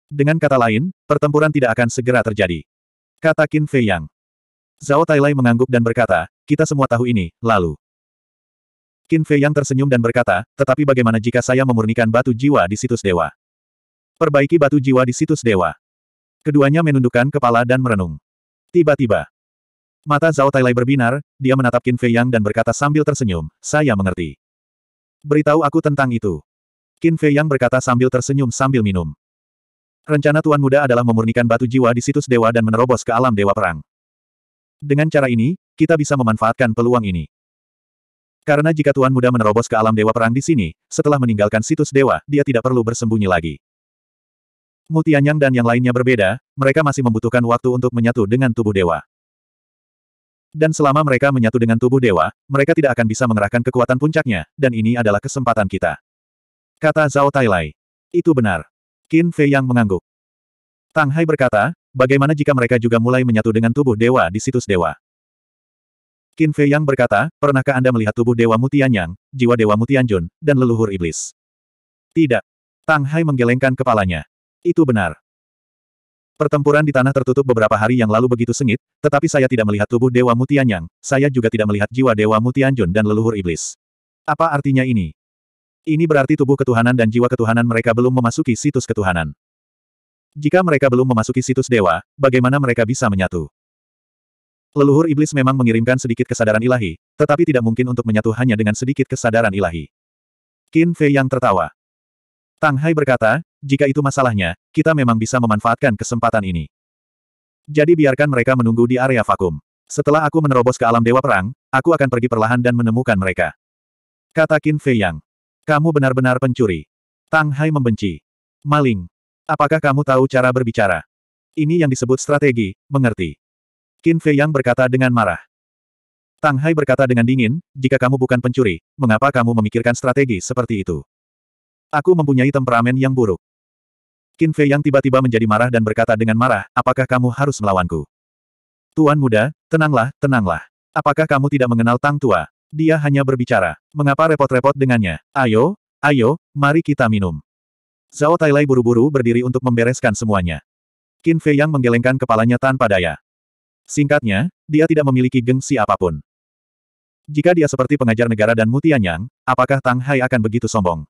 Dengan kata lain, pertempuran tidak akan segera terjadi. Kata Qin Fei Yang. Zhao Tailai mengangguk dan berkata, kita semua tahu ini, lalu. Qin Fei Yang tersenyum dan berkata, tetapi bagaimana jika saya memurnikan batu jiwa di situs dewa? Perbaiki batu jiwa di situs dewa. Keduanya menundukkan kepala dan merenung. Tiba-tiba, Mata Zhao Tailai berbinar, dia menatap Qin Fei Yang dan berkata sambil tersenyum, saya mengerti. Beritahu aku tentang itu. Qin Fei Yang berkata sambil tersenyum sambil minum. Rencana Tuan Muda adalah memurnikan batu jiwa di situs dewa dan menerobos ke alam dewa perang. Dengan cara ini, kita bisa memanfaatkan peluang ini. Karena jika Tuan Muda menerobos ke alam dewa perang di sini, setelah meninggalkan situs dewa, dia tidak perlu bersembunyi lagi. Mutianyang dan yang lainnya berbeda, mereka masih membutuhkan waktu untuk menyatu dengan tubuh dewa. Dan selama mereka menyatu dengan tubuh dewa, mereka tidak akan bisa mengerahkan kekuatan puncaknya, dan ini adalah kesempatan kita. Kata Zhao Tailai. Itu benar. Qin Fei yang mengangguk. Tang Hai berkata, bagaimana jika mereka juga mulai menyatu dengan tubuh dewa di situs dewa? Qin Fei yang berkata, pernahkah Anda melihat tubuh dewa Mutianyang, jiwa dewa Mutianjun, dan leluhur iblis? Tidak. Tang Hai menggelengkan kepalanya. Itu benar. Pertempuran di tanah tertutup beberapa hari yang lalu begitu sengit, tetapi saya tidak melihat tubuh Dewa Mutianyang, saya juga tidak melihat jiwa Dewa Mutianjun dan leluhur iblis. Apa artinya ini? Ini berarti tubuh ketuhanan dan jiwa ketuhanan mereka belum memasuki situs ketuhanan. Jika mereka belum memasuki situs dewa, bagaimana mereka bisa menyatu? Leluhur iblis memang mengirimkan sedikit kesadaran ilahi, tetapi tidak mungkin untuk menyatu hanya dengan sedikit kesadaran ilahi. Qin Fei yang tertawa. Tang Hai berkata, jika itu masalahnya, kita memang bisa memanfaatkan kesempatan ini. Jadi biarkan mereka menunggu di area vakum. Setelah aku menerobos ke alam dewa perang, aku akan pergi perlahan dan menemukan mereka. Kata Qin Fei Yang. Kamu benar-benar pencuri. Tang Hai membenci. Maling. Apakah kamu tahu cara berbicara? Ini yang disebut strategi, mengerti. Qin Fei Yang berkata dengan marah. Tang Hai berkata dengan dingin, jika kamu bukan pencuri, mengapa kamu memikirkan strategi seperti itu? Aku mempunyai temperamen yang buruk. Qin Fei yang tiba-tiba menjadi marah dan berkata dengan marah, apakah kamu harus melawanku? Tuan muda, tenanglah, tenanglah. Apakah kamu tidak mengenal Tang Tua? Dia hanya berbicara. Mengapa repot-repot dengannya? Ayo, ayo, mari kita minum. Zhao Tailai buru-buru berdiri untuk membereskan semuanya. Qin Fei yang menggelengkan kepalanya tanpa daya. Singkatnya, dia tidak memiliki gengsi apapun. Jika dia seperti pengajar negara dan Mutianyang, apakah Tang Hai akan begitu sombong?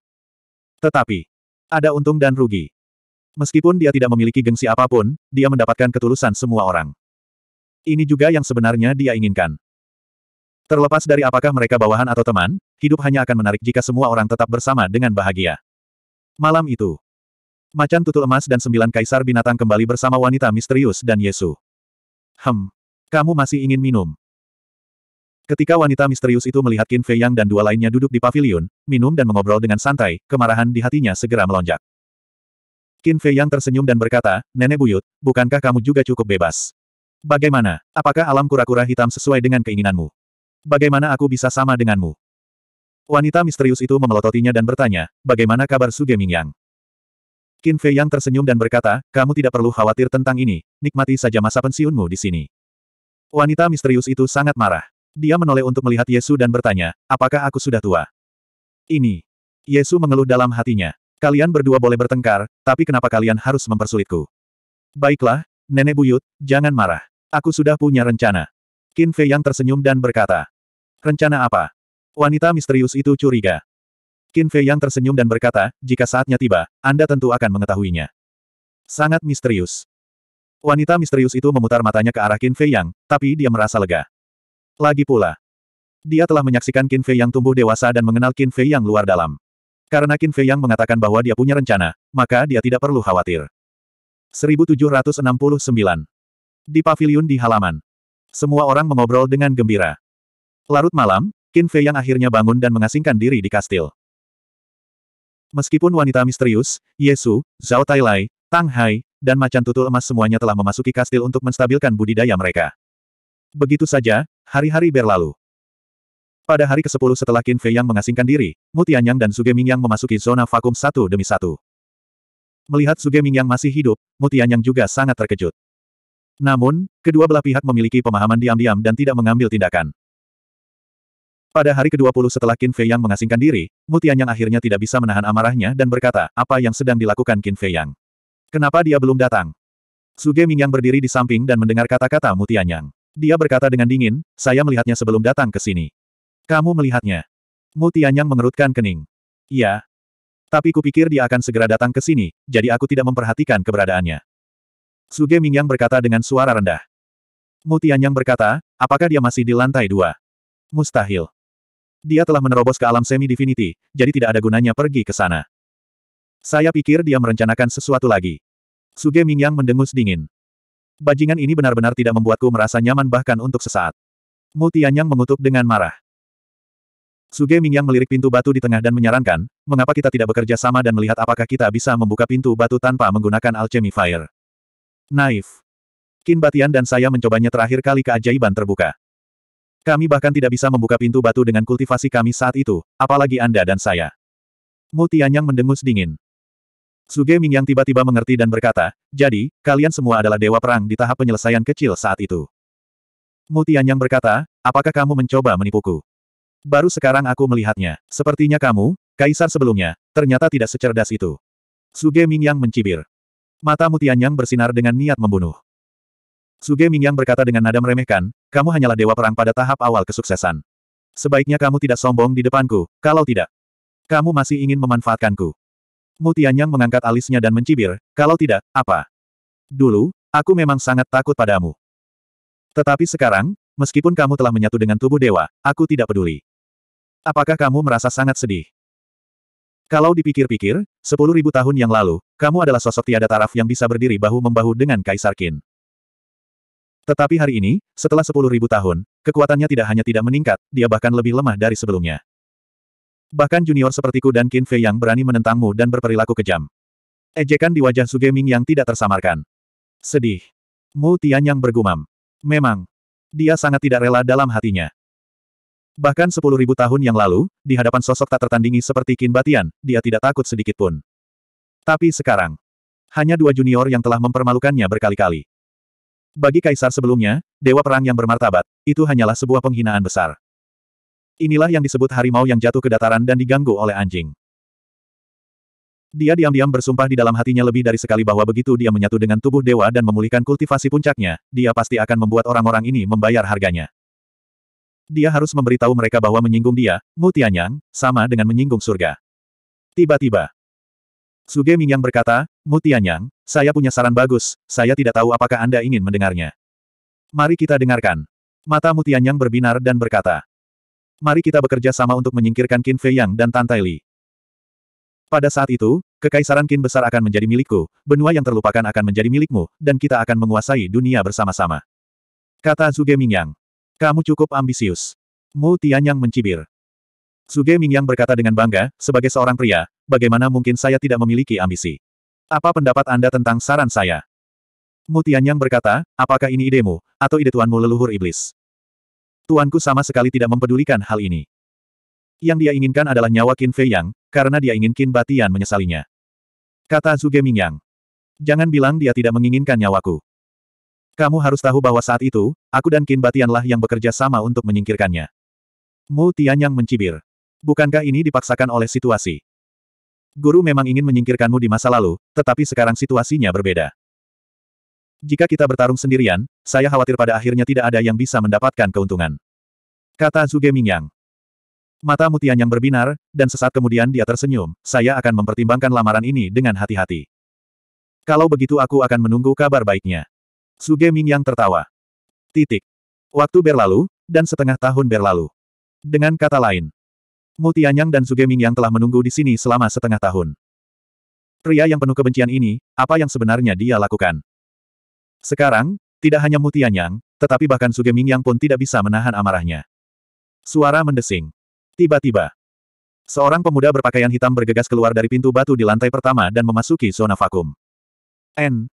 Tetapi, ada untung dan rugi. Meskipun dia tidak memiliki gengsi apapun, dia mendapatkan ketulusan semua orang. Ini juga yang sebenarnya dia inginkan. Terlepas dari apakah mereka bawahan atau teman, hidup hanya akan menarik jika semua orang tetap bersama dengan bahagia. Malam itu, Macan Tutul Emas dan sembilan kaisar binatang kembali bersama wanita misterius dan Yesu. Hem, kamu masih ingin minum? Ketika wanita misterius itu melihat Qin Fei Yang dan dua lainnya duduk di pavilion, minum dan mengobrol dengan santai, kemarahan di hatinya segera melonjak. Qin Fei yang tersenyum dan berkata, Nenek Buyut, bukankah kamu juga cukup bebas? Bagaimana, apakah alam kura-kura hitam sesuai dengan keinginanmu? Bagaimana aku bisa sama denganmu? Wanita misterius itu memelototinya dan bertanya, bagaimana kabar Su Yang? Qin Fei Yang tersenyum dan berkata, kamu tidak perlu khawatir tentang ini, nikmati saja masa pensiunmu di sini. Wanita misterius itu sangat marah. Dia menoleh untuk melihat Yesu dan bertanya, apakah aku sudah tua? Ini. Yesu mengeluh dalam hatinya. Kalian berdua boleh bertengkar, tapi kenapa kalian harus mempersulitku? Baiklah, Nenek Buyut, jangan marah. Aku sudah punya rencana. Qin Fei yang tersenyum dan berkata. Rencana apa? Wanita misterius itu curiga. Qin Fei yang tersenyum dan berkata, jika saatnya tiba, Anda tentu akan mengetahuinya. Sangat misterius. Wanita misterius itu memutar matanya ke arah Qin Fei yang, tapi dia merasa lega. Lagi pula, dia telah menyaksikan Qin Fei yang tumbuh dewasa dan mengenal Qin Fei yang luar dalam. Karena Qin Fei Yang mengatakan bahwa dia punya rencana, maka dia tidak perlu khawatir. 1769. Di pavilion di halaman. Semua orang mengobrol dengan gembira. Larut malam, Qin Fei Yang akhirnya bangun dan mengasingkan diri di kastil. Meskipun wanita misterius, Yesu, Zhao Tailai, Tang Hai, dan macan tutul emas semuanya telah memasuki kastil untuk menstabilkan budidaya mereka. Begitu saja, hari-hari berlalu. Pada hari ke-10 setelah Qin Fei Yang mengasingkan diri, Mu Tianyang dan Suge Mingyang memasuki zona vakum satu demi satu. Melihat Suge Mingyang masih hidup, Mu Tianyang juga sangat terkejut. Namun, kedua belah pihak memiliki pemahaman diam-diam dan tidak mengambil tindakan. Pada hari ke-20 setelah Qin Fei Yang mengasingkan diri, Mu Tianyang akhirnya tidak bisa menahan amarahnya dan berkata, apa yang sedang dilakukan Qin Fei Yang? Kenapa dia belum datang? Suge Mingyang berdiri di samping dan mendengar kata-kata Mu Tianyang. Dia berkata dengan dingin, saya melihatnya sebelum datang ke sini. Kamu melihatnya. Mutianyang mengerutkan kening. Iya. Tapi kupikir dia akan segera datang ke sini, jadi aku tidak memperhatikan keberadaannya. Suge Mingyang berkata dengan suara rendah. Mutianyang berkata, apakah dia masih di lantai dua? Mustahil. Dia telah menerobos ke alam semi-divinity, jadi tidak ada gunanya pergi ke sana. Saya pikir dia merencanakan sesuatu lagi. Suge Mingyang mendengus dingin. Bajingan ini benar-benar tidak membuatku merasa nyaman bahkan untuk sesaat. Mutianyang mengutuk dengan marah. Suge Mingyang melirik pintu batu di tengah dan menyarankan, mengapa kita tidak bekerja sama dan melihat apakah kita bisa membuka pintu batu tanpa menggunakan alchemy fire. Naif. Kin Batian dan saya mencobanya terakhir kali keajaiban terbuka. Kami bahkan tidak bisa membuka pintu batu dengan kultivasi kami saat itu, apalagi Anda dan saya. yang mendengus dingin. Suge Mingyang tiba-tiba mengerti dan berkata, jadi, kalian semua adalah dewa perang di tahap penyelesaian kecil saat itu. yang berkata, apakah kamu mencoba menipuku? Baru sekarang aku melihatnya. Sepertinya kamu, kaisar sebelumnya, ternyata tidak secerdas itu. Suge Mingyang mencibir. Mata Mutianyang bersinar dengan niat membunuh. Suge Mingyang berkata dengan nada meremehkan, kamu hanyalah dewa perang pada tahap awal kesuksesan. Sebaiknya kamu tidak sombong di depanku, kalau tidak. Kamu masih ingin memanfaatkanku. Mutianyang mengangkat alisnya dan mencibir, kalau tidak, apa? Dulu, aku memang sangat takut padamu. Tetapi sekarang, meskipun kamu telah menyatu dengan tubuh dewa, aku tidak peduli. Apakah kamu merasa sangat sedih? Kalau dipikir-pikir, sepuluh ribu tahun yang lalu, kamu adalah sosok tiada taraf yang bisa berdiri bahu-membahu dengan Kaisar Qin. Tetapi hari ini, setelah sepuluh ribu tahun, kekuatannya tidak hanya tidak meningkat, dia bahkan lebih lemah dari sebelumnya. Bahkan junior sepertiku dan Qin Fei yang berani menentangmu dan berperilaku kejam. Ejekan di wajah Su Ming yang tidak tersamarkan. Sedih. Mu Tian yang bergumam. Memang. Dia sangat tidak rela dalam hatinya. Bahkan sepuluh ribu tahun yang lalu, di hadapan sosok tak tertandingi seperti Kin Batian, dia tidak takut sedikit pun. Tapi sekarang, hanya dua junior yang telah mempermalukannya berkali-kali. Bagi kaisar sebelumnya, dewa perang yang bermartabat, itu hanyalah sebuah penghinaan besar. Inilah yang disebut harimau yang jatuh ke dataran dan diganggu oleh anjing. Dia diam-diam bersumpah di dalam hatinya lebih dari sekali bahwa begitu dia menyatu dengan tubuh dewa dan memulihkan kultivasi puncaknya, dia pasti akan membuat orang-orang ini membayar harganya dia harus memberitahu mereka bahwa menyinggung dia, Mu sama dengan menyinggung surga. Tiba-tiba, Suge Mingyang berkata, Mu saya punya saran bagus, saya tidak tahu apakah Anda ingin mendengarnya. Mari kita dengarkan. Mata Mu berbinar dan berkata, Mari kita bekerja sama untuk menyingkirkan Qin Fei Yang dan Tan Tai Li. Pada saat itu, kekaisaran Qin besar akan menjadi milikku, benua yang terlupakan akan menjadi milikmu, dan kita akan menguasai dunia bersama-sama. Kata Zuge Mingyang. Kamu cukup ambisius. Mu Tianyang mencibir. Suge Mingyang berkata dengan bangga, sebagai seorang pria, bagaimana mungkin saya tidak memiliki ambisi? Apa pendapat Anda tentang saran saya? Mu Tianyang berkata, apakah ini idemu, atau ide tuanmu leluhur iblis? Tuanku sama sekali tidak mempedulikan hal ini. Yang dia inginkan adalah nyawa Qin Fei Yang, karena dia ingin Qin Batian menyesalinya. Kata Zuge Mingyang. Jangan bilang dia tidak menginginkan nyawaku. Kamu harus tahu bahwa saat itu, aku dan Kin Batianlah yang bekerja sama untuk menyingkirkannya. Mu Tianyang mencibir. Bukankah ini dipaksakan oleh situasi? Guru memang ingin menyingkirkanmu di masa lalu, tetapi sekarang situasinya berbeda. Jika kita bertarung sendirian, saya khawatir pada akhirnya tidak ada yang bisa mendapatkan keuntungan. Kata Zuge Mingyang. Mata Mu yang berbinar, dan sesaat kemudian dia tersenyum, saya akan mempertimbangkan lamaran ini dengan hati-hati. Kalau begitu aku akan menunggu kabar baiknya. Suge yang tertawa. Titik. Waktu berlalu, dan setengah tahun berlalu. Dengan kata lain, Mu Mutianyang dan Suge yang telah menunggu di sini selama setengah tahun. Pria yang penuh kebencian ini, apa yang sebenarnya dia lakukan? Sekarang, tidak hanya Mu Mutianyang, tetapi bahkan Suge yang pun tidak bisa menahan amarahnya. Suara mendesing. Tiba-tiba, seorang pemuda berpakaian hitam bergegas keluar dari pintu batu di lantai pertama dan memasuki zona vakum. N.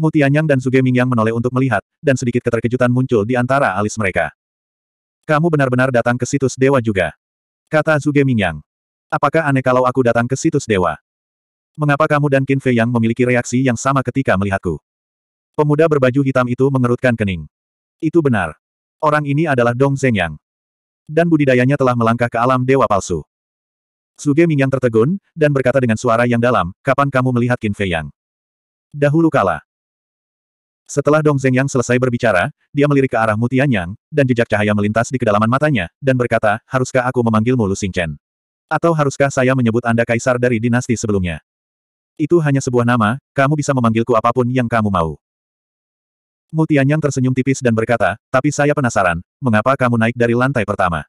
Mu Tianyang dan Suge Mingyang menoleh untuk melihat, dan sedikit keterkejutan muncul di antara alis mereka. Kamu benar-benar datang ke situs dewa juga. Kata Suge Mingyang. Apakah aneh kalau aku datang ke situs dewa? Mengapa kamu dan Qin Fei yang memiliki reaksi yang sama ketika melihatku? Pemuda berbaju hitam itu mengerutkan kening. Itu benar. Orang ini adalah Dong Zhenyang. Dan budidayanya telah melangkah ke alam dewa palsu. Suge Mingyang tertegun, dan berkata dengan suara yang dalam, kapan kamu melihat Qin Fei Yang? Dahulu kala, setelah Dong Yang selesai berbicara, dia melirik ke arah Mu Tianyang, dan jejak cahaya melintas di kedalaman matanya, dan berkata, haruskah aku memanggilmu Lu Xingchen? Atau haruskah saya menyebut Anda kaisar dari dinasti sebelumnya? Itu hanya sebuah nama, kamu bisa memanggilku apapun yang kamu mau. Mu Tianyang tersenyum tipis dan berkata, tapi saya penasaran, mengapa kamu naik dari lantai pertama?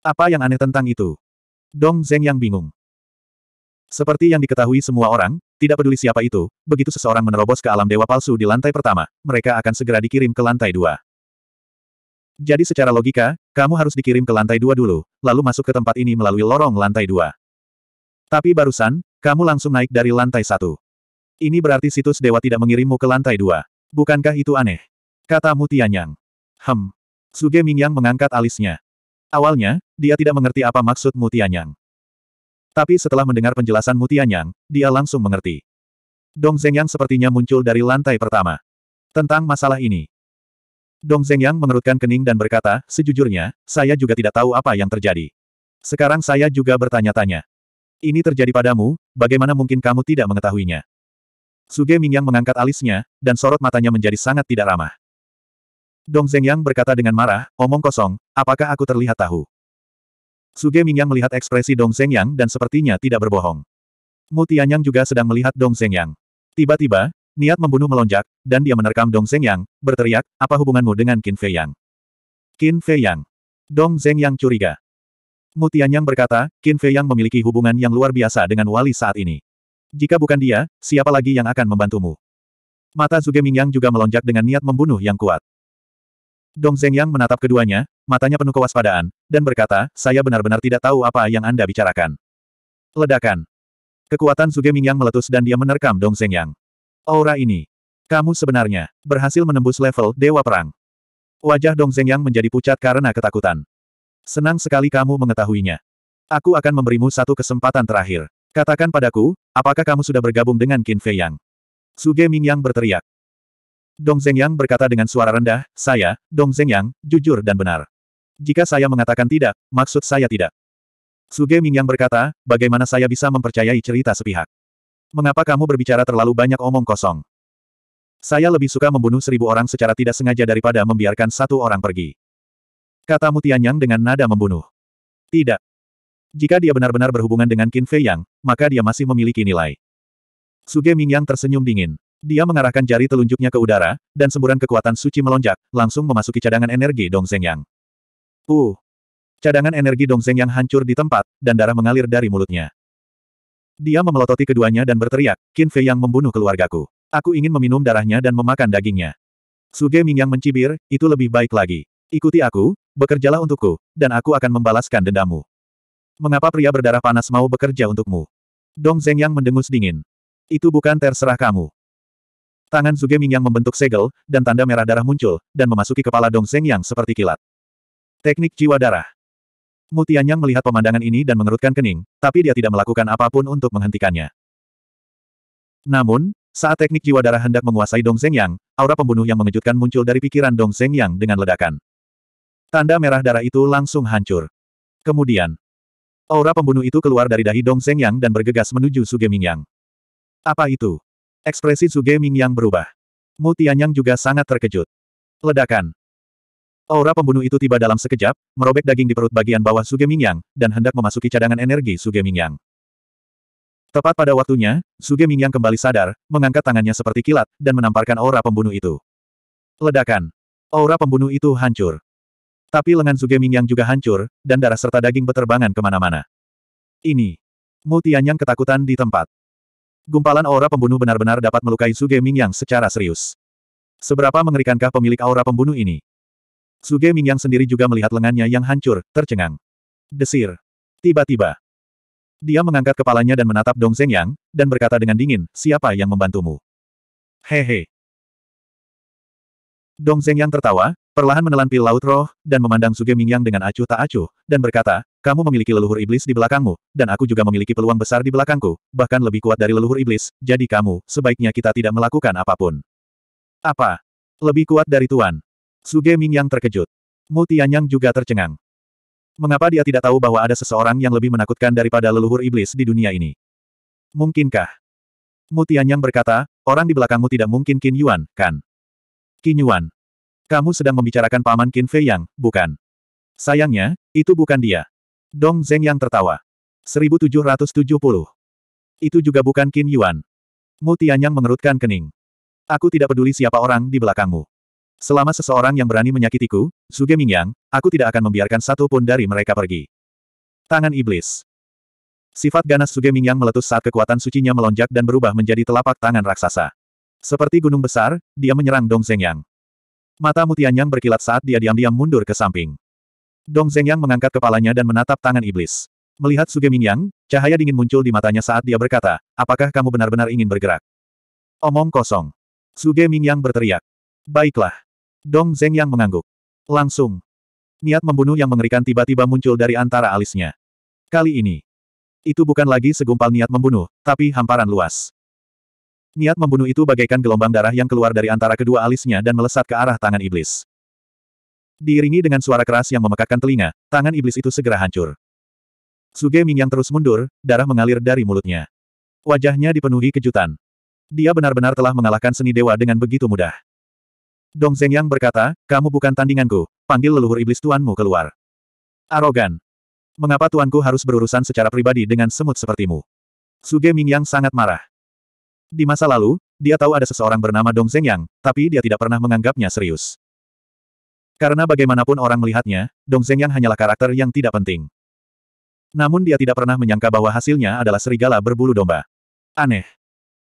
Apa yang aneh tentang itu? Dong Yang bingung. Seperti yang diketahui semua orang, tidak peduli siapa itu, begitu seseorang menerobos ke alam dewa palsu di lantai pertama, mereka akan segera dikirim ke lantai dua. Jadi secara logika, kamu harus dikirim ke lantai dua dulu, lalu masuk ke tempat ini melalui lorong lantai dua. Tapi barusan, kamu langsung naik dari lantai satu. Ini berarti situs dewa tidak mengirimmu ke lantai dua. Bukankah itu aneh? Kata Mutianyang. Hem. Suge Mingyang mengangkat alisnya. Awalnya, dia tidak mengerti apa maksud Mutianyang. Tapi setelah mendengar penjelasan Mutianyang, dia langsung mengerti. Dong Zhengyang sepertinya muncul dari lantai pertama. Tentang masalah ini. Dong Zhengyang mengerutkan kening dan berkata, sejujurnya, saya juga tidak tahu apa yang terjadi. Sekarang saya juga bertanya-tanya. Ini terjadi padamu, bagaimana mungkin kamu tidak mengetahuinya? Suge Mingyang mengangkat alisnya, dan sorot matanya menjadi sangat tidak ramah. Dong Zhengyang berkata dengan marah, omong kosong, apakah aku terlihat tahu? Suge Mingyang melihat ekspresi Dong Zhengyang dan sepertinya tidak berbohong. Mu Tianyang juga sedang melihat Dong Zhengyang. Tiba-tiba, niat membunuh melonjak, dan dia menerkam Dong Zhengyang, berteriak, apa hubunganmu dengan Qin Fei Yang? Qin Fei Yang, Dong Zhengyang curiga. Mu Tianyang berkata, Qin Yang memiliki hubungan yang luar biasa dengan wali saat ini. Jika bukan dia, siapa lagi yang akan membantumu? Mata Zuge Mingyang juga melonjak dengan niat membunuh yang kuat. Dong Zhengyang menatap keduanya, matanya penuh kewaspadaan, dan berkata, saya benar-benar tidak tahu apa yang Anda bicarakan. Ledakan. Kekuatan Suge Mingyang meletus dan dia menerkam Dong Zhengyang. Aura ini. Kamu sebenarnya berhasil menembus level Dewa Perang. Wajah Dong Zhengyang menjadi pucat karena ketakutan. Senang sekali kamu mengetahuinya. Aku akan memberimu satu kesempatan terakhir. Katakan padaku, apakah kamu sudah bergabung dengan Qin Fei Yang? Suge Mingyang berteriak. Dong Yang berkata dengan suara rendah, saya, Dong Yang, jujur dan benar. Jika saya mengatakan tidak, maksud saya tidak. Suge Mingyang berkata, bagaimana saya bisa mempercayai cerita sepihak? Mengapa kamu berbicara terlalu banyak omong kosong? Saya lebih suka membunuh seribu orang secara tidak sengaja daripada membiarkan satu orang pergi. Kata Mutianyang dengan nada membunuh. Tidak. Jika dia benar-benar berhubungan dengan Qin Fei Yang, maka dia masih memiliki nilai. Suge Mingyang tersenyum dingin. Dia mengarahkan jari telunjuknya ke udara, dan semburan kekuatan suci melonjak, langsung memasuki cadangan energi Dong Yang. Uh! Cadangan energi Dong Yang hancur di tempat, dan darah mengalir dari mulutnya. Dia memelototi keduanya dan berteriak, Qin Fei yang membunuh keluargaku. Aku ingin meminum darahnya dan memakan dagingnya. Suge yang mencibir, itu lebih baik lagi. Ikuti aku, bekerjalah untukku, dan aku akan membalaskan dendamu. Mengapa pria berdarah panas mau bekerja untukmu? Dong Yang mendengus dingin. Itu bukan terserah kamu. Tangan Zuge Mingyang membentuk segel, dan tanda merah darah muncul, dan memasuki kepala Dong Seng yang seperti kilat. Teknik jiwa darah. Mutianyang melihat pemandangan ini dan mengerutkan kening, tapi dia tidak melakukan apapun untuk menghentikannya. Namun, saat teknik jiwa darah hendak menguasai Dong Seng Yang, aura pembunuh yang mengejutkan muncul dari pikiran Dong Seng Yang dengan ledakan. Tanda merah darah itu langsung hancur. Kemudian, aura pembunuh itu keluar dari dahi Dong Seng Yang dan bergegas menuju Suge Mingyang. Apa itu? Ekspresi Ming yang berubah. Mu Tianyang juga sangat terkejut. Ledakan. Aura pembunuh itu tiba dalam sekejap, merobek daging di perut bagian bawah Suge Yang, dan hendak memasuki cadangan energi Suge Yang. Tepat pada waktunya, Suge Yang kembali sadar, mengangkat tangannya seperti kilat, dan menamparkan aura pembunuh itu. Ledakan. Aura pembunuh itu hancur. Tapi lengan Suge Yang juga hancur, dan darah serta daging beterbangan kemana-mana. Ini. Mu Tianyang ketakutan di tempat. Gumpalan aura pembunuh benar-benar dapat melukai Suge Ming Yang secara serius. Seberapa mengerikankah pemilik aura pembunuh ini? Suge Ming Yang sendiri juga melihat lengannya yang hancur, tercengang. Desir. Tiba-tiba. Dia mengangkat kepalanya dan menatap Dong Zeng Yang, dan berkata dengan dingin, siapa yang membantumu? Hehe. Dong Zeng Yang tertawa, Perlahan menelan pil laut roh, dan memandang Suge Mingyang dengan acuh tak acuh, dan berkata, kamu memiliki leluhur iblis di belakangmu, dan aku juga memiliki peluang besar di belakangku, bahkan lebih kuat dari leluhur iblis, jadi kamu, sebaiknya kita tidak melakukan apapun. Apa? Lebih kuat dari Tuan? Suge Mingyang terkejut. Mu Tianyang juga tercengang. Mengapa dia tidak tahu bahwa ada seseorang yang lebih menakutkan daripada leluhur iblis di dunia ini? Mungkinkah? Mu Tianyang berkata, orang di belakangmu tidak mungkin Qin Yuan, kan? Qin Yuan, kamu sedang membicarakan paman Qin Fei Yang, bukan? Sayangnya, itu bukan dia. Dong Zeng yang tertawa. 1770. Itu juga bukan Qin Yuan. Mu Tianyang mengerutkan kening. Aku tidak peduli siapa orang di belakangmu. Selama seseorang yang berani menyakitiku, Zuge Mingyang, aku tidak akan membiarkan satu pun dari mereka pergi. Tangan Iblis. Sifat ganas Suge Mingyang meletus saat kekuatan sucinya melonjak dan berubah menjadi telapak tangan raksasa. Seperti gunung besar, dia menyerang Dong Zengyang. Mata yang berkilat saat dia diam-diam mundur ke samping. Dong Zhengyang mengangkat kepalanya dan menatap tangan iblis. Melihat Suge Yang, cahaya dingin muncul di matanya saat dia berkata, apakah kamu benar-benar ingin bergerak? Omong kosong. Suge Yang berteriak. Baiklah. Dong Zhengyang mengangguk. Langsung. Niat membunuh yang mengerikan tiba-tiba muncul dari antara alisnya. Kali ini. Itu bukan lagi segumpal niat membunuh, tapi hamparan luas. Niat membunuh itu bagaikan gelombang darah yang keluar dari antara kedua alisnya dan melesat ke arah tangan iblis. Diiringi dengan suara keras yang memekakkan telinga, tangan iblis itu segera hancur. Suge Ming yang terus mundur, darah mengalir dari mulutnya. Wajahnya dipenuhi kejutan. Dia benar-benar telah mengalahkan seni dewa dengan begitu mudah. Dong Zeng Yang berkata, kamu bukan tandinganku, panggil leluhur iblis tuanmu keluar. Arogan. Mengapa tuanku harus berurusan secara pribadi dengan semut sepertimu? Suge Ming yang sangat marah. Di masa lalu, dia tahu ada seseorang bernama Dong Zhengyang, tapi dia tidak pernah menganggapnya serius. Karena bagaimanapun orang melihatnya, Dong Zhengyang hanyalah karakter yang tidak penting. Namun dia tidak pernah menyangka bahwa hasilnya adalah serigala berbulu domba. Aneh.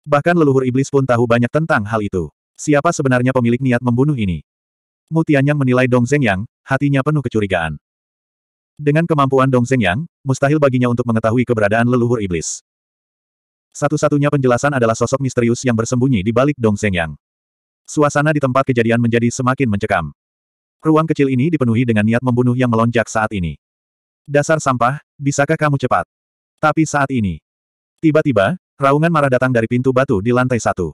Bahkan leluhur iblis pun tahu banyak tentang hal itu. Siapa sebenarnya pemilik niat membunuh ini? Mutianyang menilai Dong Zhengyang, hatinya penuh kecurigaan. Dengan kemampuan Dong Zhengyang, mustahil baginya untuk mengetahui keberadaan leluhur iblis. Satu-satunya penjelasan adalah sosok misterius yang bersembunyi di balik Dong Seng Yang. Suasana di tempat kejadian menjadi semakin mencekam. Ruang kecil ini dipenuhi dengan niat membunuh yang melonjak saat ini. Dasar sampah, bisakah kamu cepat? Tapi saat ini. Tiba-tiba, raungan marah datang dari pintu batu di lantai satu.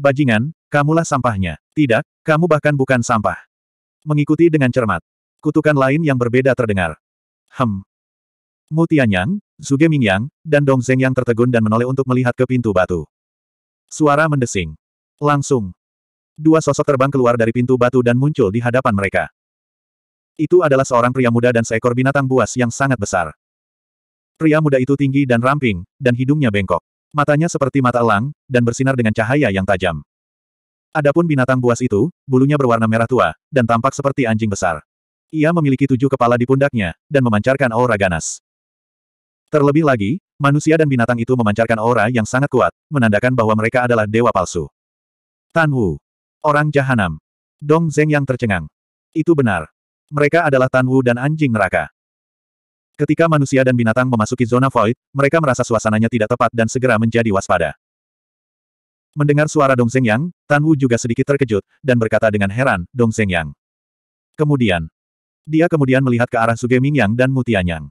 Bajingan, kamulah sampahnya. Tidak, kamu bahkan bukan sampah. Mengikuti dengan cermat. Kutukan lain yang berbeda terdengar. Hem, Mu Tianyang, Zuge Mingyang, dan Dong Zeng yang tertegun dan menoleh untuk melihat ke pintu batu. Suara mendesing. Langsung. Dua sosok terbang keluar dari pintu batu dan muncul di hadapan mereka. Itu adalah seorang pria muda dan seekor binatang buas yang sangat besar. Pria muda itu tinggi dan ramping, dan hidungnya bengkok. Matanya seperti mata elang, dan bersinar dengan cahaya yang tajam. Adapun binatang buas itu, bulunya berwarna merah tua, dan tampak seperti anjing besar. Ia memiliki tujuh kepala di pundaknya, dan memancarkan aura ganas. Terlebih lagi, manusia dan binatang itu memancarkan aura yang sangat kuat, menandakan bahwa mereka adalah dewa palsu. Tan Wu. Orang jahanam. Dong Zeng yang tercengang. Itu benar. Mereka adalah Tan Wu dan anjing neraka. Ketika manusia dan binatang memasuki zona void, mereka merasa suasananya tidak tepat dan segera menjadi waspada. Mendengar suara Dong Zeng Yang, Tan Wu juga sedikit terkejut, dan berkata dengan heran, Dong Zeng Yang. Kemudian. Dia kemudian melihat ke arah Suge Yang dan Mutianyang.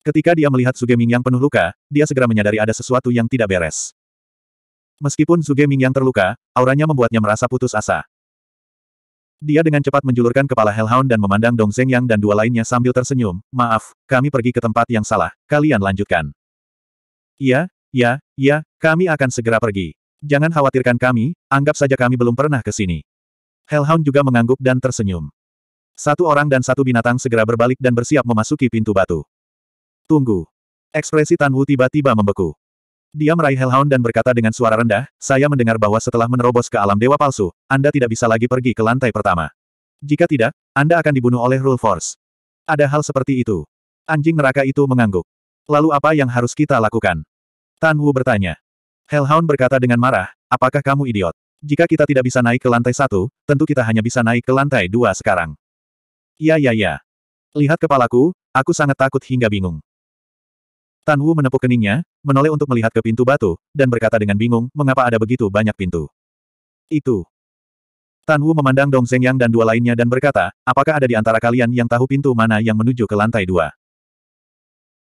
Ketika dia melihat Suge Ming yang penuh luka, dia segera menyadari ada sesuatu yang tidak beres. Meskipun Suge Ming yang terluka, auranya membuatnya merasa putus asa. Dia dengan cepat menjulurkan kepala Hellhound dan memandang Dong Zeng Yang dan dua lainnya sambil tersenyum, maaf, kami pergi ke tempat yang salah, kalian lanjutkan. Iya, iya, iya, kami akan segera pergi. Jangan khawatirkan kami, anggap saja kami belum pernah ke sini. Hellhound juga mengangguk dan tersenyum. Satu orang dan satu binatang segera berbalik dan bersiap memasuki pintu batu. Tunggu. Ekspresi Tan Wu tiba-tiba membeku. Dia meraih Hellhound dan berkata dengan suara rendah, saya mendengar bahwa setelah menerobos ke alam dewa palsu, Anda tidak bisa lagi pergi ke lantai pertama. Jika tidak, Anda akan dibunuh oleh Rule Force. Ada hal seperti itu. Anjing neraka itu mengangguk. Lalu apa yang harus kita lakukan? Tan Wu bertanya. Hellhound berkata dengan marah, apakah kamu idiot? Jika kita tidak bisa naik ke lantai satu, tentu kita hanya bisa naik ke lantai dua sekarang. Ya, ya, ya. Lihat kepalaku, aku sangat takut hingga bingung. Tan Wu menepuk keningnya, menoleh untuk melihat ke pintu batu, dan berkata dengan bingung, mengapa ada begitu banyak pintu? Itu. Tan Wu memandang Dong Zeng dan dua lainnya dan berkata, apakah ada di antara kalian yang tahu pintu mana yang menuju ke lantai dua?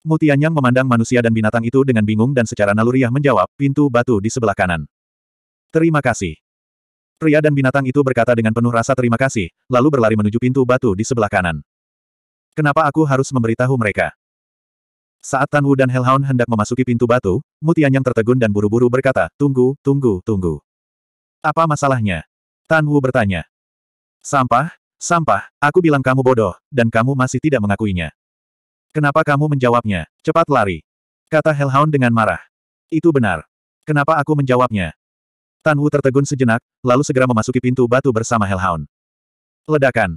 Mutian Yang memandang manusia dan binatang itu dengan bingung dan secara naluriah menjawab, pintu batu di sebelah kanan. Terima kasih. Pria dan binatang itu berkata dengan penuh rasa terima kasih, lalu berlari menuju pintu batu di sebelah kanan. Kenapa aku harus memberitahu mereka? Saat Tan Wu dan Hellhound hendak memasuki pintu batu, Mutian yang tertegun dan buru-buru berkata, tunggu, tunggu, tunggu. Apa masalahnya? Tan Wu bertanya. Sampah, sampah, aku bilang kamu bodoh, dan kamu masih tidak mengakuinya. Kenapa kamu menjawabnya? Cepat lari. Kata Hellhound dengan marah. Itu benar. Kenapa aku menjawabnya? Tan Wu tertegun sejenak, lalu segera memasuki pintu batu bersama Hellhound. Ledakan.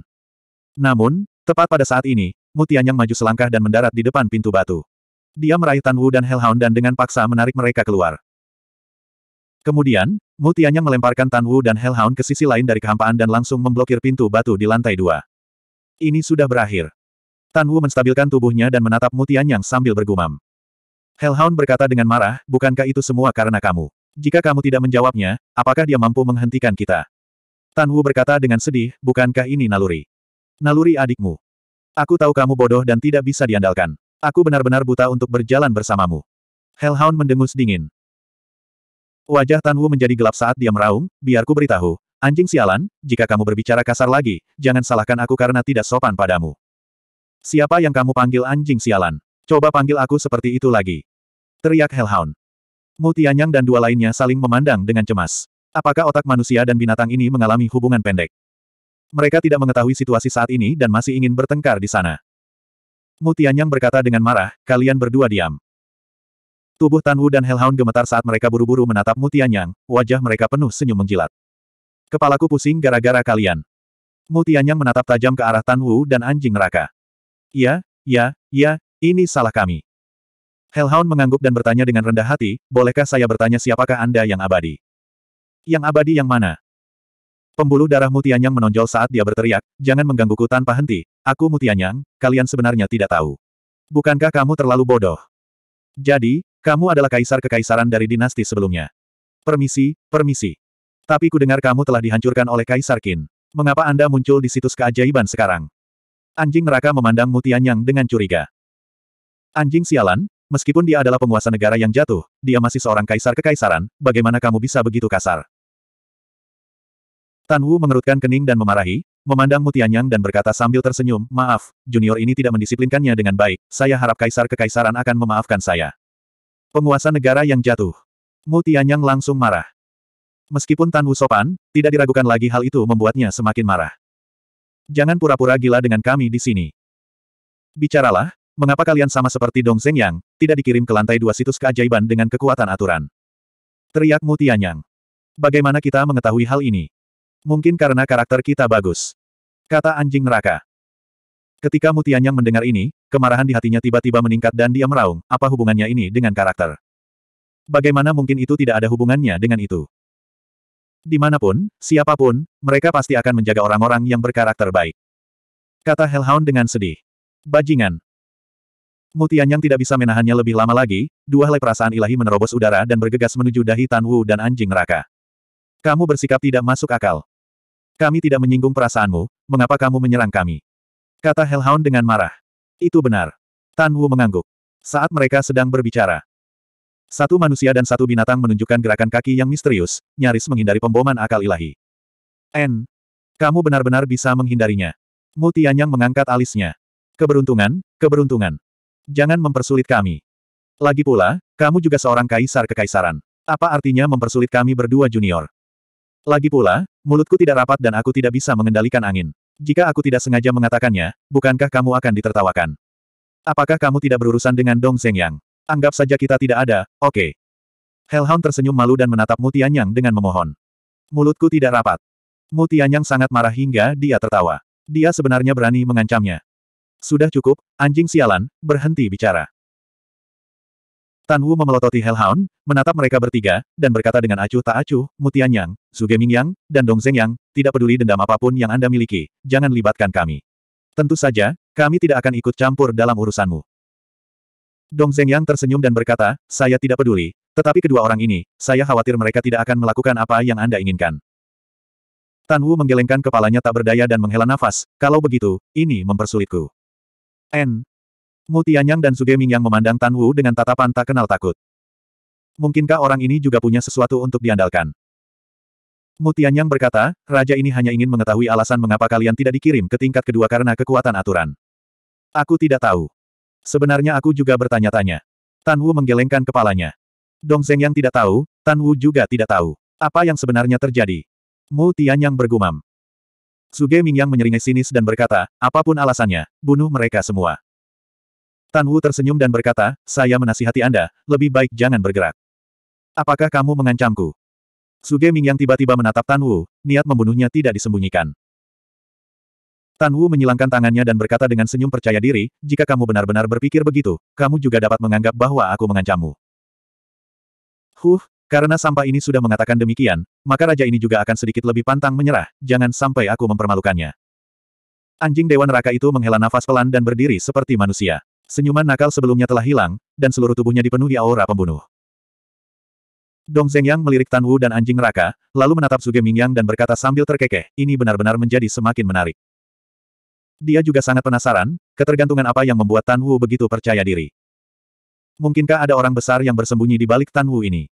Namun, tepat pada saat ini, Mutian yang maju selangkah dan mendarat di depan pintu batu. Dia meraih Tan Wu dan Hellhound dan dengan paksa menarik mereka keluar. Kemudian, mutianya melemparkan Tan Wu dan Hellhound ke sisi lain dari kehampaan dan langsung memblokir pintu batu di lantai dua. Ini sudah berakhir. Tan Wu menstabilkan tubuhnya dan menatap yang sambil bergumam. Hellhound berkata dengan marah, bukankah itu semua karena kamu? Jika kamu tidak menjawabnya, apakah dia mampu menghentikan kita? Tan Wu berkata dengan sedih, bukankah ini naluri? Naluri adikmu. Aku tahu kamu bodoh dan tidak bisa diandalkan. Aku benar-benar buta untuk berjalan bersamamu. Hellhound mendengus dingin. Wajah Tan Wu menjadi gelap saat dia meraung, biarku beritahu. Anjing sialan, jika kamu berbicara kasar lagi, jangan salahkan aku karena tidak sopan padamu. Siapa yang kamu panggil anjing sialan? Coba panggil aku seperti itu lagi. Teriak Hellhound. Mutianyang dan dua lainnya saling memandang dengan cemas. Apakah otak manusia dan binatang ini mengalami hubungan pendek? Mereka tidak mengetahui situasi saat ini dan masih ingin bertengkar di sana. Mu Tianyang berkata dengan marah, kalian berdua diam. Tubuh Tan Wu dan Hellhound gemetar saat mereka buru-buru menatap Mu Tianyang, wajah mereka penuh senyum menjilat. Kepalaku pusing gara-gara kalian. Mu Tianyang menatap tajam ke arah Tan Wu dan anjing neraka. Ya, ya, ya, ini salah kami. Hellhound mengangguk dan bertanya dengan rendah hati, bolehkah saya bertanya siapakah Anda yang abadi? Yang abadi yang mana? Pembuluh darah Mutianyang menonjol saat dia berteriak, jangan menggangguku tanpa henti, aku Mutianyang, kalian sebenarnya tidak tahu. Bukankah kamu terlalu bodoh? Jadi, kamu adalah kaisar kekaisaran dari dinasti sebelumnya. Permisi, permisi. Tapi ku dengar kamu telah dihancurkan oleh Kaisar Qin. Mengapa Anda muncul di situs keajaiban sekarang? Anjing neraka memandang Mutianyang dengan curiga. Anjing sialan, meskipun dia adalah penguasa negara yang jatuh, dia masih seorang kaisar kekaisaran, bagaimana kamu bisa begitu kasar? Tan Wu mengerutkan kening dan memarahi, memandang Mutianyang dan berkata sambil tersenyum, maaf, junior ini tidak mendisiplinkannya dengan baik, saya harap kaisar kekaisaran akan memaafkan saya. Penguasa negara yang jatuh. Mutianyang langsung marah. Meskipun Tan Wu sopan, tidak diragukan lagi hal itu membuatnya semakin marah. Jangan pura-pura gila dengan kami di sini. Bicaralah, mengapa kalian sama seperti Dong Zeng Yang, tidak dikirim ke lantai dua situs keajaiban dengan kekuatan aturan? Teriak Mutianyang. Bagaimana kita mengetahui hal ini? Mungkin karena karakter kita bagus. Kata anjing neraka. Ketika Mutianyang mendengar ini, kemarahan di hatinya tiba-tiba meningkat dan dia meraung, apa hubungannya ini dengan karakter? Bagaimana mungkin itu tidak ada hubungannya dengan itu? Dimanapun, siapapun, mereka pasti akan menjaga orang-orang yang berkarakter baik. Kata Hellhound dengan sedih. Bajingan. Mutianyang tidak bisa menahannya lebih lama lagi, dua helai perasaan ilahi menerobos udara dan bergegas menuju dahi Tan Wu dan anjing neraka. Kamu bersikap tidak masuk akal. Kami tidak menyinggung perasaanmu, mengapa kamu menyerang kami? Kata Hellhound dengan marah. Itu benar. Tan Wu mengangguk. Saat mereka sedang berbicara. Satu manusia dan satu binatang menunjukkan gerakan kaki yang misterius, nyaris menghindari pemboman akal ilahi. N. Kamu benar-benar bisa menghindarinya. Mu yang mengangkat alisnya. Keberuntungan, keberuntungan. Jangan mempersulit kami. Lagi pula, kamu juga seorang kaisar kekaisaran. Apa artinya mempersulit kami berdua junior? Lagi pula, mulutku tidak rapat dan aku tidak bisa mengendalikan angin. Jika aku tidak sengaja mengatakannya, bukankah kamu akan ditertawakan? Apakah kamu tidak berurusan dengan Dong Zhengyang? Anggap saja kita tidak ada, oke. Okay. Hellhound tersenyum malu dan menatap Mu Mutianyang dengan memohon. Mulutku tidak rapat. Mu Mutianyang sangat marah hingga dia tertawa. Dia sebenarnya berani mengancamnya. Sudah cukup, anjing sialan, berhenti bicara. Tan Wu memelototi Hellhound, menatap mereka bertiga, dan berkata dengan acuh tak acuh, Mutian Yang, Zuge Mingyang, dan Dong Zeng Yang, tidak peduli dendam apapun yang Anda miliki, jangan libatkan kami. Tentu saja, kami tidak akan ikut campur dalam urusanmu. Dong Zeng Yang tersenyum dan berkata, saya tidak peduli, tetapi kedua orang ini, saya khawatir mereka tidak akan melakukan apa yang Anda inginkan. Tan Wu menggelengkan kepalanya tak berdaya dan menghela nafas, kalau begitu, ini mempersulitku. N, Mu Tianyang dan Suge Mingyang memandang Tan Wu dengan tatapan tak kenal takut. Mungkinkah orang ini juga punya sesuatu untuk diandalkan? Mu Tianyang berkata, Raja ini hanya ingin mengetahui alasan mengapa kalian tidak dikirim ke tingkat kedua karena kekuatan aturan. Aku tidak tahu. Sebenarnya aku juga bertanya-tanya. Tan Wu menggelengkan kepalanya. Dong Zeng yang tidak tahu, Tan Wu juga tidak tahu. Apa yang sebenarnya terjadi? Mu Tianyang bergumam. Suge Mingyang menyeringai sinis dan berkata, apapun alasannya, bunuh mereka semua. Tan Wu tersenyum dan berkata, saya menasihati Anda, lebih baik jangan bergerak. Apakah kamu mengancamku? Suge yang tiba-tiba menatap Tan Wu, niat membunuhnya tidak disembunyikan. Tan Wu menyilangkan tangannya dan berkata dengan senyum percaya diri, jika kamu benar-benar berpikir begitu, kamu juga dapat menganggap bahwa aku mengancammu. Huh, karena sampah ini sudah mengatakan demikian, maka raja ini juga akan sedikit lebih pantang menyerah, jangan sampai aku mempermalukannya. Anjing Dewan Raka itu menghela nafas pelan dan berdiri seperti manusia. Senyuman nakal sebelumnya telah hilang, dan seluruh tubuhnya dipenuhi aura pembunuh. Dong Zhengyang melirik Tan Wu dan anjing neraka, lalu menatap Suge Mingyang dan berkata sambil terkekeh, ini benar-benar menjadi semakin menarik. Dia juga sangat penasaran, ketergantungan apa yang membuat Tan Wu begitu percaya diri. Mungkinkah ada orang besar yang bersembunyi di balik Tan Wu ini?